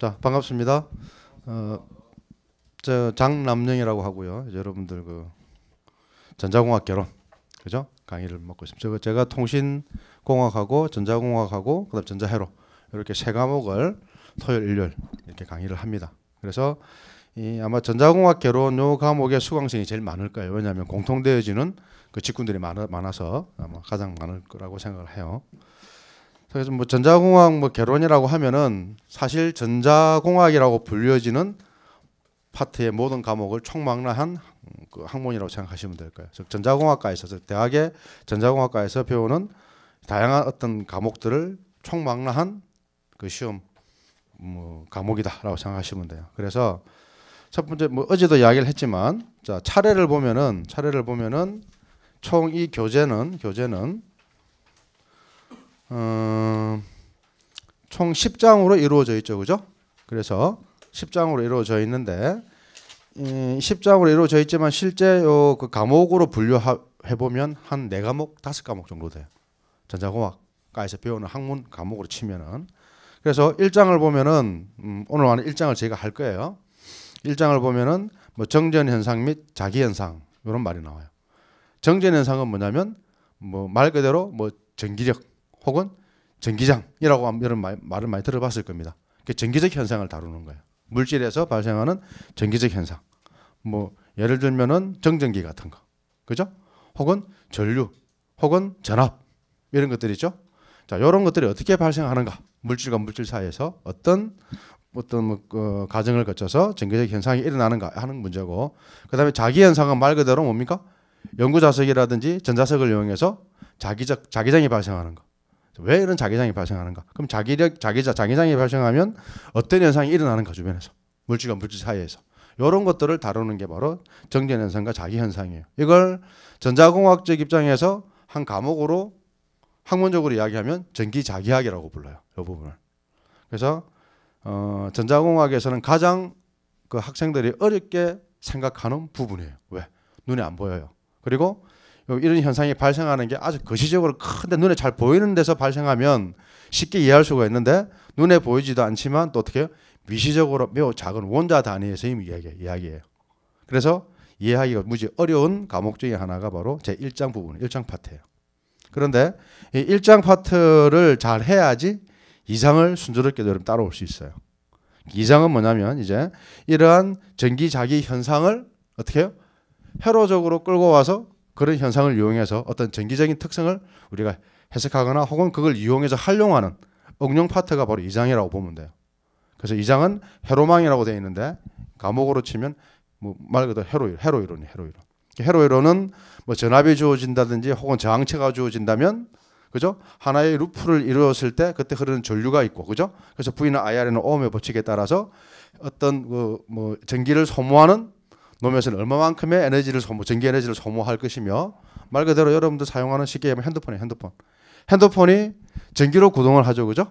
자 반갑습니다. 어, 저 장남영이라고 하고요. 여러분들 그 전자공학 개론 그죠? 강의를 맡고 있습니다. 제가 통신공학하고 전자공학하고 그다음 전자회로 이렇게 세 과목을 토요일 일요일 이렇게 강의를 합니다. 그래서 이 아마 전자공학 개론 요 과목의 수강생이 제일 많을 거예요. 왜냐하면 공통되어지는 그 직군들이 많아, 많아서 아마 가장 많을 거라고 생각을 해요. 그래서 뭐 전자공학 뭐 개론이라고 하면은 사실 전자공학이라고 불려지는 파트의 모든 과목을 총망라한 그 학문이라고 생각하시면 될 거예요. 즉 전자공학과에서 있어 대학의 전자공학과에서 배우는 다양한 어떤 과목들을 총망라한 그 시험 뭐 과목이다라고 생각하시면 돼요. 그래서 첫 번째 뭐 어제도 이야기를 했지만 자 차례를 보면은 차례를 보면은 총 이 교재는 교재는 어, 총 10장으로 이루어져 있죠. 그죠? 그래서 10장으로 이루어져 있는데 음, 10장으로 이루어져 있지만 실제 요 그 과목으로 분류해 보면 한4 과목, 5 과목 정도 돼요. 전자공학과에서 배우는 학문 과목으로 치면은 그래서 1장을 보면은 음, 오늘 하는 1장을 제가 할 거예요. 1장을 보면은 뭐 정전 현상 및 자기 현상 이런 말이 나와요. 정전 현상은 뭐냐면 뭐 말 그대로 뭐 전기력 혹은 전기장이라고 이런 말, 말을 많이 들어봤을 겁니다. 그 전기적 현상을 다루는 거예요. 물질에서 발생하는 전기적 현상. 뭐 예를 들면은 정전기 같은 거. 그죠? 혹은 전류, 혹은 전압 이런 것들 이죠 자, 요런 것들이 어떻게 발생하는가? 물질과 물질 사이에서 어떤 어떤 뭐, 어, 과정을 거쳐서 전기적 현상이 일어나는가 하는 문제고 그다음에 자기 현상은 말 그대로 뭡니까? 연구자석이라든지 전자석을 이용해서 자기적 자기장이 발생하는 거. 왜 이런 자기장이 발생하는가? 그럼 자기력, 자기자, 자기장이 발생하면 어떤 현상이 일어나는가 주변에서 물질과 물질 사이에서 이런 것들을 다루는 게 바로 정전 현상과 자기 현상이에요. 이걸 전자공학적 입장에서 한 과목으로 학문적으로 이야기하면 전기자기학이라고 불러요. 이 부분을. 그래서 어, 전자공학에서는 가장 그 학생들이 어렵게 생각하는 부분이에요. 왜? 눈에 안 보여요. 그리고 이런 현상이 발생하는 게 아주 거시적으로 큰데 눈에 잘 보이는 데서 발생하면 쉽게 이해할 수가 있는데 눈에 보이지도 않지만 또 어떻게 해요? 미시적으로 매우 작은 원자 단위에서 이야기예요. 그래서 이해하기가 무지 어려운 과목 중의 하나가 바로 제 1장 부분, 1장 파트예요. 그런데 이 1장 파트를 잘 해야지 이상을 순조롭게 여러분 따라올 수 있어요. 이상은 뭐냐면 이제 이러한 전기 자기 현상을 어떻게 해요? 회로적으로 끌고 와서 그런 현상을 이용해서 어떤 전기적인 특성을 우리가 해석하거나 혹은 그걸 이용해서 활용하는 응용 파트가 바로 이장이라고 보면 돼요. 그래서 이장은 헤로망이라고 되어 있는데 감옥으로 치면 뭐말 그대로 헤로이 헤로이론이 헤로이론. 헤로이론은 그러니까 뭐 전압이 주어진다든지 혹은 저항체가 주어진다면 그죠? 하나의 루프를 이루었을 때 그때 흐르는 전류가 있고 그죠? 그래서 V는 IR에는 오음의 법칙에 따라서 어떤 그뭐 전기를 소모하는 노면에서는 얼마만큼의 에너지를 소모, 전기 에너지를 소모할 것이며 말 그대로 여러분들 사용하는 쉽게 얘하면 뭐 핸드폰이 핸드폰. 핸드폰이 전기로 구동을 하죠, 그죠?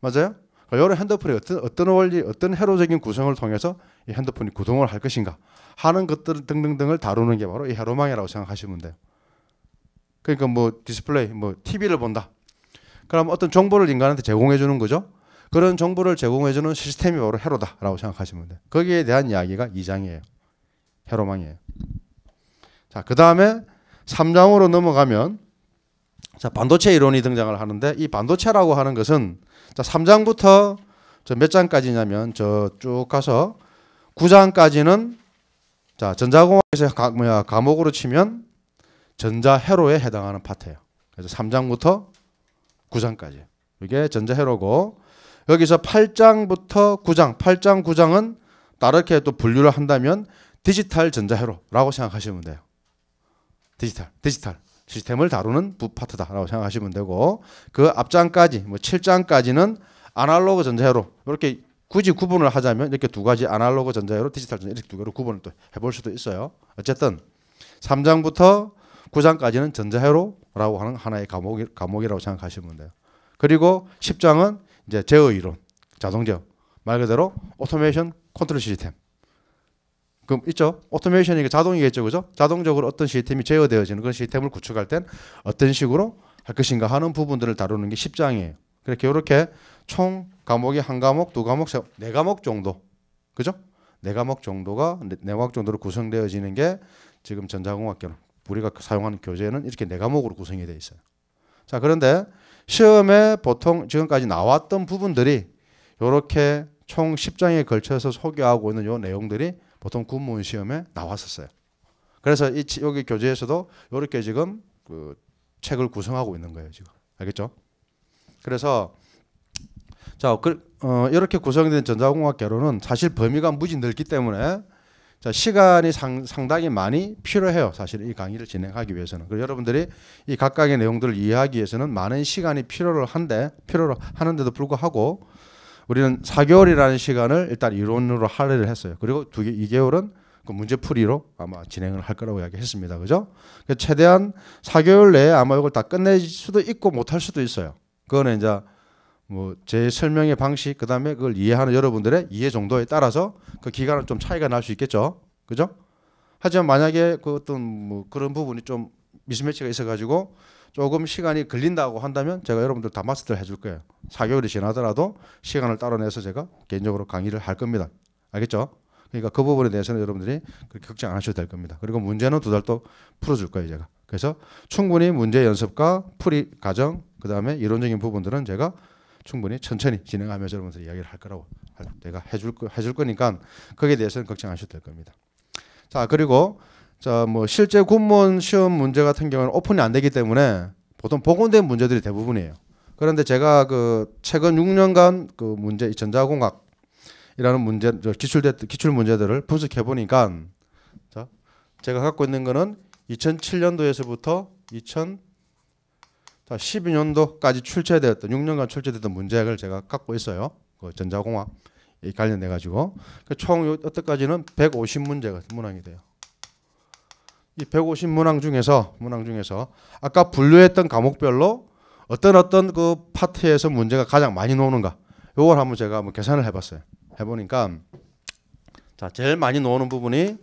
맞아요? 여러 그러니까 핸드폰이 어떤 어떤 원리, 어떤 해로적인 구성을 통해서 이 핸드폰이 구동을 할 것인가 하는 것들 등등등을 다루는 게 바로 이 해로망이라고 생각하시면 돼요. 그러니까 뭐 디스플레이, 뭐 TV를 본다. 그럼 어떤 정보를 인간한테 제공해 주는 거죠. 그런 정보를 제공해 주는 시스템이 바로 해로다라고 생각하시면 돼요. 거기에 대한 이야기가 이장이에요 헤로망이에요. 자, 그 다음에 3장으로 넘어가면 자, 반도체 이론이 등장을 하는데 이 반도체라고 하는 것은 자, 3장부터 저 몇 장까지냐면 저 쭉 가서 9장까지는 자, 전자공학에서 가, 뭐야, 과목으로 치면 전자회로에 해당하는 파트예요. 그래서 3장부터 9장까지. 이게 전자회로고 여기서 8장부터 9장, 8장, 9장은 다르게 또 분류를 한다면 디지털 전자회로라고 생각하시면 돼요. 디지털, 디지털 시스템을 다루는 부파트다라고 생각하시면 되고 그 앞장까지 뭐 7장까지는 아날로그 전자회로 이렇게 굳이 구분을 하자면 이렇게 두 가지 아날로그 전자회로 디지털 전자 이렇게 두 개로 구분을 또 해볼 수도 있어요. 어쨌든 3장부터 9장까지는 전자회로라고 하는 하나의 과목 과목이라고 생각하시면 돼요. 그리고 10장은 이제 제어 이론, 자동 제어 말 그대로 오토메이션 컨트롤 시스템 그럼 있죠. 오토메이션이 자동이겠죠. 그죠? 자동적으로 어떤 시스템이 제어되어지는 그런 시스템을 구축할 땐 어떤 식으로 할 것인가 하는 부분들을 다루는 게 10장이에요. 그렇게 이렇게 총 과목이 한 과목, 두 과목, 세, 네 과목 정도. 그죠? 네 과목 정도가 네, 네 과목 정도로 구성되어지는 게 지금 전자공학교 우리가 사용하는 교재는 이렇게 네 과목으로 구성이 되어 있어요. 자, 그런데 시험에 보통 지금까지 나왔던 부분들이 이렇게 총 10장에 걸쳐서 소개하고 있는 요 내용들이 보통 군무원 시험에 나왔었어요. 그래서 이 여기 교재에서도 이렇게 지금 그 책을 구성하고 있는 거예요 지금 알겠죠? 그래서 자 그, 어, 이렇게 구성된 전자공학 개론은 사실 범위가 무지 넓기 때문에 자 시간이 상, 당히 많이 필요해요 사실 이 강의를 진행하기 위해서는 그리고 여러분들이 이 각각의 내용들을 이해하기 위해서는 많은 시간이 필요를 한데 필요로 하는데도 불구하고 우리는 4개월이라는 시간을 일단 이론으로 할애를 했어요. 그리고 두 개, 2개월은 그 문제풀이로 아마 진행을 할 거라고 이야기했습니다. 그죠? 그러니까 최대한 4개월 내에 아마 이걸 다 끝낼 수도 있고 못할 수도 있어요. 그거는 이제 뭐 제 설명의 방식 그다음에 그걸 이해하는 여러분들의 이해 정도에 따라서 그 기간은 좀 차이가 날 수 있겠죠. 그죠? 하지만 만약에 그 어떤 뭐 그런 부분이 좀 미스매치가 있어 가지고 조금 시간이 걸린다고 한다면 제가 여러분들 다 마스터를 해줄 거예요. 4개월이 지나더라도 시간을 따로 내서 제가 개인적으로 강의를 할 겁니다. 알겠죠? 그러니까 그 부분에 대해서는 여러분들이 그렇게 걱정 안 하셔도 될 겁니다. 그리고 문제는 두 달 또 풀어줄 거예요, 제가. 그래서 충분히 문제 연습과 풀이 과정, 그 다음에 이론적인 부분들은 제가 충분히 천천히 진행하면서 여러분들이 야기를할 거라고 내가 해 줄, 거, 해 줄 거니까 거기에 대해서는 걱정 안 하셔도 될 겁니다. 자, 그리고 자, 뭐 실제 군무원 시험 문제 같은 경우는 오픈이 안 되기 때문에 보통 복원된 문제들이 대부분이에요. 그런데 제가 그 최근 6년간 그 문제 전자공학 이라는 문제 기출 기출 문제들을 분석해 보니까 자, 제가 갖고 있는 거는 2007년도에서부터 2012년도까지 출제되었던 6년간 출제됐던 문제를 제가 갖고 있어요. 그 전자공학 관련돼 가지고 그 총 여태까지는 150문제가 문항이 돼요. 이 150문항 중에서 문항 중에서 아까 분류했던 과목별로 어떤 어떤 그 파트에서 문제가 가장 많이 나오는가 요걸 한번 제가 한번 계산을 해봤어요. 해보니까 자 제일 많이 나오는 부분이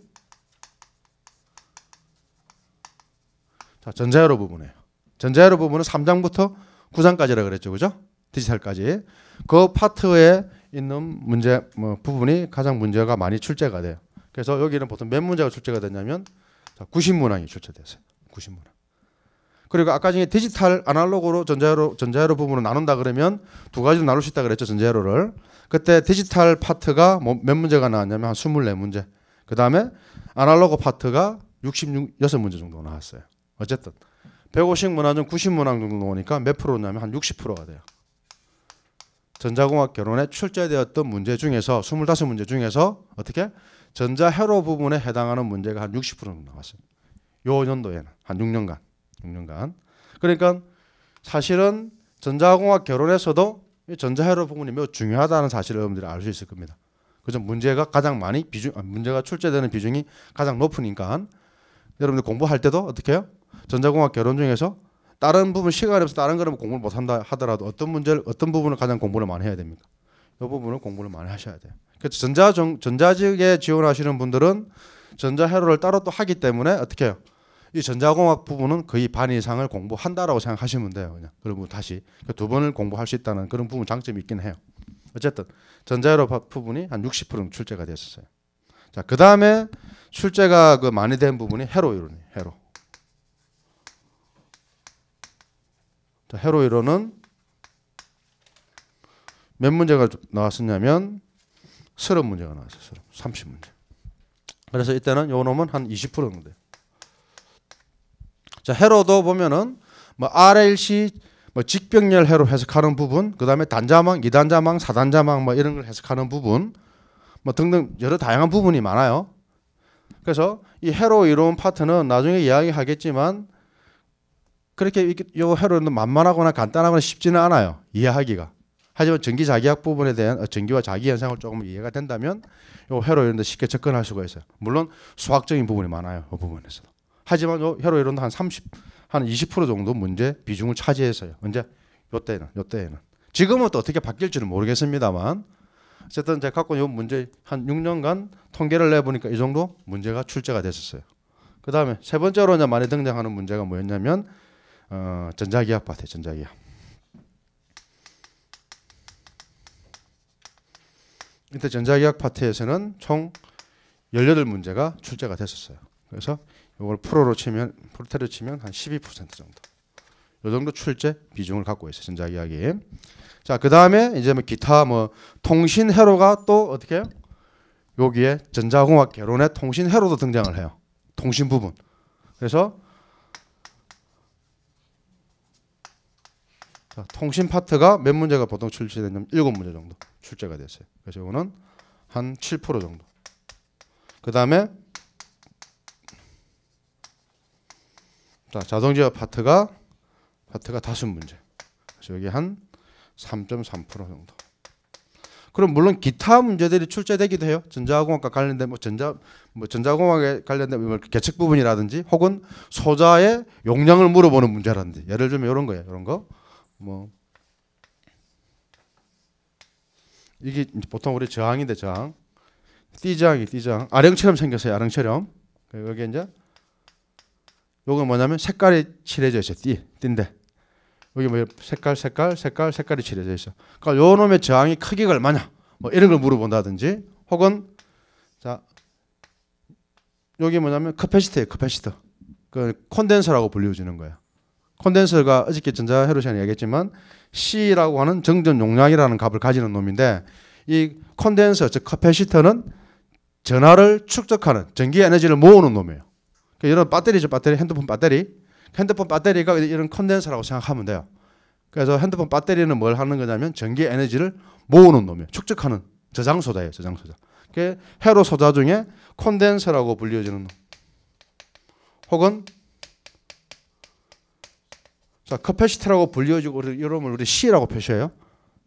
자 전자회로 부분이에요. 전자회로 부분은 3장부터 9장까지라 그랬죠, 그죠? 디지털까지 그 파트에 있는 문제 뭐 부분이 가장 문제가 많이 출제가 돼요. 그래서 여기는 보통 몇 문제가 출제가 되냐면 자, 구신문항이 출제됐어요. 9 0문항 그리고 아까 전에 디지털 아날로그로 전자회로 전자회로 부분을 나눈다 그러면 두 가지로 나눌 수 있다 그랬죠 전자회로를 그때 디지털 파트가 뭐몇 문제가 나왔냐면 한 24문제 그 다음에 아날로그 파트가 66 6문제 정도 나왔어요 어쨌든 150 문항 중90 문항 정도 나오니까 몇 프로냐면 한 60%가 돼요 전자공학 결혼에 출제되었던 문제 중에서 25문제 중에서 어떻게 전자 회로 부분에 해당하는 문제가 한 60% 나왔어요. 요 연도에는 한 6년간, 6년간. 그러니까 사실은 전자공학 결혼에서도 전자 회로 부분이 매우 중요하다는 사실을 여러분들이 알 수 있을 겁니다. 그래 문제가 가장 많이 비중, 아, 문제가 출제되는 비중이 가장 높으니까 여러분들 공부할 때도 어떻게 해요? 전자공학 결혼 중에서 다른 부분 시간이 없어 다른 거 공부를 못 한다 하더라도 어떤 문제를 어떤 부분을 가장 공부를 많이 해야 됩니까? 이 부분을 공부를 많이 하셔야 돼요. 그래서 그러니까 전자 전자직에 지원하시는 분들은 전자회로를 따로 또 하기 때문에 어떻게 해요? 이 전자공학 부분은 거의 반 이상을 공부한다라고 생각하시면 돼요. 그냥 그러면 다시 그 두 번을 공부할 수 있다는 그런 부분 장점이 있긴 해요. 어쨌든 전자회로 부분이 한 60% 출제가 됐었어요. 자, 그다음에 출제가 그 많이 된 부분이 회로 이론이에요. 회로. 자, 회로 이론은 몇 문제가 나왔었냐면 서른 문제가 나왔어요. 서른. 30문제. 그래서 이때는 요 놈은 한 20%인데. 자, 해로도 보면은 뭐 RLC 뭐 직병렬 해로 해석하는 부분, 그다음에 단자망, 이단자망, 사단자망 뭐 이런 걸 해석하는 부분 뭐 등등 여러 다양한 부분이 많아요. 그래서 이 해로 이론 파트는 나중에 이야기하겠지만 그렇게 요 해로는 만만하거나 간단하거나 쉽지는 않아요. 이해하기가. 하지만 전기 자기학 부분에 대한 어, 전기와 자기 현상을 조금 이해가 된다면 요 회로 이런 데 쉽게 접근할 수가 있어요. 물론 수학적인 부분이 많아요. 그 부분에서도. 하지만 요 회로 이런 데한 30, 한 20% 정도 문제 비중을 차지해서요. 언제 요 때는 요 때는 지금은 또 어떻게 바뀔지는 모르겠습니다만 어쨌든 제가 갖고 요 문제 한 6년간 통계를 내 보니까 이 정도 문제가 출제가 됐었어요. 그다음에 세 번째로 이제 많이 등장하는 문제가 뭐였냐면 어, 전자기학 파트 전자기학. 이때 전자기약 파트에서는 총 18문제가 출제가 됐었어요. 그래서 이걸 프로로 치면 프로테로 치면 한 12% 정도. 요 정도 출제 비중을 갖고 있어요. 전자계약이. 자, 그다음에 이제 뭐 기타 뭐 통신 회로가 또 어떻게 해요? 여기에 전자공학 개론의 통신 회로도 등장을 해요. 통신 부분. 그래서 자, 통신 파트가 몇 문제가 보통 출제되냐면 7문제 정도 출제가 됐어요. 그래서 이거는 한 7% 정도. 그 다음에 자, 자동제어 파트가 파트가 다섯 문제. 그래서 여기 한 3.3% 정도. 그럼 물론 기타 문제들이 출제되기도 해요. 전자공학과 관련된 뭐 전자 뭐 전자공학에 관련된 뭐 계측 부분이라든지 혹은 소자의 용량을 물어보는 문제라든지 예를 들면 이런 거예요. 이런 거. 뭐 이게 보통 우리 저항인데 저항 띠저항이 띠저항 아령처럼 생겼어요 아령처럼 그 여기 이제 요게 뭐냐면 색깔이 칠해져 있어 띠 띠인데 여기 뭐 색깔 색깔 색깔 색깔이 칠해져 있어 그러니까 요 놈의 저항이 크기가 얼마냐 뭐 이런 걸 물어본다든지 혹은 자 여기 뭐냐면 커패시터예요 커패시터 그 콘덴서라고 불려지는 리거예요 콘덴서가 어저께 전자회로시안 이얘기했지만 C라고 하는 정전 용량이라는 값을 가지는 놈인데 이 콘덴서 즉커패시터는 전하를 축적하는 전기 에너지를 모으는 놈이에요. 그러니까 이런 배터리죠, 배터리 핸드폰 배터리. 핸드폰 배터리가 이런 콘덴서라고 생각하면 돼요. 그래서 핸드폰 배터리는 뭘 하는 거냐면 전기 에너지를 모으는 놈이에요. 축적하는 저장 소자예요, 저장 소자. 그 회로 소자 중에 콘덴서라고 불려지는 리 놈. 혹은 자, 커패시트라고 불려지고 여러분 우리 C라고 표시해요.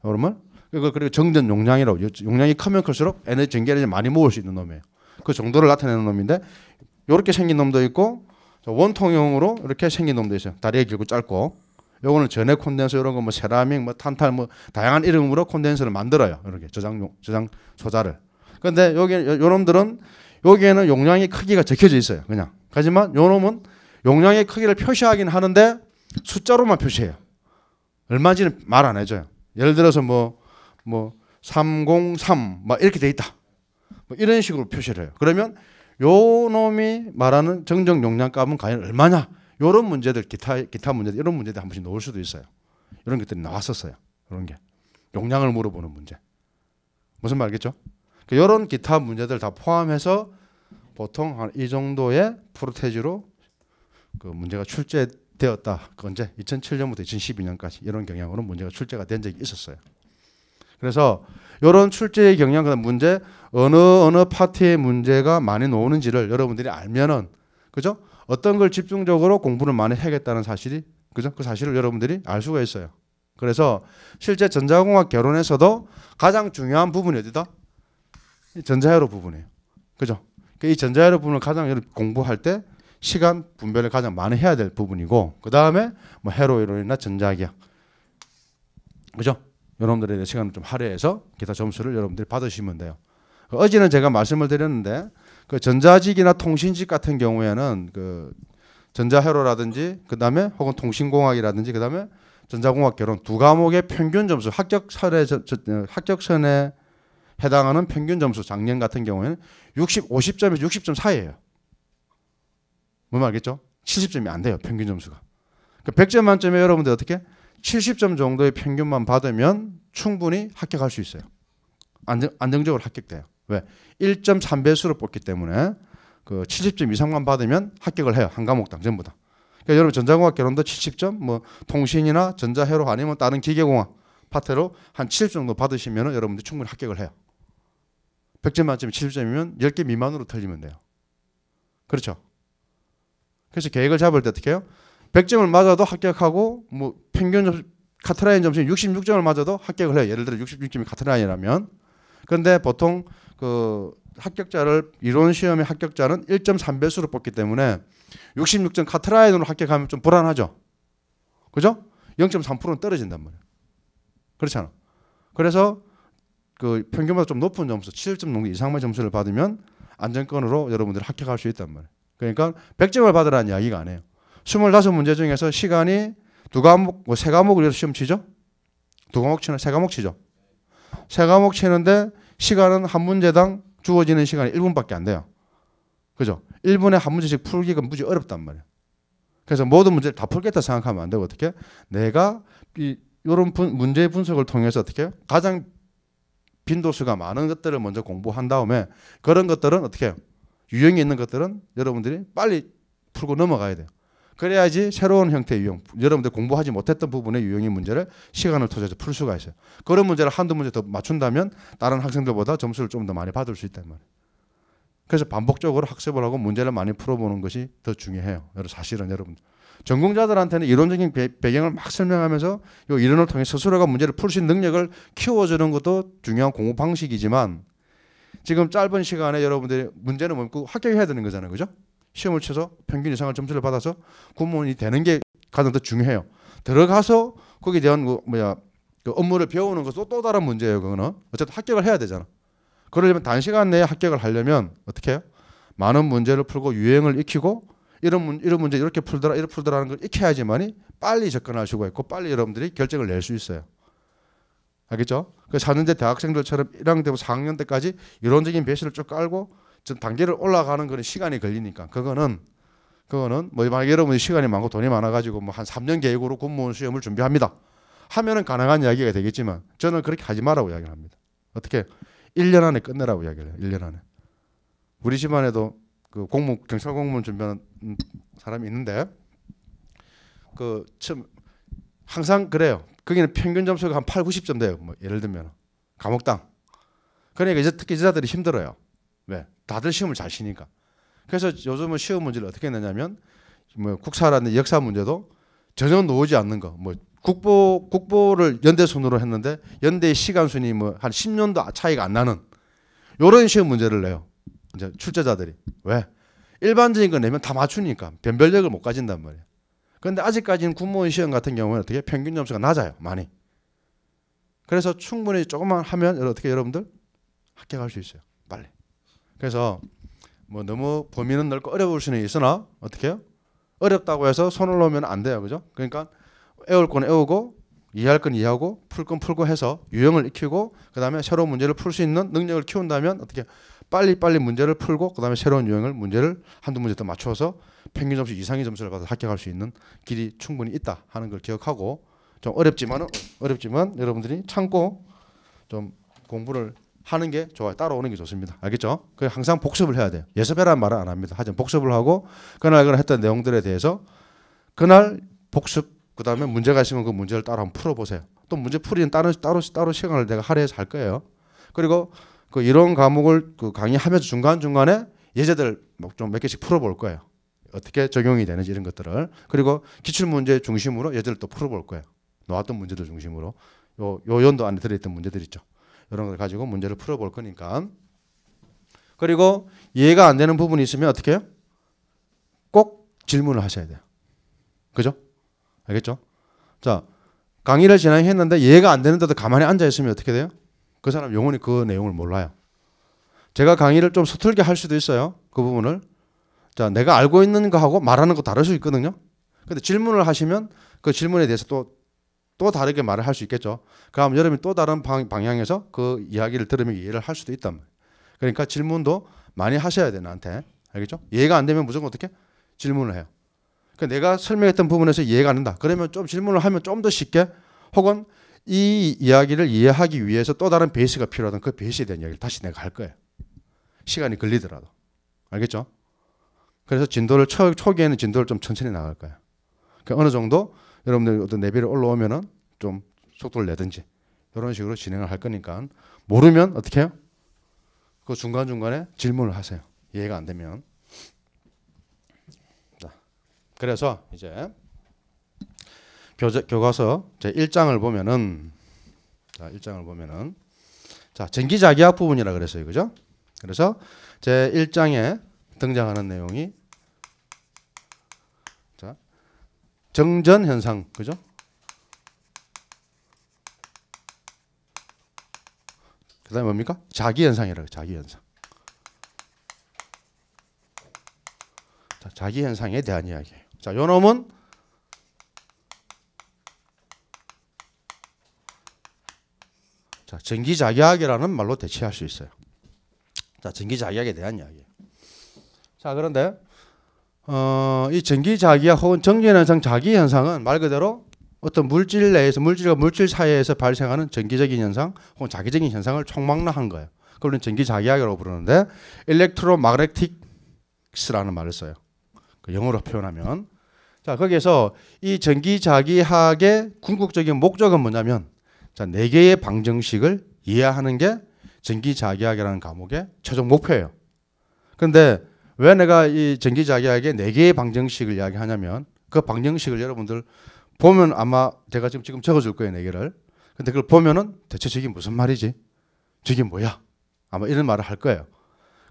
여러분. 그리고, 그리고 정전 용량이라고 용량이 크면 클수록 에너지 전기를 많이 모을 수 있는 놈이에요. 그 정도를 나타내는 놈인데 이렇게 생긴 놈도 있고 원통형으로 이렇게 생긴 놈도 있어요. 다리가 길고 짧고 요거는 전액 콘덴서 이런 거 뭐 세라믹 뭐 탄탈 뭐 다양한 이름으로 콘덴서를 만들어요. 이렇게 저장용 저장 소자를. 근데 여기 요놈들은 여기에는 용량의 크기가 적혀져 있어요. 그냥. 하지만 요놈은 용량의 크기를 표시하긴 하는데 숫자로만 표시해요. 얼마지는 말 안 해줘요. 예를 들어서 뭐, 뭐, 303, 막 이렇게 돼 있다. 뭐 이런 식으로 표시를 해요. 그러면 요 놈이 말하는 정정 용량 값은 과연 얼마냐? 요런 문제들, 기타, 기타 문제들, 이런 문제들 한 번씩 넣을 수도 있어요. 이런 것들이 나왔었어요. 이런 게. 용량을 물어보는 문제. 무슨 말겠죠? 그러니까 요런 기타 문제들 다 포함해서 보통 한 이 정도의 프로테지로 그 문제가 출제 되었다. 그건이제 2007년부터 2012년까지 이런 경향으로 문제가 출제가 된 적이 있었어요. 그래서 이런 출제의 경향 그다 문제 어느 어느 파트의 문제가 많이 나오는지를 여러분들이 알면은 그죠? 어떤 걸 집중적으로 공부를 많이 해야겠다는 사실이 그죠? 그 사실을 여러분들이 알 수가 있어요. 그래서 실제 전자공학 결혼에서도 가장 중요한 부분이 어디다? 전자회로 부분이에요. 그죠? 그 이 전자회로 부분을 가장 공부할 때 시간 분별을 가장 많이 해야 될 부분이고 그 다음에 뭐 헤로인이나 이전자기학 그죠? 여러분들의 시간을 좀 할애해서 기타 점수를 여러분들이 받으시면 돼요. 그 어제는 제가 말씀을 드렸는데 그 전자직이나 통신직 같은 경우에는 그 전자회로라든지 그다음에 혹은 통신공학이라든지 그다음에 전자공학 결혼 두 과목의 평균 점수 합격선에 어, 합격선에 해당하는 평균 점수 작년 같은 경우에는 60 50점에서 60점 사이예요. 뭔 말겠죠? 70점이 안 돼요. 평균 점수가. 그러니까 100점 만점에 여러분들 어떻게 70점 정도의 평균만 받으면 충분히 합격할 수 있어요. 안정, 안정적으로 합격돼요. 왜? 1.3배수로 뽑기 때문에 그 70점 이상만 받으면 합격을 해요. 한 과목당 전부 다. 그러니까 여러분 전자공학 개론도 70점, 뭐 통신이나 전자회로 아니면 뭐 다른 기계공학 파트로 한 70점 정도 받으시면 여러분들 충분히 합격을 해요. 100점 만점에 70점이면 10개 미만으로 틀리면 돼요. 그렇죠? 그래서 계획을 잡을 때 어떻게 해요? 100점을 맞아도 합격하고 뭐 평균 점, 카트라인 점수인 66점을 맞아도 합격을 해요. 예를 들어 66점이 카트라인이라면. 그런데 보통 그 합격자를 이론 시험의 합격자는 1.3배수로 뽑기 때문에 66점 카트라인으로 합격하면 좀 불안하죠. 그죠? 0.3%는 떨어진단 말이에요. 그렇잖아. 그래서 그 평균보다 좀 높은 점수, 7점 정도 이상만 점수를 받으면 안정권으로 여러분들이 합격할 수 있단 말이에요. 그러니까 100점을 받으라는 이야기가 아니에요 25문제 중에서 시간이 두 과목, 뭐세 과목을 위해서 시험 치죠? 두 과목 치는, 세 과목 치죠? 세 과목 치는데 시간은 한 문제당 주어지는 시간이 1분밖에 안 돼요. 그죠? 1분에 한 문제씩 풀기가 무지 어렵단 말이에요. 그래서 모든 문제를 다 풀겠다 생각하면 안 되고 어떻게? 내가 이 요런 분, 문제 분석을 통해서 어떻게 해요? 가장 빈도수가 많은 것들을 먼저 공부한 다음에 그런 것들은 어떻게 해요? 유형이 있는 것들은 여러분들이 빨리 풀고 넘어가야 돼요. 그래야지 새로운 형태의 유형, 여러분들 공부하지 못했던 부분의 유형의 문제를 시간을 투자해서 풀 수가 있어요. 그런 문제를 한두 문제 더 맞춘다면 다른 학생들보다 점수를 좀 더 많이 받을 수 있단 말이에요. 그래서 반복적으로 학습을 하고 문제를 많이 풀어보는 것이 더 중요해요. 사실은 여러분 전공자들한테는 이론적인 배, 경을막 설명하면서 이 이론을 통해 스스로가 문제를 풀 수 있는 능력을 키워주는 것도 중요한 공부 방식이지만 지금 짧은 시간에 여러분들이 문제는 뭡니까? 그 합격해야 되는 거잖아요. 그죠? 시험을 쳐서 평균 이상을 점수를 받아서 군무원이 되는 게 가장 더 중요해요. 들어가서 거기에 대한 그 뭐야 그 업무를 배우는 것도 또 다른 문제예요. 그거는 어쨌든 합격을 해야 되잖아. 그러려면 단시간 내에 합격을 하려면 어떻게 해요? 많은 문제를 풀고 유행을 익히고 이런 문, 이런 문제 이렇게 풀더라 이렇게 풀더라는 걸 익혀야지만이 빨리 접근할 수가 있고 빨리 여러분들이 결정을 낼 수 있어요. 알겠죠? 그 사년제 대학생들처럼 1학년 때부터 4학년 때까지 이론적인 배신을쭉 깔고 좀 단계를 올라가는 그런 시간이 걸리니까 그거는 그거는 뭐 만약에 여러분이 시간이 많고 돈이 많아가지고 뭐 한 3년 계획으로 공무원 시험을 준비합니다. 하면은 가능한 이야기가 되겠지만 저는 그렇게 하지 말라고 이야기를 합니다. 어떻게 1년 안에 끝내라고 이야기를 해요. 1년 안에. 우리 집안에도 그 공무 경찰 공무원 준비하는 사람이 있는데 그 참 항상 그래요. 거기는 평균 점수가 한 8, 90점 돼요. 뭐 예를 들면 감옥당. 그러니까 이제 특히 여자들이 힘들어요. 왜? 네. 다들 시험을 잘 치니까. 그래서 요즘은 시험 문제를 어떻게 내냐면 뭐 국사라는 역사 문제도 전혀 놓지 않는 거. 뭐 국보 국보를 연대 순으로 했는데 연대의 시간 순위 뭐한 10년도 차이가 안 나는 요런 시험 문제를 내요. 이제 출제자들이 왜 일반적인 거 내면 다 맞추니까 변별력을 못 가진단 말이에요 그런데 아직까지는 군무원 시험 같은 경우는 어떻게 평균 점수가 낮아요 많이. 그래서 충분히 조금만 하면 어떻게 여러분들 합격할 수 있어요 빨리. 그래서 뭐 너무 범위는 넓고 어려울 수는 있으나 어떻게요? 어렵다고 해서 손을 놓으면 안 돼요, 그죠? 그러니까 애울 건 애우고 이해할 건 이해하고 풀 건 풀고 해서 유형을 익히고 그 다음에 새로운 문제를 풀 수 있는 능력을 키운다면 어떻게 빨리빨리 문제를 풀고 그다음에 새로운 유형을 문제를 한두 문제 더 맞춰서 평균 점수 이상의 점수를 받아 합격할 수 있는 길이 충분히 있다 하는 걸 기억하고 좀 어렵지만 어렵지만 여러분들이 참고 좀 공부를 하는 게 좋아요. 따라오는 게 좋습니다. 알겠죠? 그 항상 복습을 해야 돼요. 예습해라는 말은 안 합니다. 하지만 복습을 하고 그날 그날 했던 내용들에 대해서 그날 복습 그다음에 문제가 있으면 그 문제를 따로 한번 풀어 보세요. 또 문제 풀이는 따로 따로 따로 시간을 내가 할애해서 할 거예요. 그리고 그 이런 과목을 그 강의하면서 중간 중간에 예제들 뭐 좀몇 개씩 풀어볼 거예요. 어떻게 적용이 되는지 이런 것들을 그리고 기출 문제 중심으로 예제를 또 풀어볼 거예요. 나왔던 문제들 중심으로 요, 요 연도 안에 들어있던 문제들 있죠. 이런 걸 가지고 문제를 풀어볼 거니까. 그리고 이해가 안 되는 부분이 있으면 어떻게 해요? 꼭 질문을 하셔야 돼요. 그죠? 알겠죠? 자, 강의를 진행했는데 이해가 안 되는데도 가만히 앉아 있으면 어떻게 돼요? 그 사람 영원히 그 내용을 몰라요. 제가 강의를 좀 서툴게 할 수도 있어요. 그 부분을. 자, 내가 알고 있는 거하고 말하는 거 다를 수 있거든요. 근데 질문을 하시면 그 질문에 대해서 또, 또 다르게 말을 할 수 있겠죠. 그럼 여러분이 또 다른 방, 방향에서 그 이야기를 들으면 이해를 할 수도 있단 말이에요. 그러니까 질문도 많이 하셔야 돼, 나한테. 알겠죠? 이해가 안 되면 무조건 어떻게? 질문을 해요. 그러니까 내가 설명했던 부분에서 이해가 안 된다. 그러면 좀 질문을 하면 좀 더 쉽게 혹은 이 이야기를 이해하기 위해서 또 다른 베이스가 필요하던 다그 베이스에 대한 이야기를 다시 내가 할 거예요. 시간이 걸리더라도. 알겠죠? 그래서 진도를 초, 초기에는 진도를 좀 천천히 나갈 거예요. 그러니까 어느 정도 여러분들 어떤 내비를 올라오면좀 속도를 내든지 이런 식으로 진행을 할 거니까 모르면 어떻게 해요? 그 중간중간에 질문을 하세요. 이해가 안 되면. 자, 그래서 이제 교재, 교과서 제 1장을 보면은 자, 1장을 보면은 자, 전기자기학 부분이라 그랬어요. 그죠? 그래서 제 1장에 등장하는 내용이 자, 정전 현상. 그죠? 그다음에 뭡니까? 자기 현상이라고 자기 현상. 자, 자기 현상에 대한 이야기예요. 자, 요 놈은 자, 전기자기학이라는 말로 대체할 수 있어요. 자, 전기자기학에 대한 이야기. 자, 그런데 어, 이 전기자기학 혹은 전기현상 자기현상은 말 그대로 어떤 물질 내에서 물질과 물질 사이에서 발생하는 전기적인 현상 혹은 자기적인 현상을 총망라한 거예요. 그걸 전기자기학이라고 부르는데 e 렉트로마그네틱스라는 말을 써요. 그 영어로 표현하면 자 거기에서 이 전기자기학의 궁극적인 목적은 뭐냐면 자, 네 개의 방정식을 이해하는 게 전기자기학이라는 과목의 최종 목표예요. 그런데 왜 내가 이 전기자기학의 네 개의 방정식을 이야기하냐면 그 방정식을 여러분들 보면 아마 제가 지금 지금 적어줄 거예요, 네 개를. 근데 그걸 보면은 대체 저게 무슨 말이지? 저게 뭐야? 아마 이런 말을 할 거예요.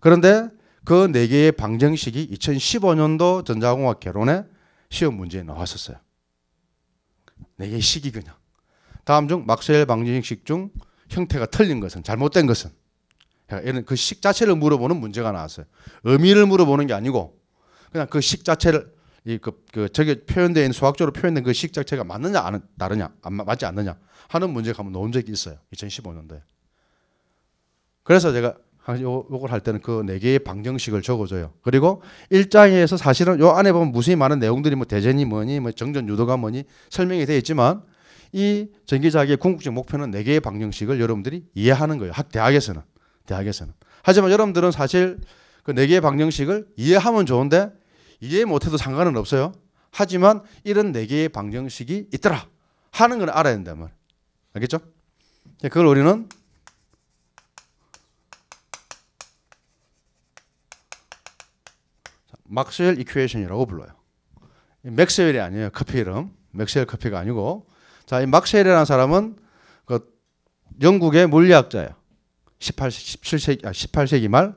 그런데 그 네 개의 방정식이 2015년도 전자공학 개론에 시험 문제에 나왔었어요. 네 개의 식이 그냥. 다음 중막스 방정식 중 형태가 틀린 것은 잘못된 것은 그러니까 얘는 그 식 자체를 물어보는 문제가 나왔어요. 의미를 물어보는 게 아니고 그냥 그 식 자체를 이 그 그 저게 표현된 있는 수학적으로 표현된 그 식 자체가 맞느냐 안 다르냐 안 맞지 않느냐 하는 문제가 한번 나온 적이 있어요. 2015년도에. 그래서 제가 요, 요걸 할 때는 그 네 개의 방정식을 적어줘요. 그리고 일장에서 사실은 요 안에 보면 무수히 많은 내용들이 뭐 대전이 뭐니 뭐 정전 유도가 뭐니 설명이 되어 있지만 이 전기자학의 궁극적 목표는 네 개의 방정식을 여러분들이 이해하는 거예요. 학 대학에서는 대학에서는. 하지만 여러분들은 사실 그 네 개의 방정식을 이해하면 좋은데 이해 못해도 상관은 없어요. 하지만 이런 네 개의 방정식이 있더라 하는 걸 알아야 된다 말 알겠죠? 예, 그걸 우리는 막스웰 이퀘이션이라고 불러요. 맥스웰이 아니에요. 커피 이름. 맥스웰 커피가 아니고 자, 이 막셀이라는 사람은 그 영국의 물리학자예요. 18, 17세기, 아, 18세기 말,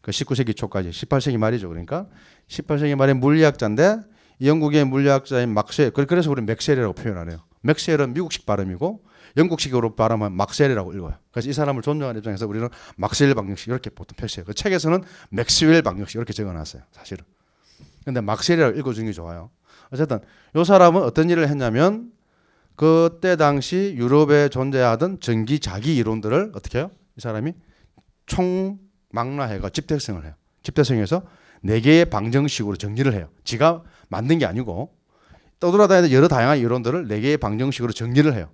그 19세기 초까지, 18세기 말이죠. 그러니까 18세기 말에 물리학자인데 영국의 물리학자인 막셀, 그, 그래서 우리 맥셀이라고 표현하네요. 맥셀은 미국식 발음이고 영국식으로 발음하면 막셀이라고 읽어요. 그래서 이 사람을 존중하는 입장에서 우리는 막셀 방정식 이렇게 보통 표시해요. 그 책에서는 맥스웰 방정식 이렇게 적어놨어요. 사실은. 근데 막셀이라고 읽어주는 게 좋아요. 어쨌든 이 사람은 어떤 일을 했냐면 그때 당시 유럽에 존재하던 전기 자기 이론들을 어떻게 해요? 이 사람이 총망라해가 집대성을 해요. 집대성에서 네 개의 방정식으로 정리를 해요. 지가 만든 게 아니고 떠돌아다니는 여러 다양한 이론들을 네 개의 방정식으로 정리를 해요.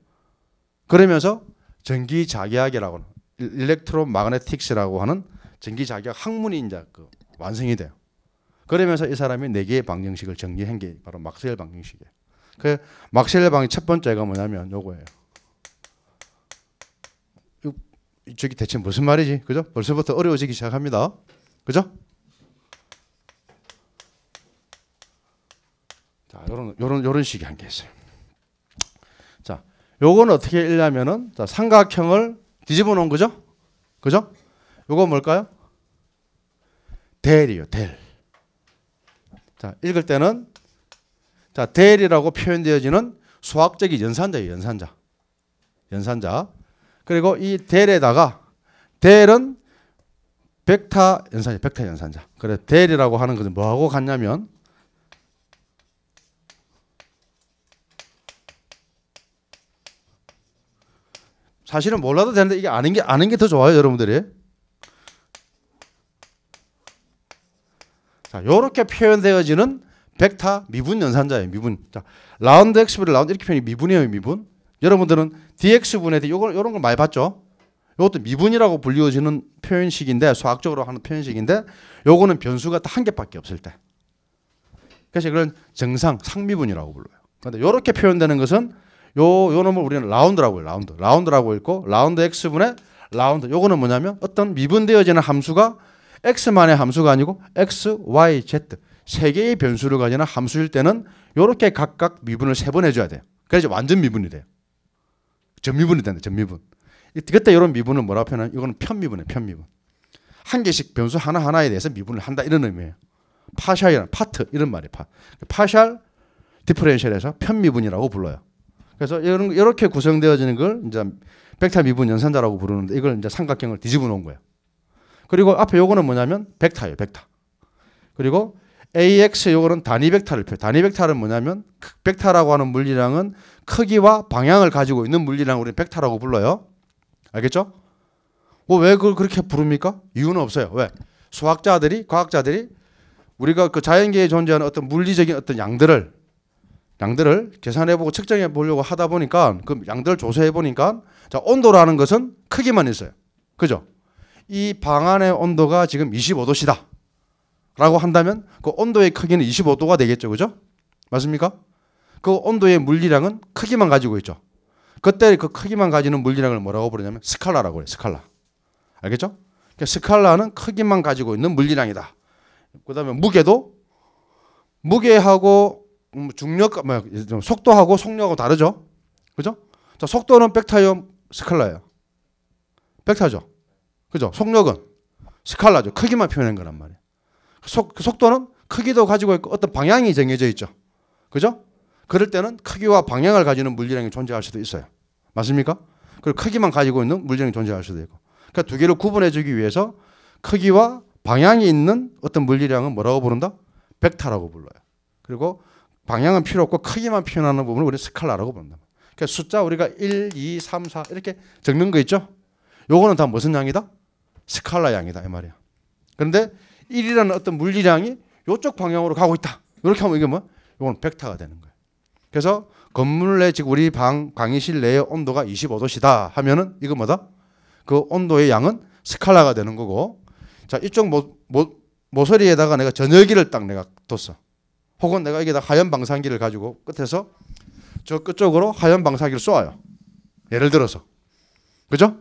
그러면서 전기 자기학이라고 일렉트로 마그네틱스라고 하는 전기 자기학 학문이 이제 그 완성이 돼요. 그러면서 이 사람이 네 개의 방정식을 정리한 게 바로 막스웰 방정식이에요. 그 막셀레방의 첫 번째가 뭐냐면 요거예요. 저기 대체 무슨 말이지? 그죠? 벌써부터 어려워지기 시작합니다. 그죠? 자, 요런 요런 요런 식의 한게 있어요. 자, 요건 어떻게 읽냐면은 자, 삼각형을 뒤집어 놓은 거죠? 그죠? 요거 뭘까요? 델이요, 델. 자, 읽을 때는 자, 델리라고 표현되어지는 수학적인 연산자예요. 연산자. 연산자. 그리고 이리에다가 델은 벡타 연산자, 벡타 연산자. 그래서 델이라고 하는 것은 뭐하고 같냐면 사실은 몰라도 되는데 이게 아는 게 아는 게 더 좋아요, 여러분들이. 자, 요렇게 표현되어지는 백타 미분 연산자예요. 미분. 자, 라운드 x분의 라운드 이렇게 표현이 미분이에요. 미분. 여러분들은 dx분의 d 요거 요런 걸 많이 봤죠? 이것도 미분이라고 불리워지는 표현식인데 수학적으로 하는 표현식인데 요거는 변수가 딱 한 개밖에 없을 때. 그래서 그런 정상 상미분이라고 불러요. 그런데 요렇게 표현되는 것은 요, 요 놈을 우리는 라운드라고 해요. 라운드. 라운드라고 읽고 라운드 x분의 라운드. 요거는 뭐냐면 어떤 미분되어지는 함수가 x만의 함수가 아니고 x, y, z 세 개의 변수를 가지는 함수일 때는 이렇게 각각 미분을 세 번 해줘야 돼요. 그래서 완전 미분이 돼요. 전미분이 된다. 전미분. 그때 이런 미분을 뭐라 표현하냐? 이거는 편미분이에요. 편미분. 한 개씩 변수 하나하나에 대해서 미분을 한다. 이런 의미예요. 파셜이란 파트 이런 말이에요. 파. 파샬 디퍼렌셜에서 편미분이라고 불러요. 그래서 이런 이렇게 구성되어지는 걸 이제 벡터 미분 연산자라고 부르는데 이걸 이제 삼각형을 뒤집어 놓은 거예요. 그리고 앞에 요거는 뭐냐면 벡터예요. 벡터. 그리고 AX 요거는 단위 벡터를 표 단위 벡터는 뭐냐면 벡터라고 하는 물리량은 크기와 방향을 가지고 있는 물리량 을 우리는 벡터라고 불러요. 알겠죠? 뭐 왜 그걸 그렇게 부릅니까? 이유는 없어요. 왜? 수학자들이 과학자들이 우리가 그 자연계에 존재하는 어떤 물리적인 어떤 양들을 양들을 계산해보고 측정해 보려고 하다 보니까 그 양들을 조사해 보니까 자 온도라는 것은 크기만 있어요. 그죠? 이 방 안의 온도가 지금 25도시다. 라고 한다면 그 온도의 크기는 25도가 되겠죠. 그죠? 맞습니까? 그 온도의 물리량은 크기만 가지고 있죠. 그때 그 크기만 가지는 물리량을 뭐라고 부르냐면 스칼라라고 해요. 스칼라. 알겠죠? 그러니까 스칼라는 크기만 가지고 있는 물리량이다. 그 다음에 무게도 무게하고 음, 중력, 뭐, 속도하고 속력하고 다르죠. 그죠? 자, 속도는 백타이어 스칼라예요. 백타죠. 그죠? 속력은 스칼라죠. 크기만 표현한 거란 말이에요. 속, 그 속도는 크기도 가지고 있고 어떤 방향이 정해져 있죠. 그죠? 그럴 때는 크기와 방향을 가지는 물질량이 존재할 수도 있어요. 맞습니까? 그리고 크기만 가지고 있는 물질량이 존재할 수도 있고. 그러니까 두 개를 구분해 주기 위해서 크기와 방향이 있는 어떤 물리량은 뭐라고 부른다? 벡터라고 불러요. 그리고 방향은 필요 없고 크기만 표현하는 부분을 우리 스칼라라고 부른다. 그러니까 숫자 우리가 1, 2, 3, 4 이렇게 적는 거 있죠? 요거는 다 무슨 양이다? 스칼라 양이다 이 말이야. 그런데 1이라는 어떤 물리량이 이쪽 방향으로 가고 있다. 이렇게 하면 이게 뭐? 이건 벡터가 되는 거예요. 그래서 건물 내 즉 우리 방 강의실 내의 온도가 25도시다 하면은 이거 뭐다? 그 온도의 양은 스칼라가 되는 거고 자 이쪽 모, 모, 모서리에다가 내가 전열기를 딱 내가 뒀어. 혹은 내가 여기다 하얀 방사기를 가지고 끝에서 저 끝쪽으로 하얀 방사기를 쏘아요. 예를 들어서 그죠?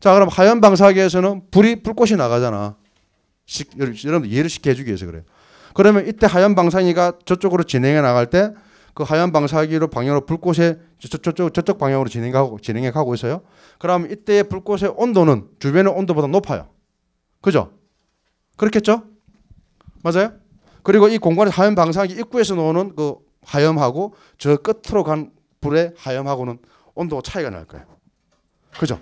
자 그럼 하얀 방사기에서는 불이 불꽃이 나가잖아. 시, 여러분 이해를 쉽게 해주기 위해서 그래요. 그러면 이때 하얀 방사기가 저쪽으로 진행해 나갈 때 그 하얀 방사기로 방향으로 불꽃에 저쪽 저쪽 방향으로 진행하고 진행해 가고 있어요. 그럼 이때의 불꽃의 온도는 주변의 온도보다 높아요. 그죠? 그렇겠죠? 맞아요? 그리고 이 공간의 하얀 방사기 입구에서 나오는 그 하염하고 저 끝으로 간 불의 하염하고는 온도 차이가 날 거예요. 그죠?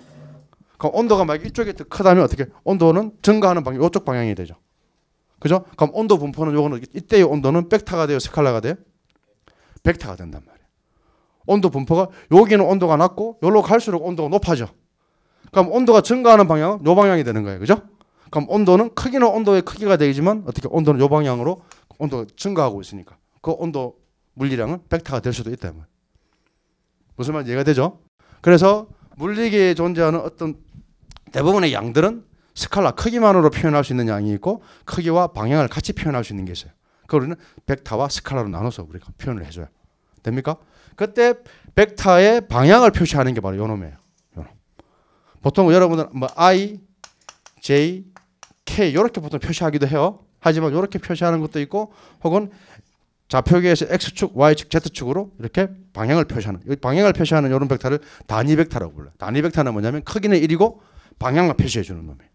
그럼 온도가 만약 이쪽이 더 크다면 어떻게 온도는 증가하는 방향 이쪽 방향이 되죠. 그죠? 그럼 온도 분포는 요거는 이때의 온도는 백타가 돼요, 스칼라가 돼요? 백타가 된단 말이에요. 온도 분포가 여기는 온도가 낮고 여기로 갈수록 온도가 높아져. 그럼 온도가 증가하는 방향은 요 방향이 되는 거예요. 그죠? 그럼 온도는 크기는 온도의 크기가 되지만 어떻게 온도는 요 방향으로 온도가 증가하고 있으니까 그 온도 물리량은 벡터가 될 수도 있다. 무슨 말 이해가 되죠? 그래서 물리계에 존재하는 어떤 대부분의 양들은 스칼라 크기만으로 표현할 수 있는 양이 있고 크기와 방향을 같이 표현할 수 있는 게 있어요. 그 우리는 벡타와 스칼라로 나눠서 우리가 표현을 해줘요. 됩니까? 그때 벡타의 방향을 표시하는 게 바로 요 놈이에요. 요놈. 보통 여러분들 뭐 I, J, K 이렇게 보통 표시하기도 해요. 하지만 이렇게 표시하는 것도 있고 혹은 좌표계에서 x축, y축, z축으로 이렇게 방향을 표시하는 방향을 표시하는 이런 벡터를 단위 벡터라고 불러요. 단위 벡터는 뭐냐면 크기는 1이고 방향만 표시해 주는 놈이에요.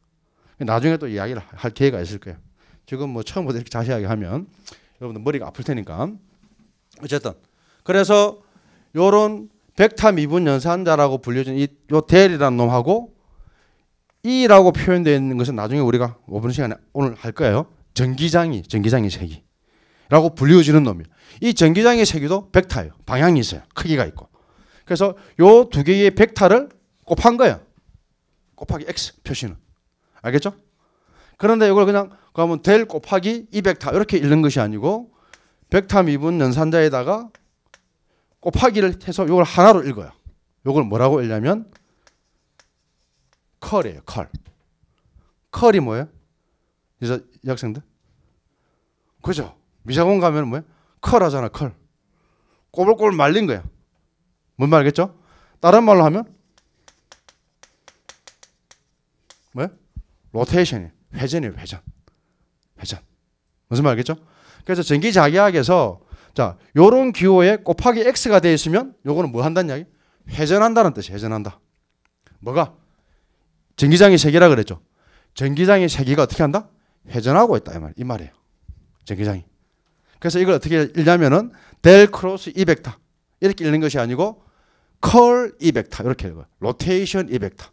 나중에 또 이야기를 할 기회가 있을 거예요. 지금 뭐 처음부터 이렇게 자세하게 하면 여러분들 머리가 아플 테니까. 어쨌든 그래서 요런 백타 미분 연산자라고 불려진 이요 대리라는 놈하고 이라고 표현되어 있는 것은 나중에 우리가 5분 시간에 오늘 할 거예요. 전기장이 전기장의 세기라고 불려지는 놈이에요. 이 전기장의 세기도 백타예요. 방향이 있어요. 크기가 있고. 그래서 요 두 개의 백타를 곱한 거예요. 곱하기 x 표시는 알겠죠? 그런데 이걸 그냥 그러면 델 곱하기 200타 이렇게 읽는 것이 아니고 100타 미분 연산자에다가 곱하기를 해서 이걸 하나로 읽어요. 이걸 뭐라고 읽냐면 컬이에요. 컬. 컬이 뭐예요? 이제 학생들 그죠? 미사공 가면 뭐예요? 컬 하잖아. 컬. 꼬불꼬불 말린 거예요. 뭔 말겠죠? 다른 말로 하면 뭐야? 로테이션이 회전이에요. 회전. 회전. 무슨 말겠죠? 그래서 전기자기학에서 자, 요런 기호에 곱하기 x가 되어 있으면 요거는 뭐 한다는 이야기? 회전한다는 뜻이 회전한다. 뭐가? 전기장의 세기라 그랬죠. 전기장의 세기가 어떻게 한다? 회전하고 있다 이, 말, 이 말이에요. 전기장이. 그래서 이걸 어떻게 읽냐면은 델 크로스 이벡0타 이렇게 읽는 것이 아니고 컬 이벡0타 이렇게 읽어요. 로테이션 이벡0타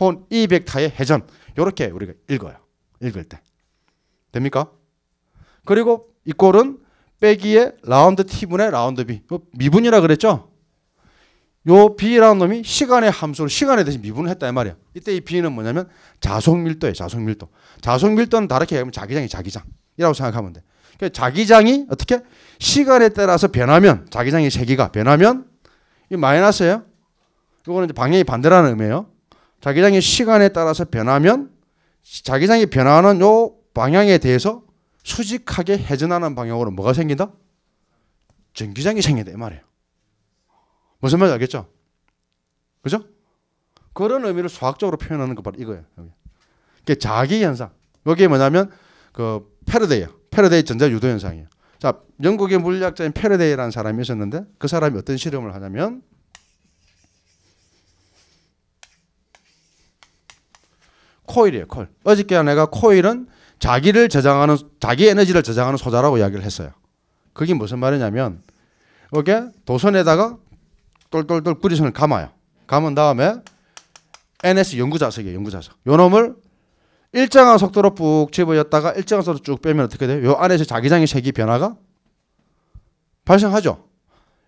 혹은 200타의 회전 이렇게 우리가 읽어요. 읽을 때 됩니까? 그리고 이 꼴은 빼기의 라운드 T분의 라운드 B 뭐 미분이라 그랬죠? 요 B라는 놈이 시간의 함수를 시간에 대신 미분을 했다 이 말이야. 이때 이 B는 뭐냐면 자속밀도예요. 자속밀도. 자속밀도는 다르게 얘기하면 자기장이 자기장이라고 생각하면 돼. 그러니까 자기장이 어떻게 시간에 따라서 변하면 자기장의 세기가 변하면 이 마이너스예요. 이거는 이제 방향이 반대라는 의미예요. 자기장의 시간에 따라서 변하면 자기장이 변하는 요 방향에 대해서 수직하게 회전하는 방향으로 뭐가 생긴다? 전기장이 생긴다 이 말이에요. 무슨 말인지 알겠죠? 그죠? 그런 의미를 수학적으로 표현하는 것 바로 이거예요. 그게 자기 현상. 여기 뭐냐면 그 패러데이요. 패러데이 전자 유도 현상이에요. 자, 영국의 물리학자인 패러데이라는 사람이 있었는데 그 사람이 어떤 실험을 하냐면 코일이에요, 코일. 어저께 내가 코일은 자기를 저장하는 자기 에너지를 저장하는 소자라고 이야기를 했어요. 그게 무슨 말이냐면 이게 도선에다가 똘똘똘 뿌리선을 감아요. 감은 다음에 NS 연구자석이에요, 연구자석. 요 놈을 일정한 속도로 푹 집어였다가 일정한 속도로 쭉 빼면 어떻게 돼요? 요 안에서 자기장의 색이 변화가 발생하죠.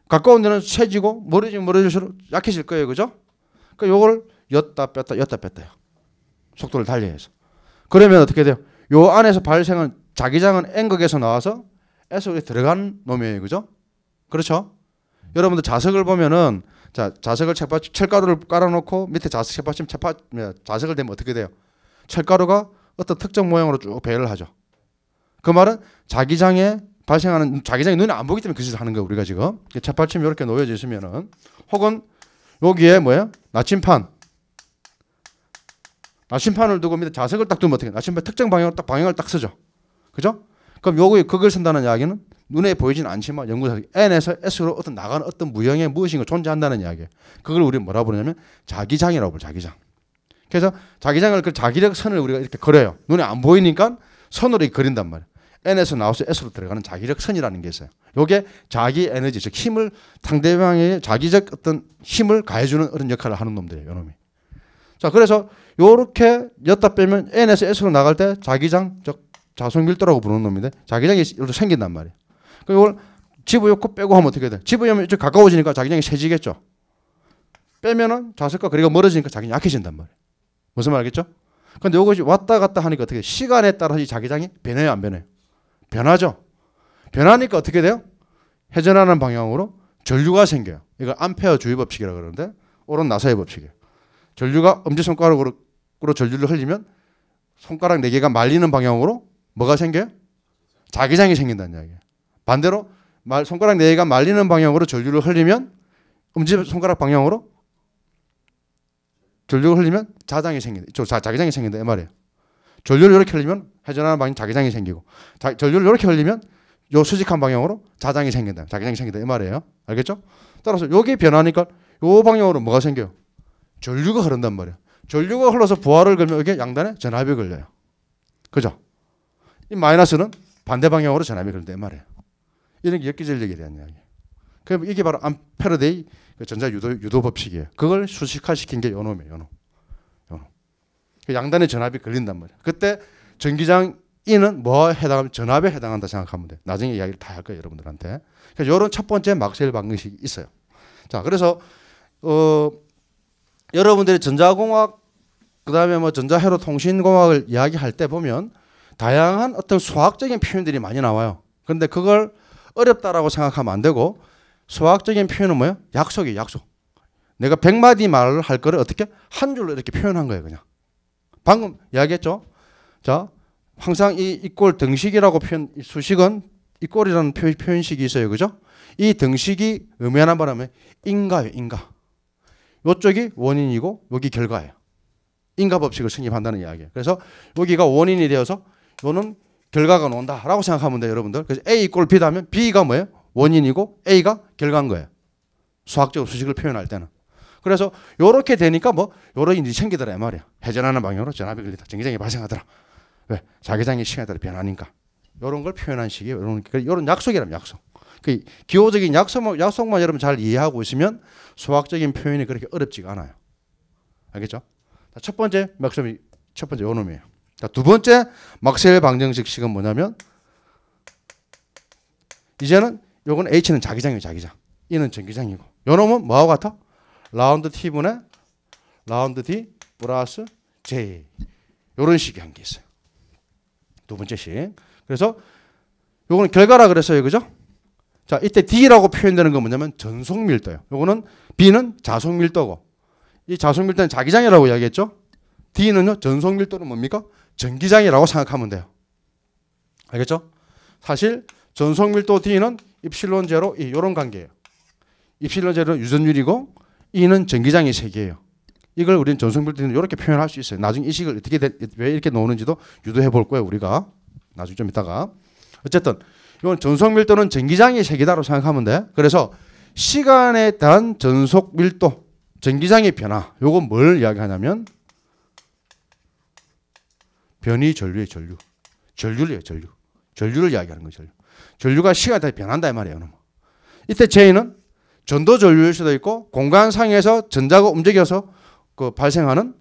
가까운 데는 세지고 멀어지면 멀어질수록 약해질 거예요. 그죠? 그러니까 요걸 였다 뺐다 였다 뺐다요. 속도를 달리 해서. 그러면 어떻게 돼요? 요 안에서 발생한 자기장은 N극에서 나와서 S극에 들어간 놈이에요. 그죠? 그렇죠? 여러분들 자석을 보면은 자, 자석을 책받침, 철가루를 깔아놓고 밑에 자석 책받침, 책받, 예, 자석을 대면 어떻게 돼요? 철가루가 어떤 특정 모양으로 쭉 배열을 하죠. 그 말은 자기장에 발생하는 자기장이 눈에 안 보기 때문에 그 짓을 하는 거예요. 우리가 지금 책받침 이렇게 놓여져 있으면은 혹은 여기에 뭐예요? 나침판 나심판을 두고 밑에 자석을 딱 두면 어떻게 나심판 특정 방향으로 딱 방향을 딱 쓰죠. 그죠? 그럼 요거에 그걸 쓴다는 이야기는 눈에 보이진 않지만 연구사 N에서 S로 어떤 나가는 어떤 무형의 무엇인가 존재한다는 이야기예요. 그걸 우리 뭐라 부르냐면 자기장이라고 불러요. 자기장. 그래서 자기장을 그 자기력 선을 우리가 이렇게 그려요. 눈에 안 보이니까 선으로 이렇게 그린단 말이에요. N에서 나와서 S로 들어가는 자기력 선이라는 게 있어요. 요게 자기 에너지, 즉 힘을 상대방의 자기적 어떤 힘을 가해주는 그런 역할을 하는 놈들이에요. 요 놈이. 자, 그래서 요렇게 엿다 빼면 N에서 S로 나갈 때 자기장 즉 자손밀도라고 부르는 놈인데 자기장이 이렇게 생긴단 말이에그 이걸 집어넣고 빼고 하면 어떻게 돼? 집어넣으면 이쪽 가까워지니까 자기장이 세지겠죠. 빼면은 좌석과 거리가 멀어지니까 자기장이 약해진단 말이에 무슨 말겠죠 근데 이것이 왔다 갔다 하니까 어떻게 시간에 따라서 자기장이 변해요, 안 변해요? 변하죠. 변하니까 어떻게 돼요? 회전하는 방향으로 전류가 생겨요. 이걸 암페어 주의 법칙이라고 그러는데 오른 나사의 법칙이에요. 전류가 엄지 손가락으로 전류를 흘리면 손가락 네 개가 말리는 방향으로 뭐가 생겨요? 자기장이 생긴다는 이야기예요. 반대로 말, 손가락 네 개가 말리는 방향으로 전류를 흘리면 엄지 손가락 방향으로 전류를 흘리면 자장이 생긴다. 저 자, 자기장이 생긴다 이 말이에요. 전류를 이렇게 흘리면 회전하는 방향 자기장이 생기고 자, 전류를 이렇게 흘리면 요 수직한 방향으로 자장이 생긴다. 자기장이 생긴다 이 말이에요. 알겠죠? 따라서 요게 변하니까 요 방향으로 뭐가 생겨요? 전류가 흐른단 말이야. 전류가 흘러서 부하를 걸면 이게 양단에 전압이 걸려요. 그죠? 이 마이너스는 반대 방향으로 전압이 걸린단 말이에요. 이런 게 역기전력에 대한 이야기. 그럼 뭐 이게 바로 암페르데이 그 전자 유도 유도 법칙이에요. 그걸 수식화 시킨 게 요놈이에요. 요놈. 요놈. 그 양단에 전압이 걸린단 말이야. 그때 전기장 이는 뭐에 해당하면 전압에 해당한다 생각하면 돼. 나중에 이야기를 다 할 거예요, 여러분들한테. 그래서 이런 첫 번째 막셀 방식이 있어요. 자, 그래서 어 여러분들이 전자공학 그다음에 뭐 전자회로 통신공학을 이야기할 때 보면 다양한 어떤 수학적인 표현들이 많이 나와요. 그런데 그걸 어렵다라고 생각하면 안 되고 수학적인 표현은 뭐예요? 약속이 에요 약속. 내가 100마디 말을 할 거를 어떻게 한 줄로 이렇게 표현한 거예요, 그냥. 방금 이야기했죠? 자, 항상 이 이꼴 등식이라고 표현 수식은 이꼴이라는 표현식이 있어요. 그죠? 이 등식이 의미하는 바람에 인가요, 인가. 이쪽이 원인이고 여기 결과예요. 인과 법칙을 성립한다는 이야기예요. 그래서 여기가 원인이 되어서 요는 결과가 나온다라고 생각하면 돼요, 여러분들. 그래서 A 꼴 B다 면 B가 뭐예요? 원인이고 A가 결과인 거예요. 수학적 수식을 표현할 때는. 그래서 요렇게 되니까 뭐 요런 일이 생기더라 이 말이야. 회전하는 방향으로 전압이 걸리다. 전기장이 발생하더라. 왜? 자기장의 시간에 따라 변하니까. 요런 걸 표현한 식이에요. 요런 그러니까 약속이란 약속. 그 기호적인 약속만, 약속만 여러분 잘 이해하고 있으면 수학적인 표현이 그렇게 어렵지가 않아요. 알겠죠? 자, 첫 번째 맥셈이 첫 번째 요놈이에요. 자, 두 번째 막셀 방정식식은 뭐냐면 이제는 요건 H는 자기장이에요, 자기장. e 는 전기장이고. 요놈은 뭐하고 같아? 라운드 T분의 라운드 D 플러스 J. 요런 식의한 게 있어요. 두 번째 식. 그래서 요거는 결과라 그랬어요. 그죠? 자, 이때 D라고 표현되는 건 뭐냐면 전속 밀도예요. 요거는 B는 자속 밀도고 이 자속 밀도는 자기장이라고 이야기했죠. D는요. 전속 밀도는 뭡니까? 전기장이라고 생각하면 돼요. 알겠죠? 사실 전속 밀도 D는 입실론 제로 이 요런 관계예요. 입실론 제로 유전율이고 E는 전기장의 세계예요. 이걸 우리는 전속 밀도는 이렇게 표현할 수 있어요. 나중에 이 식을 어떻게 되, 왜 이렇게 놓는지도 유도해 볼 거예요, 우리가. 나중에 좀 이따가. 어쨌든 이건 전속 밀도는 전기장의 세기다로 생각하면 돼. 그래서 시간에 대한 전속 밀도, 전기장의 변화. 요건 뭘 이야기하냐면 변이 전류의 전류. 전류래요, 전류. 전류를 이야기하는 거죠. 전류. 전류가 시간에 따라 변한다 이 말이에요. 이때 J는 전도 전류일 수도 있고 공간상에서 전자가 움직여서 그 발생하는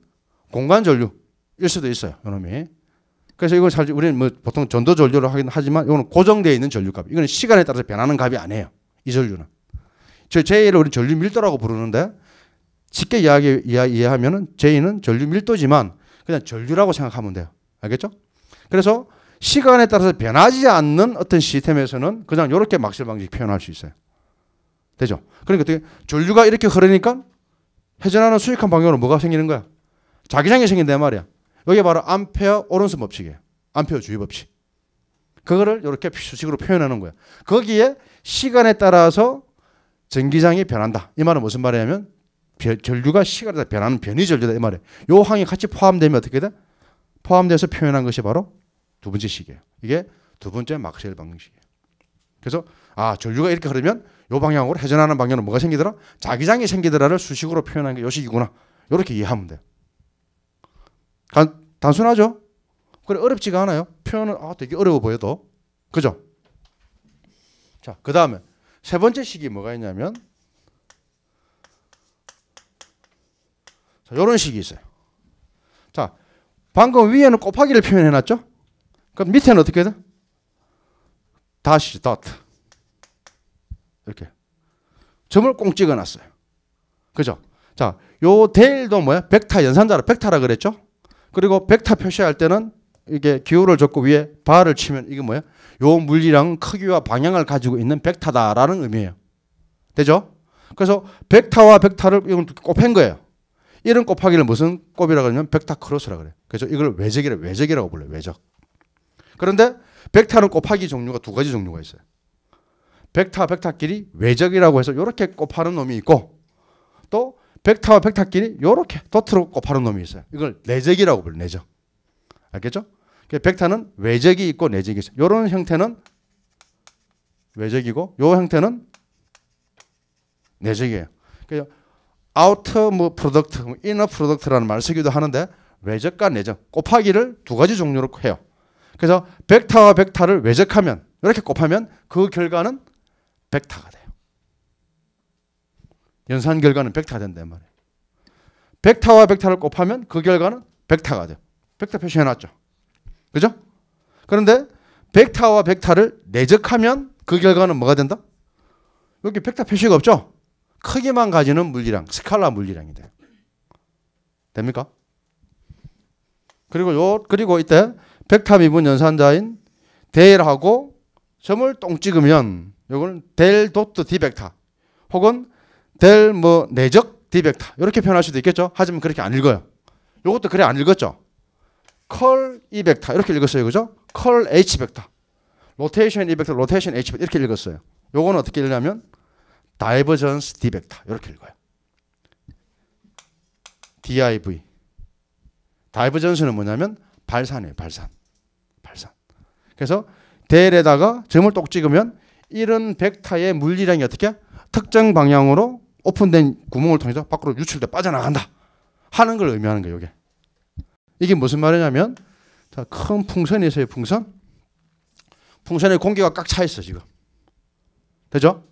공간 전류일 수도 있어요. 이놈이. 그래서 이걸 사실 우리는 뭐 보통 전도 전류로 하긴 하지만 이거는 고정되어 있는 전류값. 이거는 시간에 따라서 변하는 값이 아니에요. 이 전류는. 저 J를 우리 전류 밀도라고 부르는데 쉽게 이야기 이해하면은 J는 전류 밀도지만 그냥 전류라고 생각하면 돼요. 알겠죠? 그래서 시간에 따라서 변하지 않는 어떤 시스템에서는 그냥 이렇게 막실방식 표현할 수 있어요. 되죠? 그러니까 어떻게 전류가 이렇게 흐르니까 회전하는 수익한 방향으로 뭐가 생기는 거야? 자기장이 생긴단 말이야. 여기 바로 암페어 오른손 법칙이에요. 암페어 주의 법칙. 그거를 이렇게 수식으로 표현하는 거야. 거기에 시간에 따라서 전기장이 변한다. 이 말은 무슨 말이냐면 전류가 시간에 따라 변하는 변이 전류다 이 말이에요. 이 항이 같이 포함되면 어떻게 돼? 포함돼서 표현한 것이 바로 두 번째 식이에요. 이게 두 번째 막셀 방식이에요. 그래서 아 전류가 이렇게 흐르면 이 방향으로 회전하는 방향으로 뭐가 생기더라? 자기장이 생기더라를 수식으로 표현한 게 요식이구나. 이렇게 이해하면 돼요. 간, 단순하죠? 그래 어렵지가 않아요. 표현은 아, 되게 어려워 보여도. 그죠? 자, 그 다음에 세 번째 식이 뭐가 있냐면 자, 요런 식이 있어요. 자, 방금 위에는 곱하기를 표현해놨죠? 그럼 밑에는 어떻게 돼? 다시 다트 이렇게 점을 꽁 찍어놨어요. 그죠? 자, 요일도 뭐야? 벡터 연산자로 벡터라 그랬죠? 그리고 벡터 표시할 때는 이게 기호를 적고 위에 바를 치면 이게 뭐야? 요 물리랑 크기와 방향을 가지고 있는 벡터다라는 의미예요. 되죠? 그래서 벡터와 벡터를 이건 곱한 거예요. 이런 곱하기를 무슨 곱이라 그러냐면 벡터 크로스라 그래요. 그래서 이걸 외적이래 외적이라고 불러요. 외적. 그런데 벡터는 곱하기 종류가 두 가지 종류가 있어요. 벡터 벡터끼리 외적이라고 해서 이렇게 곱하는 놈이 있고 또 벡터와 벡터끼리 이렇게 터트로 곱하는 놈이 있어요. 이걸 내적이라고 불러요. 내적. 알겠죠? 벡터는 그러니까 외적이 있고 내적이 있어요. 이런 형태는 외적이고 요 형태는 내적이에요. 그래서아우 그러니까 u t e r 뭐 product, 뭐 i n 라는 말을 쓰기도 하는데 외적과 내적 곱하기를 두 가지 종류로 해요. 그래서 벡터와 벡터를 외적하면 이렇게 곱하면 그 결과는 벡터가 돼요. 연산 결과는 벡터가 된단 말이에요. 벡터와 벡터를 곱하면 그 결과는 벡터가 돼요. 벡터 표시해놨죠. 그죠? 그런데 벡터와 벡터를 내적하면 그 결과는 뭐가 된다? 여기 벡터 표시가 없죠? 크기만 가지는 물리량, 스칼라 물리량이 돼요. 됩니까? 그리고 요 그리고 이때 벡터 미분 연산자인 델하고 점을 똥 찍으면 요거는 델 도트 디벡터 혹은 될뭐 내적 디벡터 이렇게 표현할 수도 있겠죠. 하지만 그렇게 안 읽어요. 이것도 그래 안 읽었죠. 컬 이 벡터 이렇게 읽었어요. 그죠? 컬 H 벡터. 로테이션 이 벡터, 로테이션 H 벡터 이렇게 읽었어요. 요거는 어떻게 읽냐면 다이버전스 디 벡터 이렇게 읽어요. DIV. 다이버전스는 뭐냐면 발산이에요. 발산. 발산. 그래서 델에다가 점을 똑 찍으면 이런 벡터의 물리량이 어떻게 특정 방향으로 오픈된 구멍을 통해서 밖으로 유출돼 빠져나간다 하는 걸 의미하는 거예요. 이게 이게 무슨 말이냐면 자, 큰 풍선에서의 풍선 풍선에 공기가 꽉 차 있어 지금 되죠?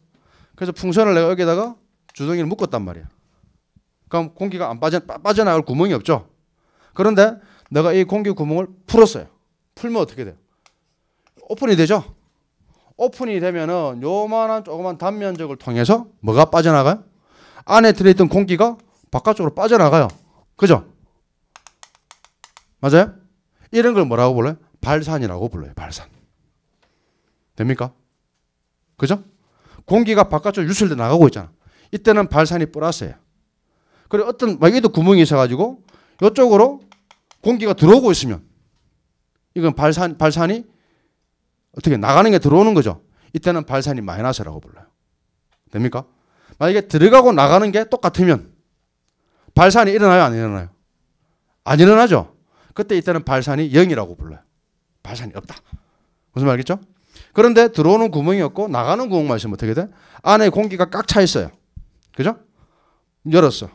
그래서 풍선을 내가 여기다가 주둥이를 묶었단 말이야. 그럼 공기가 안 빠져 빠져나갈 구멍이 없죠. 그런데 내가 이 공기 구멍을 풀었어요. 풀면 어떻게 돼요? 오픈이 되죠. 오픈이 되면은 요만한 조그만 단면적을 통해서 뭐가 빠져나가요? 안에 들어있던 공기가 바깥쪽으로 빠져나가요. 그죠? 맞아요? 이런 걸 뭐라고 불러요? 발산이라고 불러요. 발산. 됩니까? 그죠? 공기가 바깥쪽 유출돼 나가고 있잖아. 이때는 발산이 플러스예요. 그리고 어떤 여기도 구멍이 있어가지고 이쪽으로 공기가 들어오고 있으면 이건 발산 발산이 어떻게 나가는 게 들어오는 거죠. 이때는 발산이 마이너스라고 불러요. 됩니까? 만약에 들어가고 나가는 게 똑같으면 발산이 일어나요, 안 일어나요? 안 일어나죠. 그때 이때는 발산이 0이라고 불러요. 발산이 없다. 무슨 말이겠죠? 그런데 들어오는 구멍이 없고 나가는 구멍만 있으면 어떻게 돼? 안에 공기가 꽉 차 있어요. 그죠? 열었어.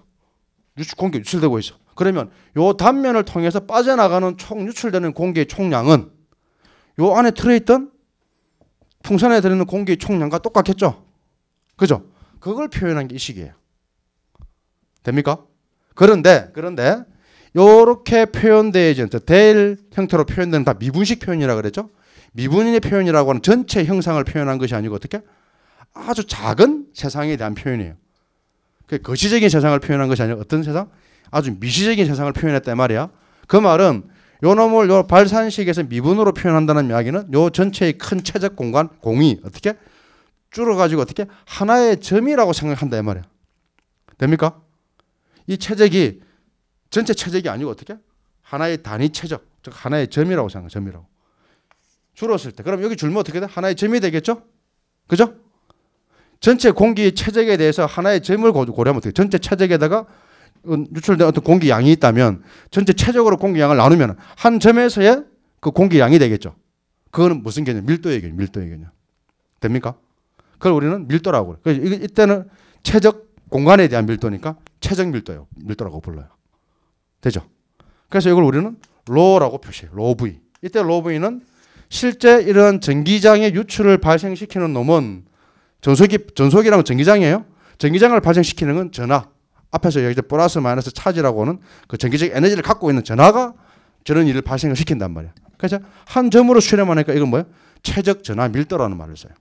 유출 공기 유출되고 있어. 그러면 요 단면을 통해서 빠져나가는 총 유출되는 공기의 총량은 요 안에 틀어 있던 풍선에 들어있는 공기의 총량과 똑같겠죠? 그죠? 그걸 표현한 게이시기에요 됩니까? 그런데 그런데 이렇게 표현되어진 대 형태로 표현되는 다 미분식 표현이라 그랬죠. 미분의 표현이라고 하는 전체 형상을 표현한 것이 아니고 어떻게 아주 작은 세상에 대한 표현이에요. 그 거시적인 세상을 표현한 것이 아니라 어떤 세상? 아주 미시적인 세상을 표현했단 말이야. 그 말은 요 놈을 요 발산식에서 미분으로 표현한다는 이야기는 요 전체의 큰 최적 공간 공이 어떻게 줄어가지고 어떻게 하나의 점이라고 생각한다 이 말이야. 됩니까? 이 체적이 전체 체적이 아니고 어떻게 하나의 단위 체적, 즉 하나의 점이라고 생각해 점이라고. 줄었을 때 그럼 여기 줄면 어떻게 돼? 하나의 점이 되겠죠? 그죠? 전체 공기 체적에 대해서 하나의 점을 고려하면 어떻게? 전체 체적에다가 유출된 어, 어떤 공기 양이 있다면 전체 체적으로 공기 양을 나누면 한 점에서의 그 공기 양이 되겠죠. 그거는 무슨 개념? 밀도의 개념, 밀도의 개념. 됩니까? 그걸 우리는 밀도라고 그래요. 이때는 최적 공간에 대한 밀도니까 최적 밀도요 밀도라고 불러요. 되죠? 그래서 이걸 우리는 로라고 표시해요. 로우 V. 이때 로우 V는 실제 이런 전기장의 유출을 발생시키는 놈은 전속이전속이라면 전기장이에요. 전기장을 발생시키는 건 전하. 앞에서 여기 서 플러스 마이너스 차지라고 하는 그 전기적 에너지를 갖고 있는 전하가 저런 일을 발생을 시킨단 말이야. 그래서 한 점으로 수렴하니까 이건 뭐예요 최적 전하 밀도라는 말을 써요.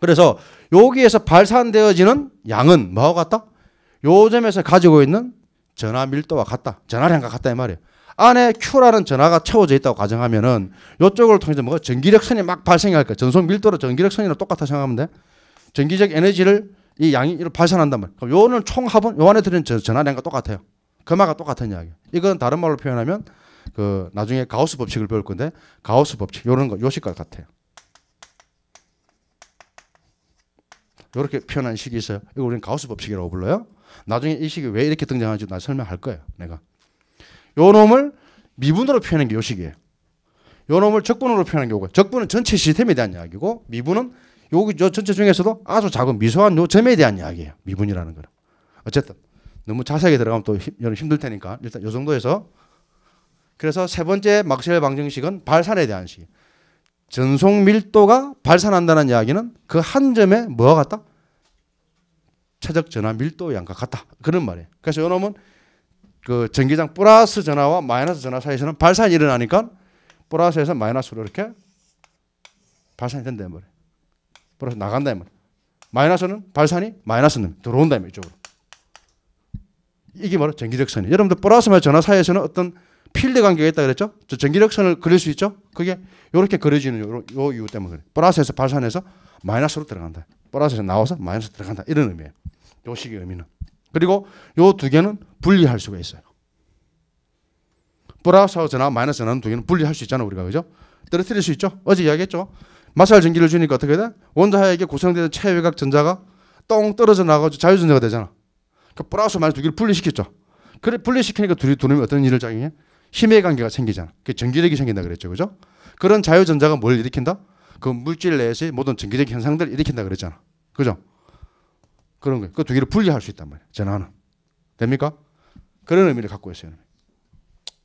그래서 여기에서 발산되어지는 양은 뭐와 같다? 요점에서 가지고 있는 전하 밀도와 같다. 전하량과 같다 이 말이에요. 안에 Q라는 전하가 채워져 있다고 가정하면은 요쪽을 통해서 뭐가 전기력선이 막 발생할 거야. 전속 밀도로 전기력선이랑 똑같아 생각하면 돼. 전기적 에너지를 이 양이 발산한단 말이야. 그럼 요는 총합은 요 안에 들은 전하량과 똑같아요. 금화가 똑같은 이야기. 이건 다른 말로 표현하면 그 나중에 가우스 법칙을 배울 건데 가우스 법칙 요런 거 요식과 같아요. 이렇게 표현한 식이 있어요. 이거 우리는 가우스 법칙이라고 불러요. 나중에 이 식이 왜 이렇게 등장하는지 나 설명할 거예요. 내가. 요 놈을 미분으로 표현한 게요 식이에요. 요 놈을 적분으로 표현한 게 요거. 적분은 전체 시스템에 대한 이야기고 미분은 요기 요 전체 중에서도 아주 작은 미소한 요 점에 대한 이야기예요. 미분이라는 거는. 어쨌든 너무 자세하게 들어가면 또 여러분 힘들 테니까 일단 요 정도에서 그래서 세 번째 막셀 방정식은 발산에 대한 식. 전송 밀도가 발산한다는 이야기는 그 한 점에 뭐가 같다? 최적 전화 밀도 양과 같다. 그런 말이에요. 그래서 요놈은 그 전기장 플러스 전화와 마이너스 전화 사이에서는 발산이 일어나니까 플러스에서 마이너스로 이렇게 발산이 된다 는 말이에요. 플러스 나간다 는 말이에요. 마이너스는 발산이 마이너스는 들어온다 이쪽으로. 이게 바로 전기적 선이. 에요 여러분들 플러스 마 전화 사이에서는 어떤 필드 간격이 있다 그랬죠? 저 전기력선을 그릴 수 있죠? 그게 이렇게 그려지는 요, 요 이유 때문에 그래. 플러스에서 발산해서 마이너스로 들어간다. 플러스에서 나와서 마이너스 들어간다. 이런 의미예요. 요 식의 의미는. 그리고 요 두 개는 분리할 수가 있어요. 플러스하우스나 마이너스 나는두 개는 분리할 수 있잖아요. 우리가 그죠? 떨어뜨릴 수 있죠? 어제 이야기했죠? 마찰 전기를 주니까 어떻게 돼? 원자핵에 구성되는 체외각 전자가 똥 떨어져 나가지고 자유전자가 되잖아. 그 그러니까 플러스 마이너스 두 개를 분리시켰죠. 그래 분리시키니까 둘이 두놈이 어떤 일을 작용해? 힘의 관계가 생기잖아. 그 전기력이 생긴다 그랬죠. 그죠? 그런 자유전자가 뭘 일으킨다? 그 물질 내에서의 모든 전기적 현상들을 일으킨다 그랬잖아. 그죠? 그런 거예요. 그 두 개를 분리할 수 있단 말이에요. 전화는. 됩니까? 그런 의미를 갖고 있어요.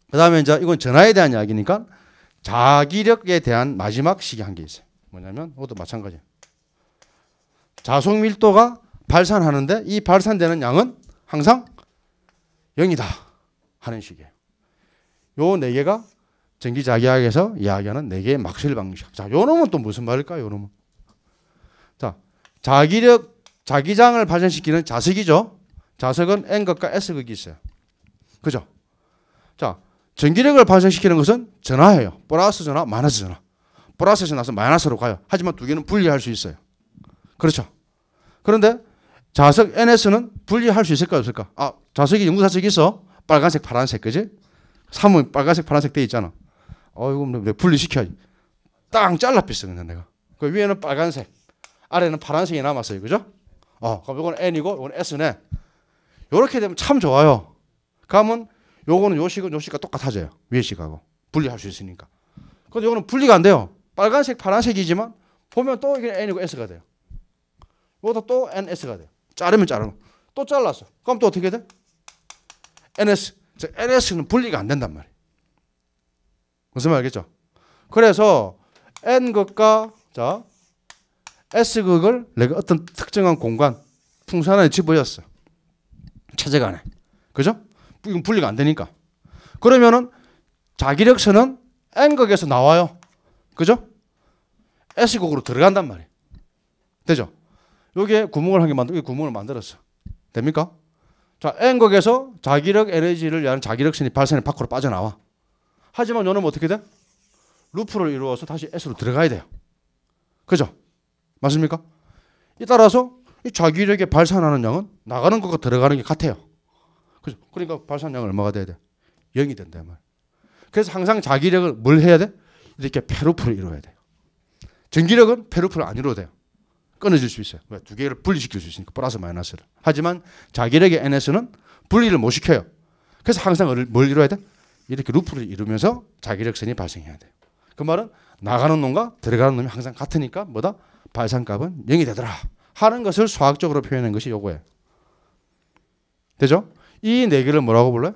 그 다음에 이제 이건 전화에 대한 이야기니까 자기력에 대한 마지막 식이 한게 있어요. 뭐냐면 이것도 마찬가지예요. 자속 밀도가 발산하는데 이 발산되는 양은 항상 0이다 하는 식이에요. 요네 개가 전기자기학에서 이야기하는 네 개의 막실 방식. 자, 요 놈은 또 무슨 말일까요? 요 놈은. 자, 자기력, 자기장을 발전시키는 자석이죠. 자석은 N극과 S극이 있어요. 그죠? 자, 전기력을 발생시키는 것은 전화예요. 플러스 전화, 마이너스 전화. 플러스에서 나서 마이너스로 가요. 하지만 두 개는 분리할 수 있어요. 그렇죠. 그런데 자석 NS는 분리할 수 있을까 없을까? 아, 자석이 연구자석이 있어. 빨간색, 파란색, 그지? 사면 빨간색, 파란색 돼 있잖아. 어이구, 뭐 내가 분리시켜야지. 땅 잘라뺐어, 그 내가. 그 위에는 빨간색, 아래는 파란색이 남았어요. 그죠? 어, 그럼 이건 N이고, 이건 S네. 요렇게 되면 참 좋아요. 그러면 요거는 요식은 요식과 똑같아져요. 위에 식하고. 분리할 수 있으니까. 그런데 요거는 분리가 안 돼요. 빨간색, 파란색이지만 보면 또 이게 N이고 S가 돼요. 요것도 또 NS가 돼요. 자르면 자르고. 또 잘랐어. 그럼 또 어떻게 돼? NS. LS는 분리가 안 된단 말이에요. 무슨 말이겠죠? 그래서 N극과 자 S극을 내가 어떤 특정한 공간 풍선 안에 집어였어. 체제가 안에. 그죠? 이건 분리가 안 되니까. 그러면은 자기력선은 N극에서 나와요. 그죠? S극으로 들어간단 말이에요. 되죠? 여기 구멍을 한 개만들 구멍을 만들었어. 됩니까? 자, N극에서 자기력 에너지를 위한 자기력신이 발생해 밖으로 빠져나와. 하지만 요놈 어떻게 돼? 루프를 이루어서 다시 S로 들어가야 돼요. 그죠? 맞습니까? 이 따라서 이 자기력에 발산하는 양은 나가는 것과 들어가는 게 같아요. 그죠? 그러니까 발산량 얼마가 돼야 돼? 0이 된다 말. 그래서 항상 자기력을 뭘 해야 돼? 이렇게 페루프를 이루어야 돼요. 전기력은 페루프를 안이루어야 돼요. 끊어질 수 있어요. 왜? 두 개를 분리시킬 수 있으니까 플러스 마이너스를. 하지만 자기에게 NS는 분리를 못 시켜요. 그래서 항상 뭘 이루어야 돼? 이렇게 루프를 이루면서 자기력선이 발생해야 돼요. 그 말은 나가는 놈과 들어가는 놈이 항상 같으니까 뭐다? 발산값은 0이 되더라. 하는 것을 수학적으로 표현한 것이 요거예요. 되죠? 이 네 개를 뭐라고 불러요?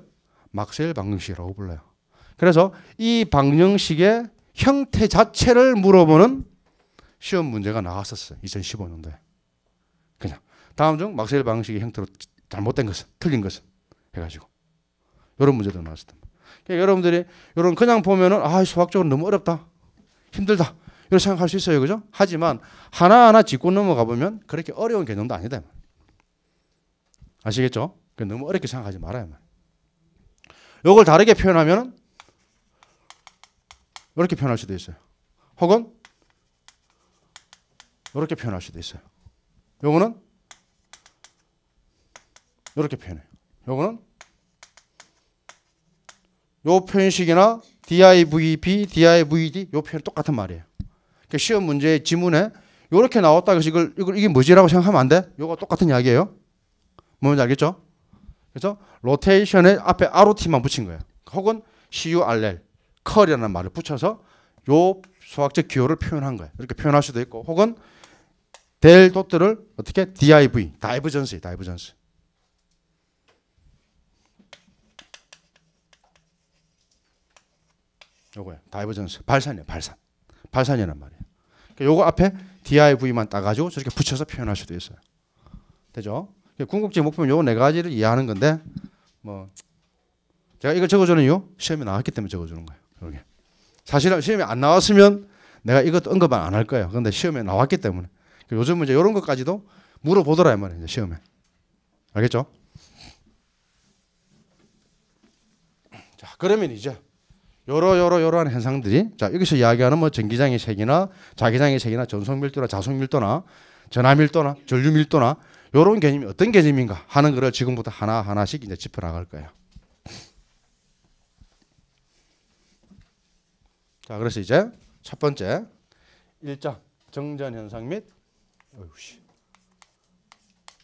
막스 방정식이라고 불러요. 그래서 이 방정식의 형태 자체를 물어보는 시험 문제가 나왔었어요. 2015년도에. 그냥 다음 중 막셀 방식의 형태로 잘못된 것은 틀린 것은 해가지고 이런 문제도 나왔었던 그러니까 여러분들이 여러분 그냥 보면은 아 수학적으로 너무 어렵다 힘들다 이렇게 생각할 수 있어요 그죠 하지만 하나하나 짚고 넘어가 보면 그렇게 어려운 개념도 아니다 아시겠죠 그러니까 너무 어렵게 생각하지 말아요만 요걸 다르게 표현하면 은 이렇게 표현할 수도 있어요 혹은 이렇게 표현할 수도 있어요. 요거는 이렇게 표현해요. 요거는 요 표현식이나 DIVB, DIVD 요 표현 똑같은 말이에요. 그러니까 시험 문제의 지문에 요렇게 나왔다 그래서 이걸, 이걸 이게 뭐지라고 생각하면 안 돼. 요거 똑같은 이야기예요. 뭔지 알겠죠? 그래서 로테이션에 앞에 ROT만 붙인 거예요. 혹은 CURL, 컬이라는 말을 붙여서 요 수학적 기호를 표현한 거예요. 이렇게 표현할 수도 있고 혹은 델 돛들을 어떻게 DIV, 다이브전시, 다이브전시. 요거야. 다이버전스. 발산이야, 발산. 발산이란 말이에 그러니까 요거 앞에 DIV만 따가지고 저렇게 붙여서 표현할 수도 있어요. 되죠? 그러니까 궁극적 목표는 요거 네 가지를 이해하는 건데, 뭐, 제가 이거 적어주는 이유? 시험이 나왔기 때문에 적어주는 거예요. 사실은 시험이 안 나왔으면 내가 이것도 언급 안할 거예요. 그데 시험에 나왔기 때문에. 그 요즘은 이제 이런 것까지도 물어보더라 이 말이에요. 시험에. 알겠죠? 자, 그러면 이제 여러 여러 여러한 현상들이 자 여기서 이야기하는 뭐 전기장의 색이나 자기장의 색이나 전속밀도나 자속밀도나 전하밀도나 전류밀도나 이런 개념이 어떤 개념인가 하는 거를 지금부터 하나 하나씩 이제 짚어 나갈 거예요. 자 그래서 이제 첫 번째 1장 정전 현상 및 어이씨.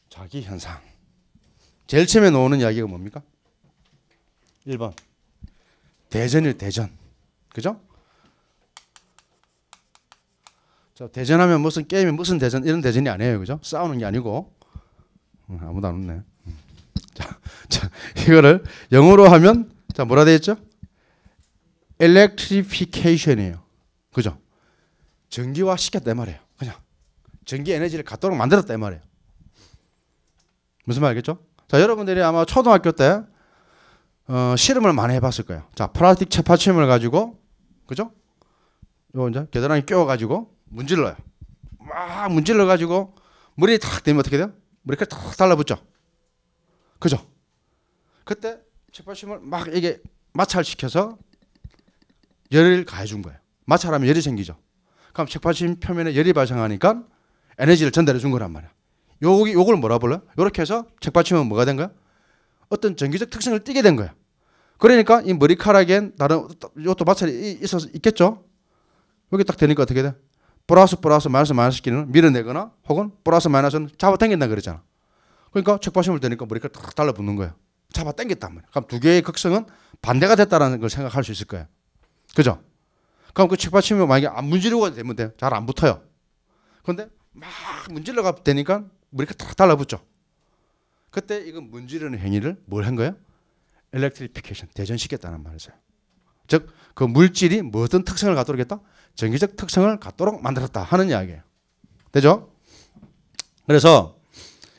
자기 현상. 제일 처음에 나오는 이야기가 뭡니까? 1번. 대전일 대전. 그죠? 자, 대전하면 무슨 게임이 무슨 대전 이런 대전이 아니에요. 그죠? 싸우는 게 아니고. 음, 아무도 안 웃네. 음. 자, 자, 이거를 영어로 하면 자, 뭐라 되 있죠? electrification이에요. 그죠? 전기화 시켰다 말이에요. 전기 에너지를 갖도록 만들었다 이 말이에요. 무슨 말 알겠죠? 자 여러분들이 아마 초등학교 때 어, 실험을 많이 해봤을 거예요. 자 플라스틱 채받침을 가지고 그죠? 요 이제 계단에 끼워가지고 문질러요. 막 문질러가지고 물이 탁 되면 어떻게 돼요? 물이 탁 달라붙죠. 그죠? 그때 채받침을 막 이게 마찰시켜서 열을 가해준 거예요. 마찰하면 열이 생기죠. 그럼 책받침 표면에 열이 발생하니까 에너지를 전달해 준 거란 말이야. 요기 요걸 뭐라 불러요? 요렇게 해서 책받침은 뭐가 된 거야? 어떤 전기적 특성을 띠게 된 거야. 그러니까 이 머리카락엔 다른 요것도 마찰이 있어서 있겠죠. 여기 딱 되니까 어떻게 돼? 플러스 플러스 마이너스 마이너스 끼는 밀어내거나 혹은 플러스 마이너스는 잡아당긴다 그러잖아. 그러니까 책받침을 되니까 머리카락 딱 달라붙는 거야. 잡아당겼단 말이야. 그럼 두 개의 극성은 반대가 됐다라는 걸 생각할 수 있을 거야. 그죠? 그럼 그 책받침이 만약에 안 문지르고 되면 돼요. 잘 안 붙어요. 근데 막 문질러 가 되니까 머리가 탁 달라붙죠. 그때 이건 문지르는 행위를 뭘 한 거예요? 엘렉트리피케이션, 대전시켰다는 말이죠. 즉, 그 물질이 무슨 특성을 갖도록 했다? 전기적 특성을 갖도록 만들었다 하는 이야기예요. 되죠? 그래서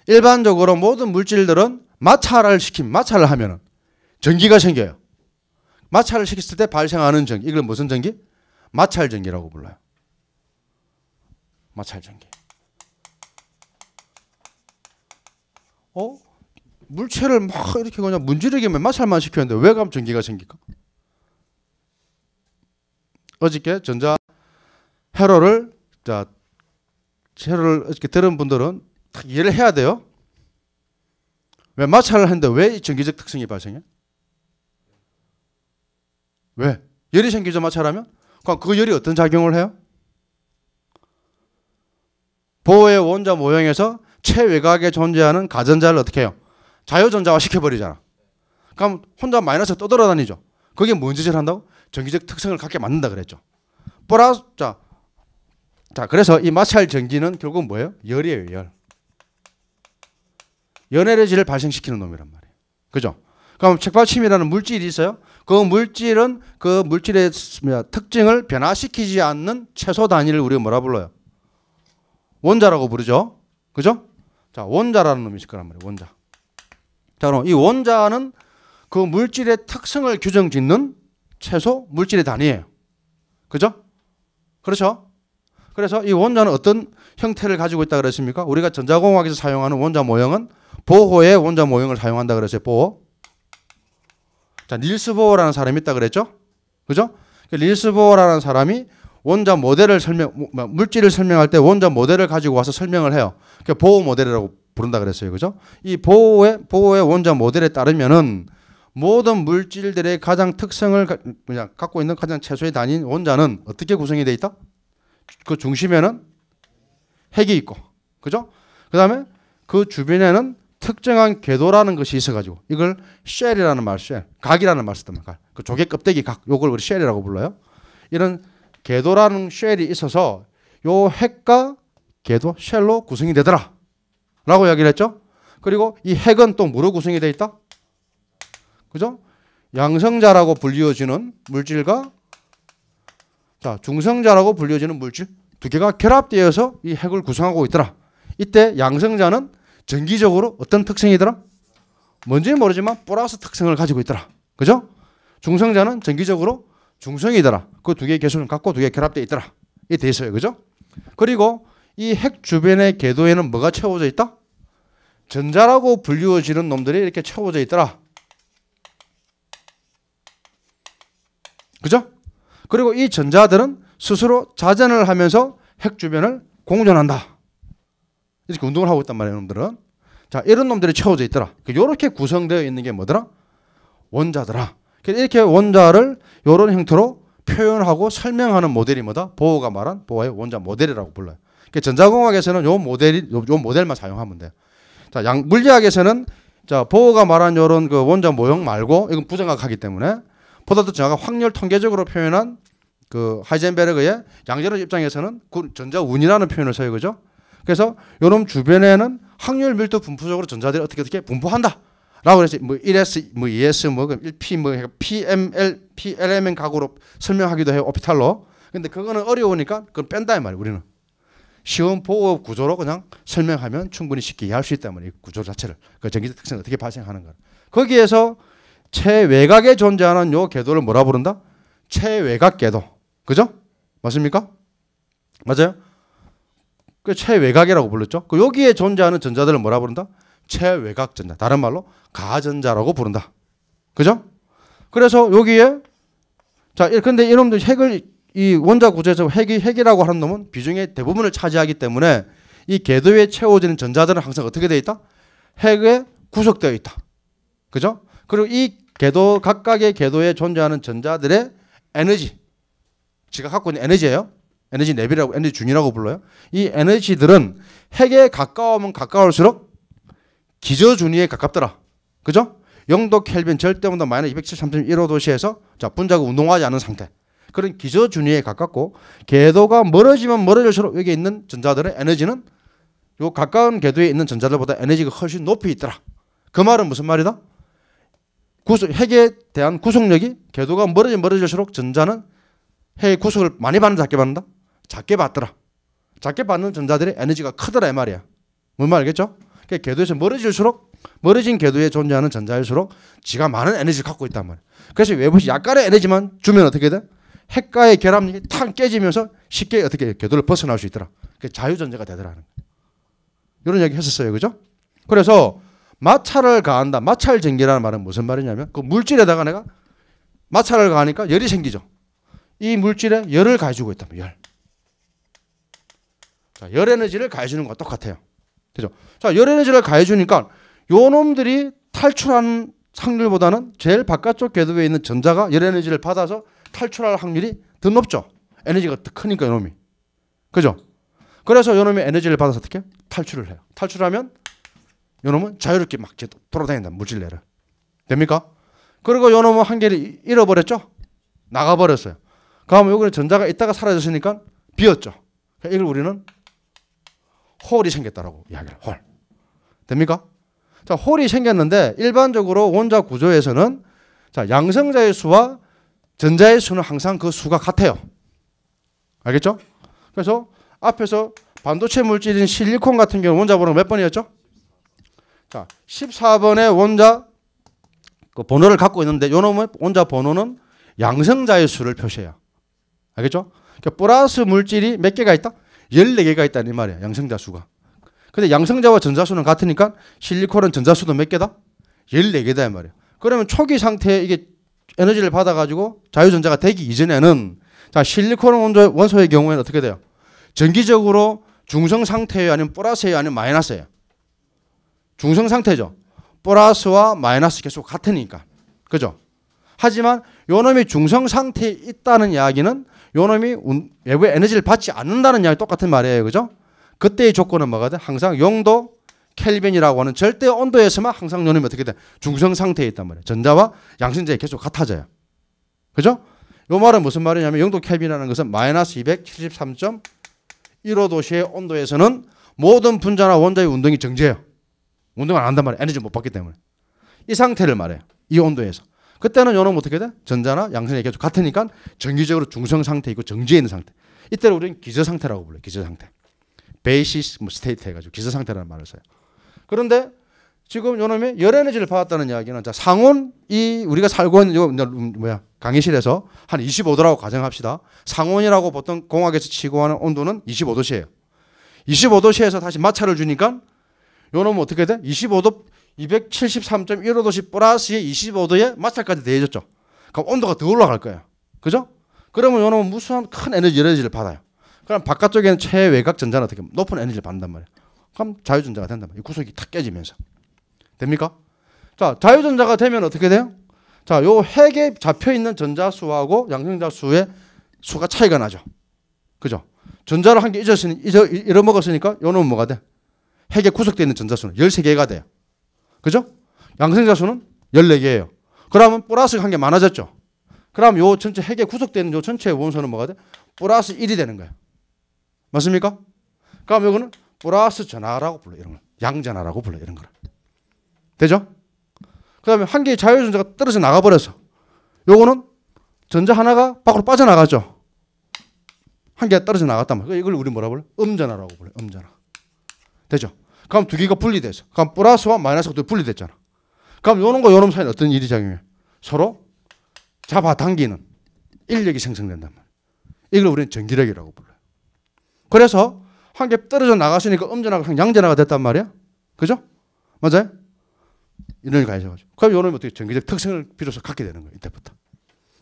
일반적으로 모든 물질들은 마찰을 시킴, 마찰을 하면은 전기가 생겨요. 마찰을 시켰을 때 발생하는 전기, 이걸 무슨 전기? 마찰 전기라고 불러요. 마찰 전기. 어? 물체를 막 이렇게 그냥 문지르게 몇몇 살만 시켰는데 왜감 전기가 생길까? 어저께 전자 회로를 자 회로를 어저께 들은 분들은 딱 이해를 해야 돼요. 왜 마찰을 하는데 왜 전기적 특성이 발생해? 왜? 열이 생기죠 마찰하면? 그럼 그 열이 어떤 작용을 해요? 보호의 원자 모형에서 최외곽에 존재하는 가전자를 어떻게 해요? 자유전자화 시켜버리잖아. 그럼 혼자 마이너스 떠돌아다니죠. 그게 뭔 짓을 한다고? 전기적 특성을 갖게 만든다 그랬죠. 플러스 자, 자 그래서 이 마찰 전기는 결국 뭐예요? 열이에요, 열. 연에너지를 발생시키는 놈이란 말이에요. 그죠? 그럼 책받침이라는 물질이 있어요. 그 물질은 그 물질의 특징을 변화시키지 않는 최소 단위를 우리가 뭐라 불러요? 원자라고 부르죠. 그죠? 자, 원자라는 놈이 있을 거란 말이에요. 원자. 자, 그럼 이 원자는 그 물질의 특성을 규정 짓는 최소 물질의 단위예요. 그죠? 그렇죠? 그래서 이 원자는 어떤 형태를 가지고 있다 그랬습니까? 우리가 전자공학에서 사용하는 원자 모형은 보호의 원자 모형을 사용한다 그랬어요. 보호. 자, 닐스 보호라는 사람이 있다 그랬죠? 그죠? 그 닐스 보호라는 사람이 원자 모델을 설명 뭐, 물질을 설명할 때 원자 모델을 가지고 와서 설명을 해요. 그 보호 모델이라고 부른다 그랬어요. 그죠? 이 보호의 보호의 원자 모델에 따르면은 모든 물질들의 가장 특성을 그냥 갖고 있는 가장 최소의 단위인 원자는 어떻게 구성이 돼 있다? 그 중심에는 핵이 있고. 그죠? 그다음에 그 주변에는 특정한 궤도라는 것이 있어가지고 이걸 쉘이라는 말, 쉘, 각이라는 말 쓰던 말, 그 조개 껍데기 각, 요걸 우리 쉘이라고 불러요. 이런 궤도라는 쉘이 있어서 요 핵과 궤도 쉘로 구성이 되더라. 라고 이야기를 했죠. 그리고 이 핵은 또 뭐로 구성이 되어 있다? 그죠? 양성자라고 불리워지는 물질과 자, 중성자라고 불리워지는 물질 두 개가 결합되어서 이 핵을 구성하고 있더라. 이때 양성자는 전기적으로 어떤 특성이더라? 뭔지는 모르지만 플러스 특성을 가지고 있더라. 그죠? 중성자는 전기적으로 중성이더라. 그 두 개의 개수는 같고 두 개 결합되어 있더라. 이게 돼 있어요. 그죠? 그리고 이 핵 주변의 궤도에는 뭐가 채워져 있다? 전자라고 불리워지는 놈들이 이렇게 채워져 있더라. 그죠? 그리고 이 전자들은 스스로 자전을 하면서 핵 주변을 공전한다. 이렇게 운동을 하고 있단 말이에요, 놈들은. 자, 이런 놈들이 채워져 있더라. 이렇게 구성되어 있는 게 뭐더라? 원자더라. 이렇게 원자를 이런 형태로 표현하고 설명하는 모델이 뭐다? 보호가 말한 보호의 원자 모델이라고 불러요. 그러니까 전자공학에서는 요 모델이 요, 요 모델만 사용하면 돼요. 자, 양 물리학에서는 자, 보호가 말한 요런 그 원자 모형 말고 이건 부정학하기 때문에 보다 더 정확한 확률 통계적으로 표현한 그 하이젠베르그의 양자론 입장에서는 전자운이라는 표현을 써요. 그죠? 그래서 요놈 주변에는 확률 밀도 분포적으로 전자들이 어떻게 어떻게 분포한다. 라고 그랬지. 뭐 1S 뭐 2S 뭐 1P 그 뭐 PML PLMN 각구로 설명하기도 해요. 오피탈로. 근데 그거는 어려우니까 그건 뺀다 이 말이에요. 우리는. 시험 보호 구조로 그냥 설명하면 충분히 쉽게 이해할 수 있단 말이에요. 구조 자체를. 그 전기적 특성 어떻게 발생하는가. 거기에서 최외곽에 존재하는 요 궤도를 뭐라 부른다? 최외곽 궤도. 그죠? 맞습니까? 맞아요? 그최외곽이라고 불렀죠. 그 여기에 존재하는 전자들을 뭐라 부른다? 최외곽 전자. 다른 말로 가전자라고 부른다. 그죠? 그래서 여기에 자, 근데 예, 이놈들 핵을 이 원자 구조에서 핵이 핵이라고 하는 놈은 비중의 대부분을 차지하기 때문에 이 궤도에 채워지는 전자들은 항상 어떻게 되어 있다? 핵에 구속되어 있다. 그죠? 그리고 이 궤도 각각의 궤도에 존재하는 전자들의 에너지 지가 갖고 있는 에너지예요. 에너지 내비라고 에너지 중이라고 불러요. 이 에너지들은 핵에 가까우면 가까울수록 기저준위에 가깝더라. 그죠? 영도 켈빈 절대 온도 마이너273.15 도시에서 자 분자가 운동하지 않은 상태. 그런 기저준위에 가깝고 궤도가 멀어지면 멀어질수록 여기 있는 전자들의 에너지는 요 가까운 궤도에 있는 전자들보다 에너지가 훨씬 높이 있더라. 그 말은 무슨 말이다? 구속, 핵에 대한 구속력이 궤도가 멀어지 멀어질수록 전자는 핵의 구속을 많이 받는다, 작게 받는다? 작게 받더라. 작게 받는 전자들의 에너지가 크더라 이 말이야. 뭔 말 알겠죠? 그러 그러니까 궤도에서 멀어질수록 멀어진 궤도에 존재하는 전자일수록 지가 많은 에너지를 갖고 있단 말이에요. 그래서 외부시 약간의 에너지만 주면 어떻게 돼? 핵과의 결합력이 탕 깨지면서 쉽게 어떻게 궤도를 벗어나수 있더라. 그 자유전제가 되더라는 거예 이런 얘기 했었어요. 그죠? 그래서 마찰을 가한다. 마찰 전기라는 말은 무슨 말이냐면 그 물질에다가 내가 마찰을 가하니까 열이 생기죠. 이 물질에 열을 가지고 있다면 열. 자, 열 에너지를 가해주는 거 똑같아요. 그죠? 자, 열 에너지를 가해주니까 요 놈들이 탈출한는 확률보다는 제일 바깥쪽 궤도에 있는 전자가 열 에너지를 받아서 탈출할 확률이 더 높죠. 에너지가 더 크니까 요놈이. 그죠? 그래서 요놈이 에너지를 받아서 어떻게 탈출을 해요. 탈출하면 요놈은 자유롭게 막 돌아다닌다. 물질내를. 됩니까? 그리고 요놈은 한계를 잃어버렸죠? 나가버렸어요. 그러면 여기는 전자가 있다가 사라졌으니까 비었죠. 그러니까 이걸 우리는 홀이 생겼다라고 이야기를 홀. 됩니까? 자, 홀이 생겼는데 일반적으로 원자 구조에서는 자, 양성자의 수와 전자의 수는 항상 그 수가 같아요. 알겠죠? 그래서 앞에서 반도체 물질인 실리콘 같은 경우 원자 번호 몇 번이었죠? 자, 14번의 원자 그 번호를 갖고 있는데 요 놈의 원자 번호는 양성자의 수를 표시해요. 알겠죠? 그러니까 플러스 물질이 몇 개가 있다? 14개가 있다는 말이에요 양성자 수가. 근데 양성자와 전자수는 같으니까 실리콘은 전자수도 몇 개다? 14개다 이 말이에요. 그러면 초기 상태에 이게 에너지를 받아가지고 자유전자가 되기 이전에는 자 실리콘 원소의 경우에는 어떻게 돼요? 전기적으로 중성 상태에요 아니면 플러스에요 아니면 마이너스에요 중성 상태죠. 플러스와 마이너스 계속 같으니까. 그죠? 하지만 요놈이 중성 상태에 있다는 이야기는 요놈이 외부 에너지를 받지 않는다는 이야기 똑같은 말이에요. 그죠? 그때의 조건은 뭐가 돼? 항상 용도 켈빈이라고 하는 절대 온도에서만 항상 요놈이 어떻게 돼? 중성 상태에 있단 말이에요. 전자와 양성자에 계속 같아져요. 그죠? 요 말은 무슨 말이냐면 영도 켈빈이라는 것은 마이너스 273.15 도시의 온도에서는 모든 분자나 원자의 운동이 정지해요. 운동을 안 한단 말이에요. 에너지 못 받기 때문에. 이 상태를 말해요. 이 온도에서. 그때는 요놈 어떻게 돼? 전자나 양성이 계속 같으니까 정기적으로 중성 상태 있고 정지해 있는 상태. 이때를 우리는 기저 상태라고 불러요. 기저 상태. 베이시스 뭐 스테이트 해가지고 기사 상태라는 말을 써요. 그런데 지금 요놈이 열 에너지를 받았다는 이야기는 자 상온 이 우리가 살고 있는 요 음, 뭐야 강의실에서 한 25도라고 가정합시다. 상온이라고 보통 공학에서 치고 하는 온도는 25도씨예요. 25도씨에서 다시 마찰을 주니까 요놈은 어떻게 돼? 25도 273.15도씨 플러스의 25도에 마찰까지 더해졌죠. 그럼 온도가 더 올라갈 거예요. 그죠? 그러면 요놈은 무수한 큰 에너지 열에너지를 받아요. 그럼 바깥쪽에는 최외곽 전자는 어떻게 높은 에너지를 받는단 말이야. 그럼 자유전자가 된단 말이야. 구석이 탁 깨지면서 됩니까? 자, 자유전자가 되면 어떻게 돼요? 자, 요 핵에 잡혀 있는 전자 수하고 양성자 수의 수가 차이가 나죠. 그죠? 전자를 한개 잊었으니 잊어 잃어먹었으니까 요놈은 뭐가 돼? 핵에 구속되어 있는 전자 수는 13개가 돼요. 그죠? 양성자 수는 14개예요. 그러면 플러스 가한 개 많아졌죠. 그럼 요 전체 핵에 구속되는 어있요 전체의 원소는 뭐가 돼? 플러스 1이 되는 거예요. 맞습니까? 그러 이거는 플러스 전화라고 불러 이런 걸. 양전화라고 불러 이런 걸. 되죠? 그다음에 한 개의 자유 전자가 떨어져 나가 버려서 요거는 전자 하나가 밖으로 빠져나가죠. 한 개가 떨어져 나갔단 말이에요. 이걸 우리 뭐라 불러? 음전화라고 불러. 음전화. 되죠? 그럼 두 개가 분리돼서 그럼 플러스와 마이너스가 분리됐잖아. 그럼 요놈과 요놈 사이는 어떤 일이 작용해? 서로 잡아당기는 인력이 생성된단 말이야. 이걸 우리는 전기력이라고 불러. 그래서 한 개 떨어져 나가시니까 음전화가 양전화가 됐단 말이야. 그죠? 맞아요? 이런 가해져가지고. 그럼 요놈이 어떻게 전기적 특성을 비로소 갖게 되는 거예요. 이때부터.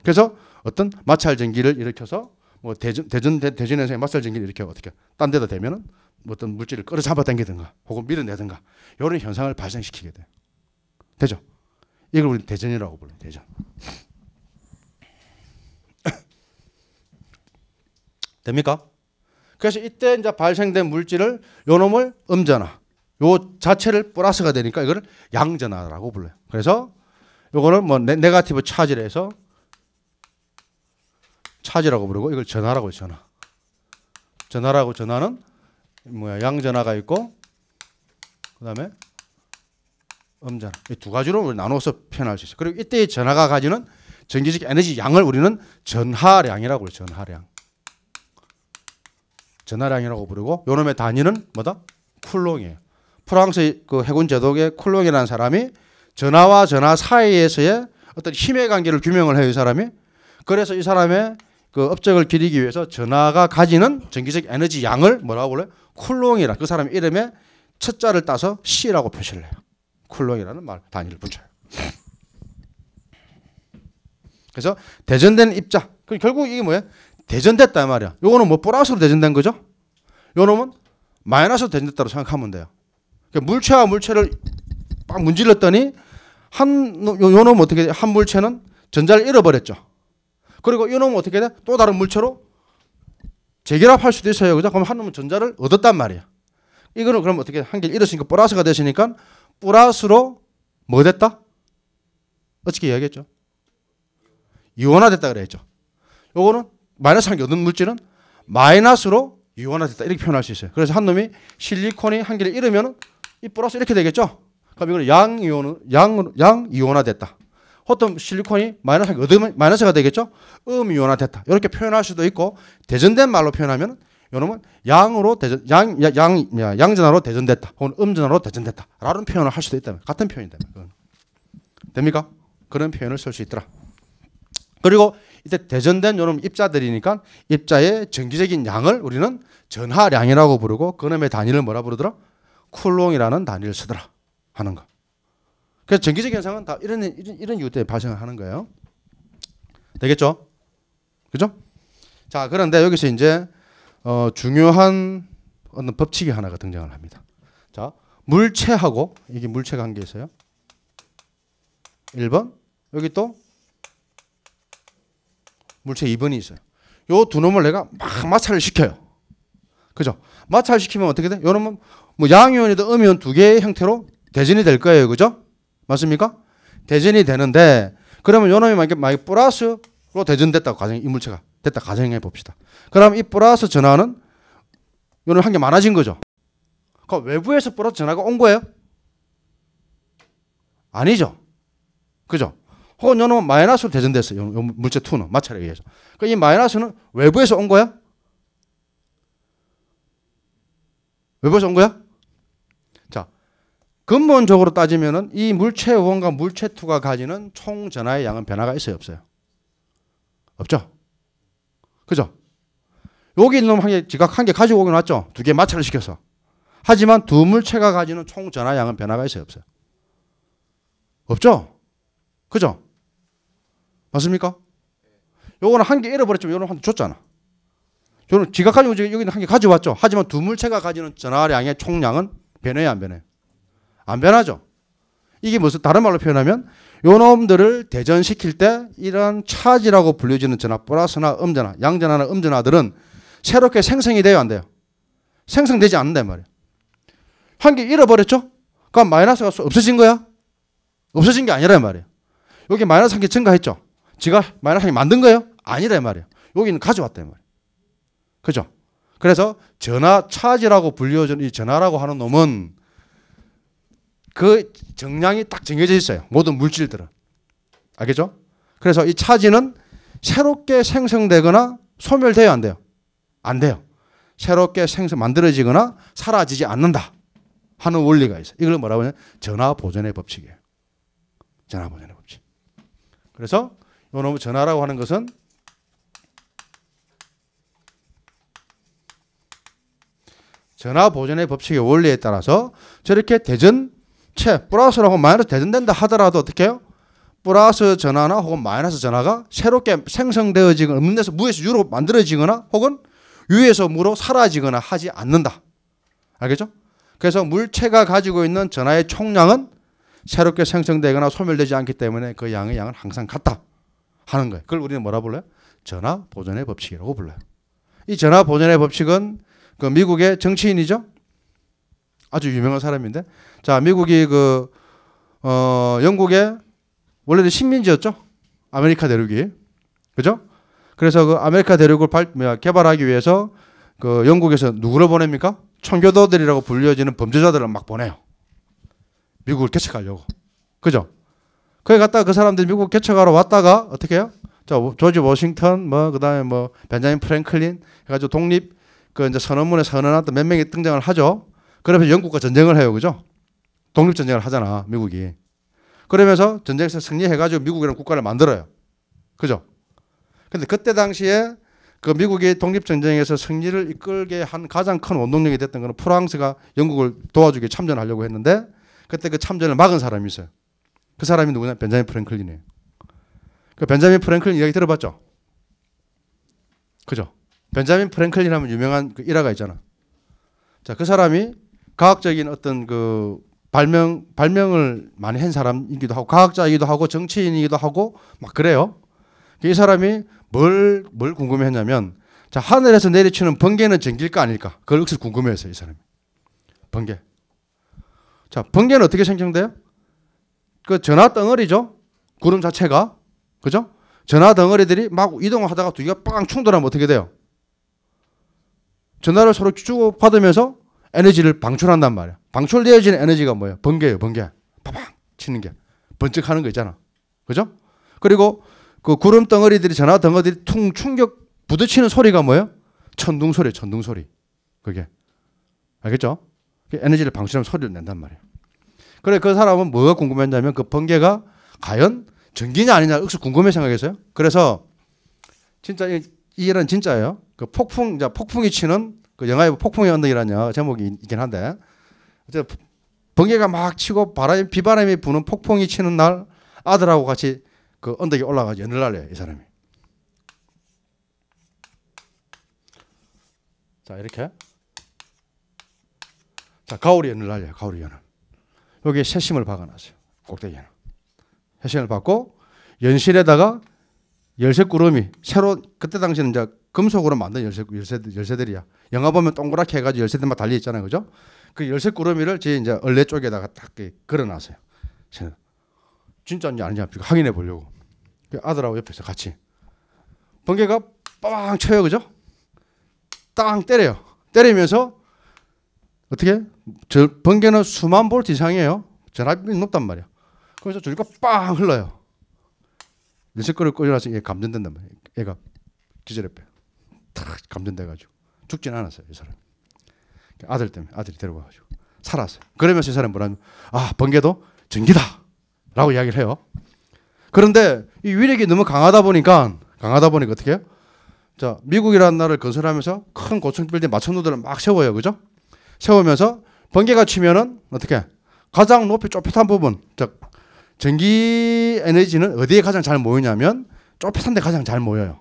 그래서 어떤 마찰 전기를 일으켜서 뭐 대전 대전 대, 전에서의 마찰 전기를 이렇게 어떻게 딴 데다 대면은 뭐 어떤 물질을 끌어잡아 당기든가 혹은 밀어내든가 이런 현상을 발생시키게 돼요. 되죠? 이걸 우리 대전이라고 불러요. 대전. 됩니까? 그래서 이때 이제 발생된 물질을 요놈을 음전화, 요 자체를 플러스가 되니까 이거를 양전화라고 불러요. 그래서 요거는 뭐 네, 네가티브 차지를 해서 차지라고 부르고 이걸 전화라고 전화. 전화라고 전화는 뭐야 양전화가 있고 그다음에 음전화 이 두 가지로 나눠서 표현할 수 있어요. 그리고 이때의 전화가 가지는 전기적 에너지 양을 우리는 전하량이라고 해요. 전하량. 전화량이라고 부르고 요놈의 단위는 뭐다? 쿨롱이에요. 프랑스 그 해군 제독의 쿨롱이라는 사람이 전하와 전하 사이에서의 어떤 힘의 관계를 규명을 해요, 이 사람이. 그래서 이 사람의 그 업적을 기리기 위해서 전하가 가지는 전기적 에너지 양을 뭐라고 불러요? 쿨롱이라. 그 사람 이름에 첫자를 따서 C라고 표시를 해요. 쿨롱이라는 말 단위를 붙여요. 그래서 대전된 입자. 결국 이게 뭐예요? 대전됐다 말이야. 요거는 뭐 플러스로 대전된 거죠? 요놈은 마이너스로 대전됐다고 생각하면 돼요. 그러니까 물체와 물체를 빡 문질렀더니 한 요놈 어떻게 돼? 한 물체는 전자를 잃어버렸죠. 그리고 요놈은 어떻게 돼? 또 다른 물체로 재결합할 수도 있어요. 그죠? 그럼 한 놈은 전자를 얻었단 말이야. 이거는 그럼 어떻게 한 개 잃었으니까 플러스가 되시니까 플러스로 뭐 됐다? 어떻게 이야기했죠? 이원화 됐다 그랬죠. 요거는 마이너스 한 개 얻은 물질은 마이너스로 유원화됐다 이렇게 표현할 수 있어요. 그래서 한 놈이 실리콘이 한 개를 잃으면 이 플러스 이렇게 되겠죠. 그럼 이걸 양이온 양, 양이온화됐다. 어떤 실리콘이 마이너스 얻으면 마이너스가 되겠죠. 음이온화됐다. 이렇게 표현할 수도 있고 대전된 말로 표현하면 이놈은 양으로 대전 양 양 양전화로 양 대전됐다. 혹은 음전화로 대전됐다라는 표현을 할 수도 있다면 같은 표현이다면 됩니 됩니까? 그런 표현을 쓸 수 있더라. 그리고 이때 대전된 요놈 입자들이니까 입자의 정기적인 양을 우리는 전하량이라고 부르고 그놈의 단위를 뭐라 부르더라? 쿨롱이라는 단위를 쓰더라 하는 거. 그래서 전기적 현상은 다 이런 이런, 이런 이유 때문에 발생하는 거예요. 되겠죠? 그죠? 자 그런데 여기서 이제 어, 중요한 어떤 법칙이 하나가 등장을 합니다. 자 물체하고 이게 물체 관계에서요. 1번 여기 또 물체 2번이 있어요. 요 두 놈을 내가 막 마찰을 시켜요. 그죠? 마찰 시키면 어떻게 돼? 요 놈은 뭐 양이온이든 음이온 두 개의 형태로 대전이 될 거예요. 그죠? 맞습니까? 대전이 되는데 그러면 요 놈이 만약에, 만약에 플러스로 대전됐다고 가정, 이 물체가 됐다 가정해 봅시다. 그럼 이 플러스 전화는 요놈 한 개 많아진 거죠. 그 외부에서 플러스 전화가 온 거예요? 아니죠. 그죠? 혹은 요놈은 마이너스로 대전됐어요. 요, 물체 2는 마찰에 의해서. 그이 그러니까 마이너스는 외부에서 온 거야? 외부에서 온 거야? 자, 근본적으로 따지면은 이 물체 1과 물체 2가 가지는 총 전하의 양은 변화가 있어요, 없어요? 없죠? 그죠? 여기 있는 한 개, 지각 한 개 가지고 오긴 왔죠? 두 개 마찰을 시켜서. 하지만 두 물체가 가지는 총 전하량은 변화가 있어요, 없어요? 없죠? 그죠? 맞습니까? 요거는 한 개 잃어버렸지만 요는 한개 줬잖아. 저는 지가 가지고 여기는 한 개 가져왔죠. 하지만 두 물체가 가지는 전하량의 총량은 변해야 안 변해요. 안 변하죠. 이게 무슨 다른 말로 표현하면 요놈들을 대전시킬 때 이런 차지라고 불려지는 전하 플러스나 음전하, 양전하나 음전하들은 새롭게 생성이 돼야 안 돼요. 생성되지 않는단 말이에요. 한개 잃어버렸죠? 그럼 마이너스가 없어진 거야? 없어진 게 아니란 말이에요. 여기 마이너스 한 개 증가했죠? 지가 만약에 만든 거예요? 아니라 말이에요. 여기는 가져왔다 말이에요. 그죠? 그래서 전화 차지라고 불려진 이 전화라고 하는 놈은 그 정량이 딱 정해져 있어요. 모든 물질들은. 알겠죠? 그래서 이 차지는 새롭게 생성되거나 소멸돼야 안 돼요. 안 돼요. 새롭게 생성 만들어지거나 사라지지 않는다 하는 원리가 있어요. 이걸 뭐라고 하냐? 전화 보존의 법칙이에요. 전화 보존의 법칙. 그래서 요 놈의 전화라고 하는 것은 전화 보존의 법칙의 원리에 따라서 저렇게 대전체 플러스라고 마이너스 대전된다 하더라도 어떻게 해요? 플러스 전화나 혹은 마이너스 전화가 새롭게 생성되어지거나 없는 데서 무에서 유로 만들어지거나 혹은 유에서 무로 사라지거나 하지 않는다. 알겠죠? 그래서 물체가 가지고 있는 전화의 총량은 새롭게 생성되거나 소멸되지 않기 때문에 그 양의 양은 항상 같다. 하는 거예요. 그걸 우리는 뭐라 불러요? 전화 보존의 법칙이라고 불러요. 이 전화 보존의 법칙은 그 미국의 정치인이죠. 아주 유명한 사람인데, 자 미국이 그 어, 영국의 원래는 식민지였죠. 아메리카 대륙이 그죠? 그래서 그 아메리카 대륙을 발, 뭐야, 개발하기 위해서 그 영국에서 누구를 보냅니까? 청교도들이라고 불려지는 범죄자들을 막 보내요. 미국을 개척하려고. 그죠? 거기 갔다가 그 사람들이 미국 개척하러 왔다가 어떻게 해요? 자, 조지 워싱턴 뭐 그다음에 뭐 벤자민 프랭클린 해 가지고 독립 그 이제 선언문에 선언했던 몇 명이 등장을 하죠. 그러면서 영국과 전쟁을 해요. 그죠? 독립 전쟁을 하잖아, 미국이. 그러면서 전쟁에서 승리해 가지고 미국이라는 국가를 만들어요. 그죠? 근데 그때 당시에 그 미국이 독립전쟁에서 승리를 이끌게 한 가장 큰 원동력이 됐던 것은 프랑스가 영국을 도와주기 참전하려고 했는데 그때 그 참전을 막은 사람이 있어요. 그 사람이 누구냐? 벤자민 프랭클린이에요. 그 벤자민 프랭클린 이야기 들어봤죠? 그죠? 벤자민 프랭클린 하면 유명한 그 일화가 있잖아. 자, 그 사람이 과학적인 어떤 그 발명 발명을 많이 한 사람이기도 하고 과학자이기도 하고 정치인이기도 하고 막 그래요. 이 사람이 뭘 뭘 궁금해했냐면 자 하늘에서 내리치는 번개는 전길일까 아닐까 그걸 혹시 궁금해했어요 이 사람이 번개. 자 번개는 어떻게 생성돼요? 그 전화 덩어리죠. 구름 자체가. 그죠? 전화 덩어리들이 막 이동하다가 두 개가 빵 충돌하면 어떻게 돼요? 전화를 서로 쭉 받으면서 에너지를 방출한단 말이야. 방출되어지는 에너지가 뭐예요? 번개예요, 번개. 파방 치는 게. 번쩍하는 거 있잖아. 그죠? 그리고 그 구름 덩어리들이 전화 덩어리들이 퉁 충격 부딪히는 소리가 뭐예요? 천둥 소리, 천둥 소리. 그게 알겠죠? 에너지를 방출하면 소리를 낸단 말이에요. 그래 그 사람은 뭐가 궁금했냐면 그 번개가 과연 전기냐 아니냐 억수 궁금해 생각했어요. 그래서 진짜 이, 이 일은 진짜예요. 그 폭풍 이제 폭풍이 치는 그 영화에 폭풍의 언덕이라는 영화 제목이 있긴 한데 어쨌 번개가 막 치고 바람 비바람이 부는 폭풍이 치는 날 아들하고 같이 그 언덕에 올라가 연을 날려요 이 사람이. 자 이렇게 자 가오리 연을 날려요 가오리 연을. 여기에 새심을 박아놨어요. 꼭대기에는. 새심을 박고 연실에다가 열쇠 구름이 새로 그때 당시는 이제 금속으로 만든 열쇠 열쇠 열쇠들이야. 영화 보면 동그랗게 해가지고 열쇠들 만 달려 있잖아요, 그죠? 그 열쇠 구름이를 제 이제 얼레 쪽에다가 딱 걸어놨어요. 진짜인지 아닌지 확인해 보려고. 그 아들하고 옆에서 같이 번개가 빵 쳐요, 그죠? 땅 때려요. 때리면서 어떻게 저 번개는 수만 볼트 이상이에요. 전압이 높단 말이야. 그래서 줄기가 빵 흘러요. 내색거를 꺼져놔서 얘 감전된단 말이야. 얘가 기절해 빼. 탁 감전돼가지고 죽진 않았어요. 이 사람. 아들 때문에 아들이 데려와가지고 살았어요. 그러면서 이사람 뭐라면 아 번개도 전기다라고 이야기를 해요. 그런데 이 위력이 너무 강하다 보니까 강하다 보니까 어떻게 해요? 자 미국이라는 나라를 건설하면서 큰 고층 빌딩 마천루들을 막 세워요, 그죠? 세우면서 번개가 치면은 어떻게 가장 높이 좁혀한 부분 즉 전기 에너지는 어디에 가장 잘 모이냐면 좁혀한데 가장 잘 모여요.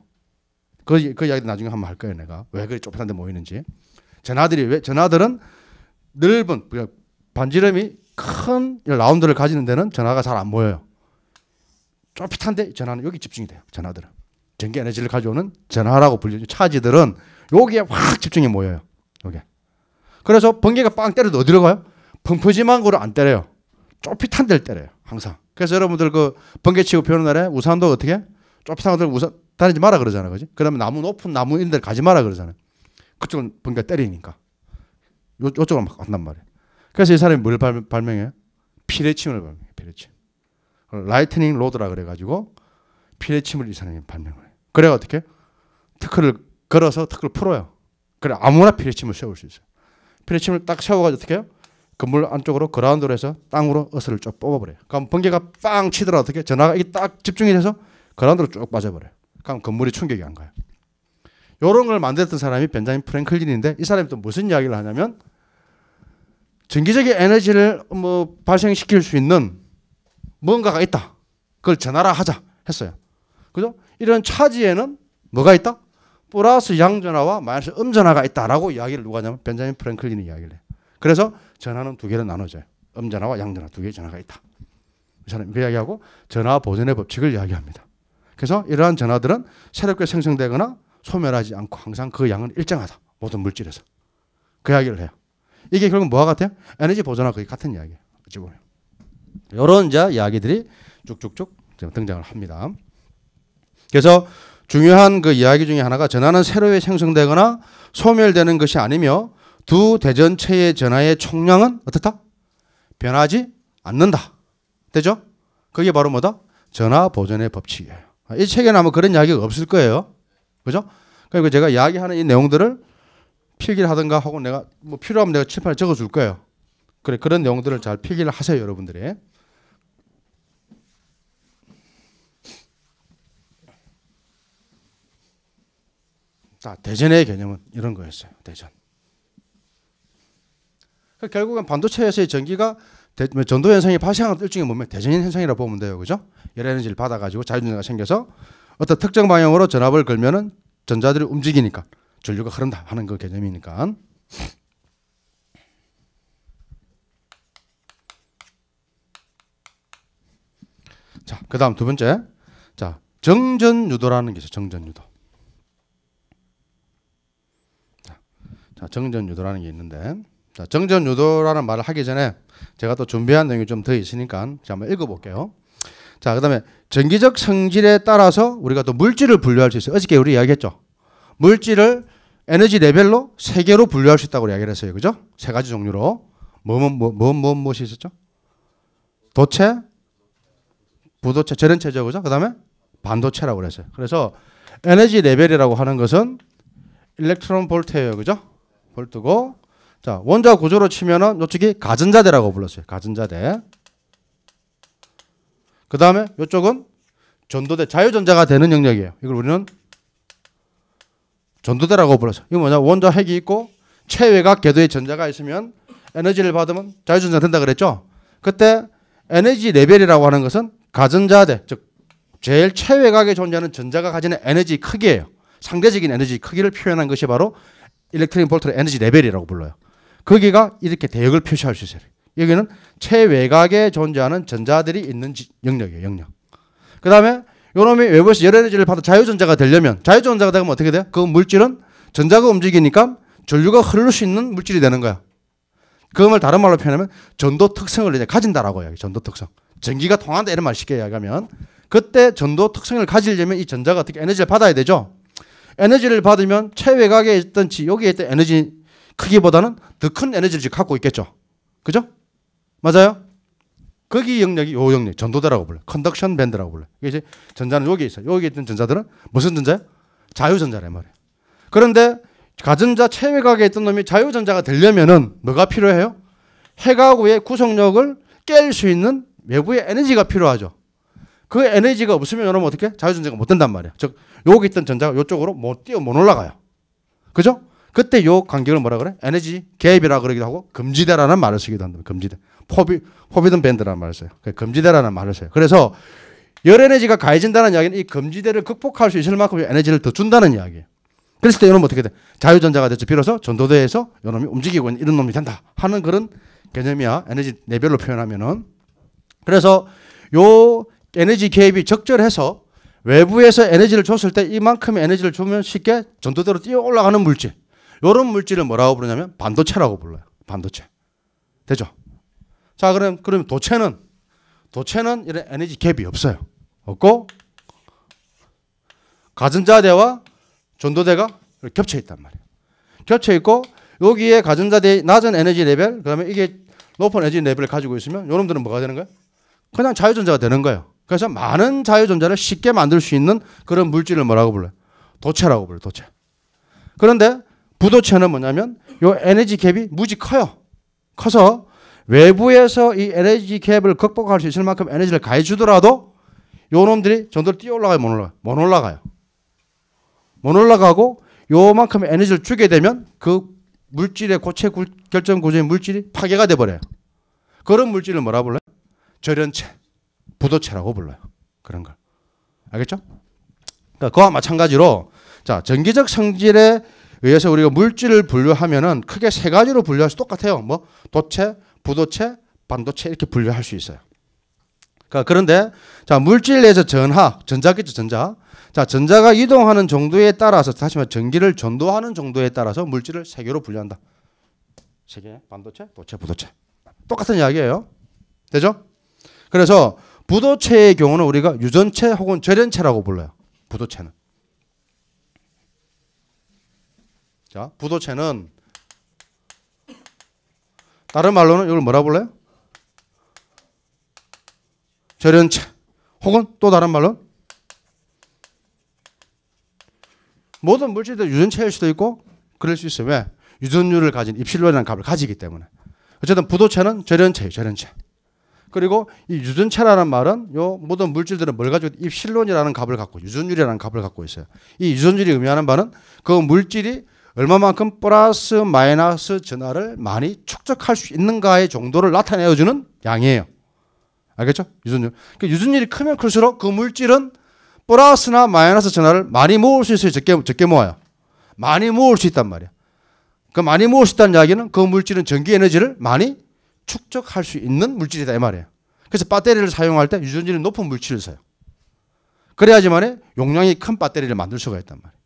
그, 그 이야기 도 나중에 한번 할 거예요 내가 왜 그리 좁혀탄 데 모이는지 전하들이 왜 전하들은 넓은 그러니까 반지름이 큰 라운드를 가지는 데는 전하가 잘 안 모여요. 좁혀한데 전하는 여기 집중이 돼요. 전하들은 전기 에너지를 가져오는 전하라고 불리는 차지들은 여기에 확 집중이 모여요. 여기 그래서 번개가 빵 때려도 어디로 가요? 펑퍼짐한 거를안 때려요. 쫄핏한 데를 때려요. 항상. 그래서 여러분들 그 번개 치고 표는 날에 우산도 어떻게? 쫄핏한 것들 우산 다니지 마라 그러잖아요. 그지? 그러면 나무 높은 나무 이런 데 가지 마라 그러잖아요. 그쪽은 번개 때리니까. 요, 요쪽은 막 간단 말이에요. 그래서 이 사람이 뭘 발, 명해요 피레침을 발명해요. 피레침. 라이트닝 로드라 그래가지고 피레침을 이 사람이 발명을 해요. 그래 가 어떻게? 특허를 걸어서 특허를 풀어요. 그래 아무나 피레침을 세울 수 있어요. 필리침을 딱 세워가지고 어떻게 해요? 건물 안쪽으로 그라운드로 해서 땅으로 어스를 쭉 뽑아버려요. 그럼 번개가 빵 치더라도 어떻게 전화가 이게 딱 집중이 돼서 그라운드로 쭉 빠져버려요. 그럼 건물이 충격이 안 가요. 요런 걸 만들었던 사람이 벤자민 프랭클린인데 이 사람이 또 무슨 이야기를 하냐면 전기적인 에너지를 뭐 발생시킬 수 있는 뭔가가 있다. 그걸 전하라 하자 했어요. 그죠? 이런 차지에는 뭐가 있다? 플러스 양전화와 마이너스 음전화가 있다라고 이야기를 누가 하냐면 벤자민 프랭클린이 이야기를 해요. 그래서 전화는 두개로나눠져요 음전화와 양전화 두 개의 전화가 있다. 이 사람이 그 이야기하고 전화 보존의 법칙을 이야기합니다. 그래서 이러한 전화들은 새롭게 생성되거나 소멸하지 않고 항상 그 양은 일정하다. 모든 물질에서. 그 이야기를 해요. 이게 결국 뭐와 같아요? 에너지 보존화 거의 같은 이야기예요. 어찌 보면. 이런 이야기들이 쭉쭉쭉 등장을 합니다. 그래서 중요한 그 이야기 중에 하나가 전화는 새로이 생성되거나 소멸되는 것이 아니며 두 대전체의 전화의 총량은 어떻다? 변하지 않는다. 되죠? 그게 바로 뭐다? 전화 보존의 법칙이에요. 아, 이 책에는 아마 그런 이야기가 없을 거예요. 그죠? 그리고 제가 이야기하는 이 내용들을 필기를 하든가 하고 내가 뭐 필요하면 내가 칠판에 적어 줄 거예요. 그래 그런 내용들을 잘 필기를 하세요, 여러분들이. 자, 대전의 개념은 이런 거였어요. 대전. 그러니까 결국은 반도체에서의 전기가 뭐 전도 현상이 발생하는 일종의 뭐면 대전 현상이라 보면 돼요. 그죠? 열의 에너지를 받아 가지고 자유전자가 생겨서 어떤 특정 방향으로 전압을 걸면은 전자들이 움직이니까 전류가 흐른다 하는 그 개념이니까. 자, 그다음 두 번째. 자, 정전 유도라는 게 있어요. 정전 유도. 자, 정전유도라는 게 있는데 자, 정전유도라는 말을 하기 전에 제가 또 준비한 내용이 좀 더 있으니까 제가 한번 읽어볼게요. 자, 그 다음에 전기적 성질에 따라서 우리가 또 물질을 분류할 수 있어요. 어저께 우리 이야기했죠. 물질을 에너지 레벨로 세 개로 분류할 수 있다고 이야기를 했어요. 그죠? 세 가지 종류로. 뭐 뭐 뭐, 뭐, 뭐, 무엇이 있었죠? 도체, 부도체, 절연체죠. 그죠? 그 다음에 반도체라고 그랬어요. 그래서 에너지 레벨이라고 하는 것은 일렉트론 볼트예요. 그죠? 볼트고 자 원자 구조로 치면은 이쪽이 가전자대라고 불렀어요. 가전자대. 그 다음에 이쪽은 전도대 자유전자가 되는 영역이에요. 이걸 우리는 전도대라고 불렀어요. 이거 뭐냐 원자 핵이 있고 최외각 궤도의 전자가 있으면 에너지를 받으면 자유전자 된다 그랬죠. 그때 에너지 레벨이라고 하는 것은 가전자대 즉 제일 최외각에 존재하는 전자가 가지는 에너지 크기예요. 상대적인 에너지 크기를 표현한 것이 바로 일렉트릭 볼트를 에너지 레벨이라고 불러요. 거기가 이렇게 대역을 표시할 수 있어요. 여기는 최외곽에 존재하는 전자들이 있는 지, 영역이에요. 영역. 그 다음에 요놈이 외부에서 열에너지를 받아 자유전자가 되려면 자유전자가 되면 어떻게 돼요? 그 물질은 전자가 움직이니까 전류가 흐를 수 있는 물질이 되는 거야. 그걸 다른 말로 표현하면 전도 특성을 이제 가진다라고 해요. 전도 특성. 전기가 통한다 이런 말 쉽게 이야기하면 그때 전도 특성을 가지려면 이 전자가 어떻게 에너지를 받아야 되죠. 에너지를 받으면 체외각에 있던 지 여기에 있던 에너지 크기보다는 더 큰 에너지를 지금 갖고 있겠죠. 그죠? 맞아요? 거기 영역이 요 영역, 전도대라고 불러요. 컨덕션 밴드라고 불러요. 이게 이제 전자는 여기 있어요. 여기 있던 전자들은 무슨 전자예요? 자유전자란 말이에요. 그런데 가전자 체외각에 있던 놈이 자유전자가 되려면은 뭐가 필요해요? 해가구의 구속력을 깰 수 있는 외부의 에너지가 필요하죠. 그 에너지가 없으면 여러분 어떻게? 자유전자가 못 된단 말이에요. 즉, 여기 있던 전자가 이쪽으로 못 뭐 뛰어 못 올라가요. 그죠? 그때 요 간격을 뭐라 그래? 에너지 갭이라 그러기도 하고 금지대라는 말을 쓰기도 합니다 금지대. 포비 포비든 밴드라는 말을 써요. 그 금지대라는 말을 써요. 그래서 열 에너지가 가해진다는 이야기는 이 금지대를 극복할 수 있을 만큼 에너지를 더 준다는 이야기예요. 그랬을 때 이놈 어떻게 돼? 자유전자가 됐죠. 비로소 전도대에서 이놈이 움직이고 이런 놈이 된다 하는 그런 개념이야. 에너지 레벨로 표현하면은. 그래서 요 에너지 개입이 적절해서 외부에서 에너지를 줬을 때 이만큼의 에너지를 주면 쉽게 전도대로 뛰어 올라가는 물질. 이런 물질을 뭐라고 부르냐면 반도체라고 불러요. 반도체. 되죠? 자, 그럼, 그럼 도체는, 도체는 이런 에너지 갭이 없어요. 없고, 가전자대와 전도대가 겹쳐 있단 말이에요. 겹쳐 있고, 여기에 가전자대 의 낮은 에너지 레벨, 그 다음에 이게 높은 에너지 레벨을 가지고 있으면 여러분들은 뭐가 되는 거예요? 그냥 자유전자가 되는 거예요. 그래서 많은 자유전자를 쉽게 만들 수 있는 그런 물질을 뭐라고 불러요? 도체라고 불러요, 도체. 그런데 부도체는 뭐냐면 요 에너지 갭이 무지 커요. 커서 외부에서 이 에너지 갭을 극복할 수 있을 만큼 에너지를 가해주더라도 요 놈들이 전도를 뛰어 올라가요, 못 올라가요? 못 올라가요. 못 올라가고 요만큼 에너지를 주게 되면 그 물질의 고체 결정 구조의 물질이 파괴가 돼버려요. 그런 물질을 뭐라 불러요? 절연체. 부도체라고 불러요. 그런 걸. 알겠죠? 그러니까 그와 마찬가지로 자, 전기적 성질에 의해서 우리가 물질을 분류하면은 크게 세 가지로 분류할 수 똑같아요. 뭐 도체, 부도체, 반도체 이렇게 분류할 수 있어요. 그러니까 그런데 자, 물질 내에서 전하, 전자겠죠, 전자. 자, 전자가 이동하는 정도에 따라서 다시 말해 전기를 전도하는 정도에 따라서 물질을 세 개로 분류한다. 세 개, 반도체, 도체, 부도체. 똑같은 이야기예요. 되죠? 그래서 부도체의 경우는 우리가 유전체 혹은 절연체라고 불러요. 부도체는. 자, 부도체는 다른 말로는 이걸 뭐라 불러요? 절연체. 혹은 또 다른 말로 모든 물질들 유전체일 수도 있고 그럴 수 있어요. 왜? 유전율을 가진 입실로라는 값을 가지기 때문에. 어쨌든 부도체는 절연체예요. 절연체. 그리고 이 유전체라는 말은 요 모든 물질들은 뭘 가지고 입실론이라는 값을 갖고 유전율이라는 값을 갖고 있어요. 이 유전율이 의미하는 바는 그 물질이 얼마만큼 플러스 마이너스 전화를 많이 축적할 수 있는가의 정도를 나타내어주는 양이에요. 알겠죠? 유전율. 그러니까 유전율이 크면 클수록 그 물질은 플러스나 마이너스 전화를 많이 모을 수 있어요. 적게, 적게 모아요. 많이 모을 수 있단 말이야. 그 많이 모을 수 있다는 이야기는 그 물질은 전기 에너지를 많이 축적할 수 있는 물질이다 이 말이에요. 그래서 배터리를 사용할 때유전지이 높은 물질을 써요. 그래야지만 용량이 큰 배터리를 만들 수가 있단 말이에요.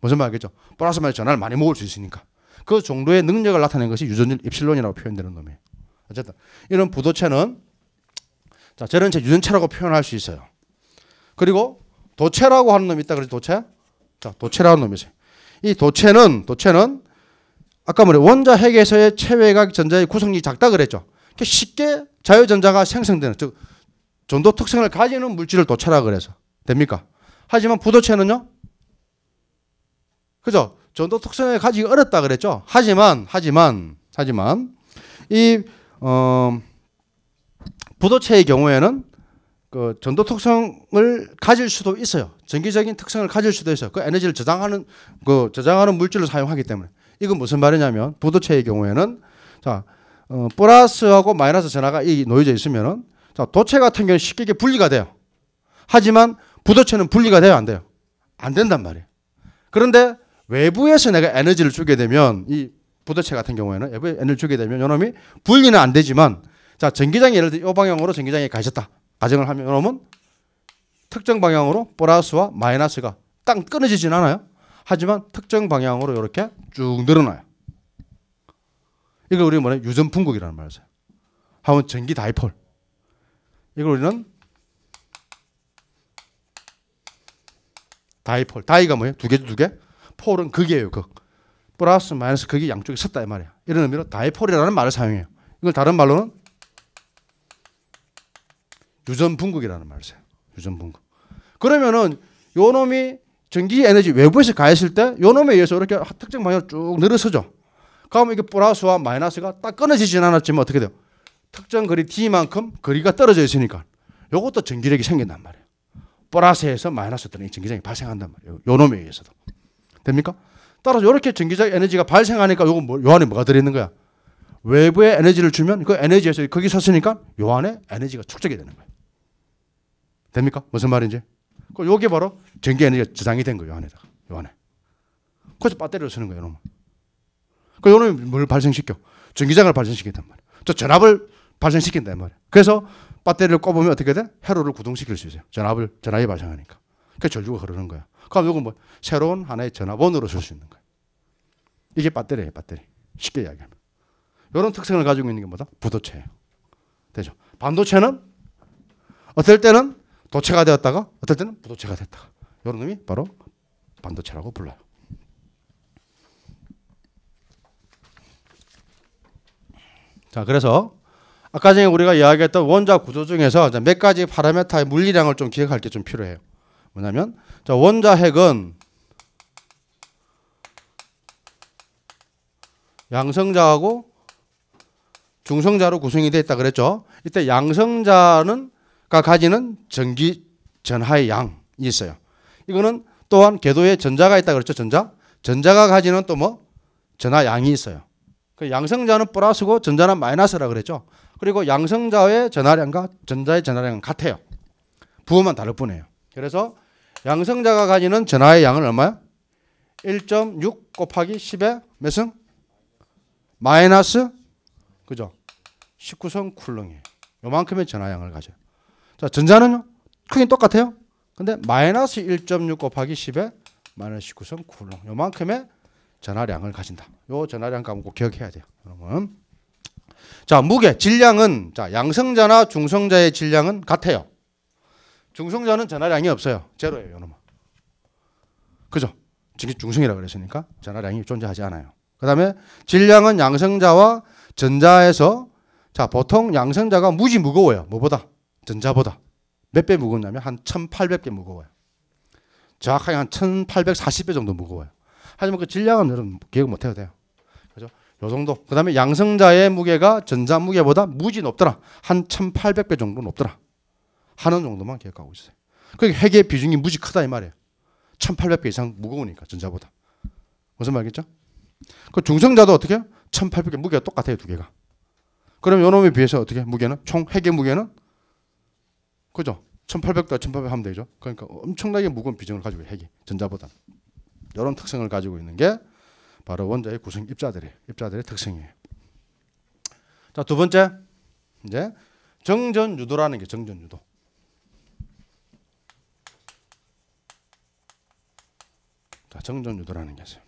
무슨 말이겠죠? 플라스마이 전화를 많이 먹을수 있으니까. 그 정도의 능력을 나타낸 것이 유전질 입실론이라고 표현되는 놈이에요. 어쨌든 이런 부도체는 자, 저런체 유전체라고 표현할 수 있어요. 그리고 도체라고 하는 놈이 있다 그래서 도체? 자, 도체라는 놈이 있요이 도체는 도체는 아까 말해 원자 핵에서의 체외각 전자의 구성이 작다 그랬죠. 그러니까 쉽게 자유전자가 생성되는 즉 전도 특성을 가지는 물질을 도체라 그래서 됩니까? 하지만 부도체는요. 그죠? 전도 특성을 가지기 어렵다 그랬죠. 하지만 하지만 하지만 이 어, 부도체의 경우에는 그 전도 특성을 가질 수도 있어요. 전기적인 특성을 가질 수도 있어요. 그 에너지를 저장하는 그 저장하는 물질을 사용하기 때문에. 이건 무슨 말이냐면 부도체의 경우에는 자 어, 플러스하고 마이너스 전화가 이 놓여져 있으면은 자 도체 같은 경우는 쉽게 분리가 돼요. 하지만 부도체는 분리가 돼요, 안 돼요? 안 된단 말이에요. 그런데 외부에서 내가 에너지를 주게 되면 이 부도체 같은 경우에는 외부에 에너지를 주게 되면 요놈이 분리는 안 되지만 자 전기장이 예를 들어 이 방향으로 전기장이 가셨다 가정을 하면 요놈은 특정 방향으로 플러스와 마이너스가 딱 끊어지진 않아요. 하지만 특정 방향으로 이렇게 쭉 늘어나요. 이걸 우리 뭐냐 유전풍국이라는 말을 써 하면 전기 다이폴. 이걸 우리는 다이폴. 다이가 뭐예요? 두 개죠, 두 개. 폴은 극이에요, 극. 플러스 마이너스 극이 양쪽에 섰다 이 말이야. 이런 의미로 다이폴이라는 말을 사용해요. 이걸 다른 말로는 유전분극이라는 말을 써 유전분극. 그러면은 요 놈이 전기 에너지 외부에서 가했을 때 요놈에 의해서 이렇게 특정 방향으로 쭉 늘어서죠. 그러 이게 플러스와 마이너스가 딱 끊어지진 않았지만 어떻게 돼요? 특정 거리 D만큼 거리가 떨어져 있으니까 요것도 전기력이 생긴단 말이에요. 플러스에서 마이너스 들이 전기장이 발생한단 말이에요. 요놈에 의해서도. 됩니까? 따라서 이렇게 전기적 에너지가 발생하니까 요거 뭐, 요 안에 뭐가 들어있는 거야? 외부에 에너지를 주면 그 에너지에서 거기 섰으니까 요 안에 에너지가 축적이 되는 거예요. 됩니까? 무슨 말인지? 그 요게 바로 전기 에너지가 저장이 된 거예요, 안에다가. 요 안에. 그래서 배터리를 쓰는 거예요, 놈그 요놈이 뭘 발생시켜? 전기장을 발생시킨단 말이에요. 저 전압을 발생시킨단 말이에요. 그래서 배터리를 꼽으면 어떻게 돼? 회로를 구동시킬 수 있어요. 전압을, 전압이 발생하니까. 그 전류가 흐르는 거야. 그럼 이건 뭐, 새로운 하나의 전압원으로 쓸 수 있는 거예요. 이게 배터리예요, 배터리. 쉽게 이야기하면. 이런 특성을 가지고 있는 게 뭐다? 부도체예요. 되죠. 반도체는 어떨 때는 도체가 되었다가 어떨 때는 부도체가 됐다가 이런 놈이 바로 반도체라고 불러요. 자, 그래서 아까 전에 우리가 이야기했던 원자 구조 중에서 몇 가지 파라메타의 물리량을 좀 기억할 게 좀 필요해요. 뭐냐면 자, 원자 핵은 양성자하고 중성자로 구성이 되어 있다 그랬죠. 이때 양성자는 가지는 전기 전하의 양이 있어요. 이거는 또한 궤도에 전자가 있다 그렇죠 전자. 전자가 가지는 또 뭐 전하 양이 있어요. 그 양성자는 플러스고 전자는 마이너스라 그랬죠. 그리고 양성자의 전하량과 전자의 전하량은 같아요. 부호만 다를 뿐이에요. 그래서 양성자가 가지는 전하의 양은 얼마야? 1.6 곱하기 10의 몇 승? 마이너스 그죠? 19성 쿨렁이에요. 요만큼의 전하양을 가져요. 자, 전자는요. 크긴 똑같아요. 근데 마이너스 1.6 곱하기 10에 마이너스 19승 9롱. 요만큼의 전하량을 가진다. 요 전하량 감먹고 기억해야 돼요. 여러분. 자, 무게 질량은 자, 양성자나 중성자의 질량은 같아요. 중성자는 전하량이 없어요. 제로예요, 요놈은. 그죠? 지금 중성이라 고 그랬으니까 전하량이 존재하지 않아요. 그다음에 질량은 양성자와 전자에서 자, 보통 양성자가 무지 무거워요. 뭐보다 전자보다 몇 배 무겁냐면 한1 8 0 0개 무거워요. 정확하게 한 1840배 정도 무거워요. 하지만 그 질량은 여러분 기억 못 해도 돼요. 그죠? 요 정도. 그 다음에 양성자의 무게가 전자 무게보다 무지 높더라. 한 1800배 정도 높더라. 하는 정도만 기억하고 있어요. 그러니까 핵의 비중이 무지 크다 이 말이에요. 1800배 이상 무거우니까 전자보다. 무슨 말이겠죠? 그 중성자도 어떻게 해요? 1800개 무게가 똑같아요, 두 개가. 그럼 요놈에 비해서 어떻게 무게는 총 핵의 무게는 그죠? 1800도 1800 하면 되죠. 그러니까 엄청나게 무거운 비중을 가지고 핵이 전자보다. 이런 특성을 가지고 있는 게 바로 원자의 구성 입자들이 입자들의 특성이에요. 자, 두 번째. 이제 정전 유도라는 게 정전 유도. 자, 정전 유도라는 게 있어요.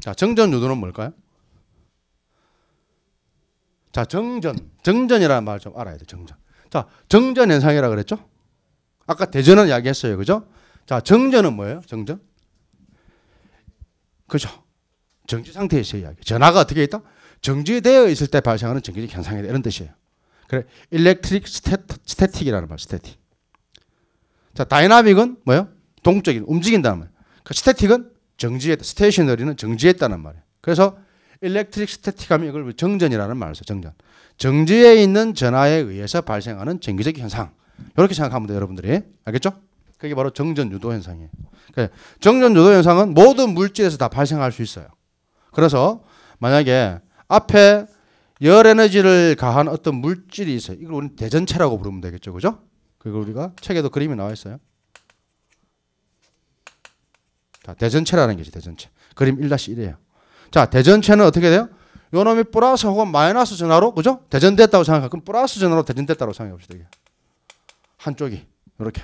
자, 정전 유도는 뭘까요? 자, 정전. 정전이라는 말 좀 알아야 돼, 정전. 자, 정전 현상이라 그랬죠? 아까 대전은 이야기했어요. 그죠? 자, 정전은 뭐예요? 정전? 그죠? 정지 상태에서의 이야기. 전화가 어떻게 있다? 정지되어 있을 때 발생하는 정기적 현상이다. 이런 뜻이에요. 그래, 일렉트릭 스태틱, 이라는 말, 스태틱. 자, 다이나믹은 뭐예요? 동적인, 움직인다는 말. 그 그러니까 스태틱은 정지했다. 스테이셔너리는 정지했다는 말이에요. 그래서 일렉트릭 스태틱 하면 이걸 정전이라는 말을 써요. 정전. 정지에 있는 전하에 의해서 발생하는 전기적 현상. 이렇게 생각하면 돼요, 여러분들이. 알겠죠? 그게 바로 정전 유도 현상이에요. 그 정전 유도 현상은 모든 물질에서 다 발생할 수 있어요. 그래서 만약에 앞에 열 에너지를 가한 어떤 물질이 있어요. 이걸 우리는 대전체라고 부르면 되겠죠. 그죠? 그리고 우리가 책에도 그림이 나와 있어요. 자, 대전체라는 게지, 대전체. 그림 1-1이에요. 자, 대전체는 어떻게 돼요? 요놈이 플러스 혹은 마이너스 전화로 그죠? 대전됐다고 생각하고 그럼 플러스 전화로 대전됐다고 생각해 봅시다. 이게. 한쪽이 이렇게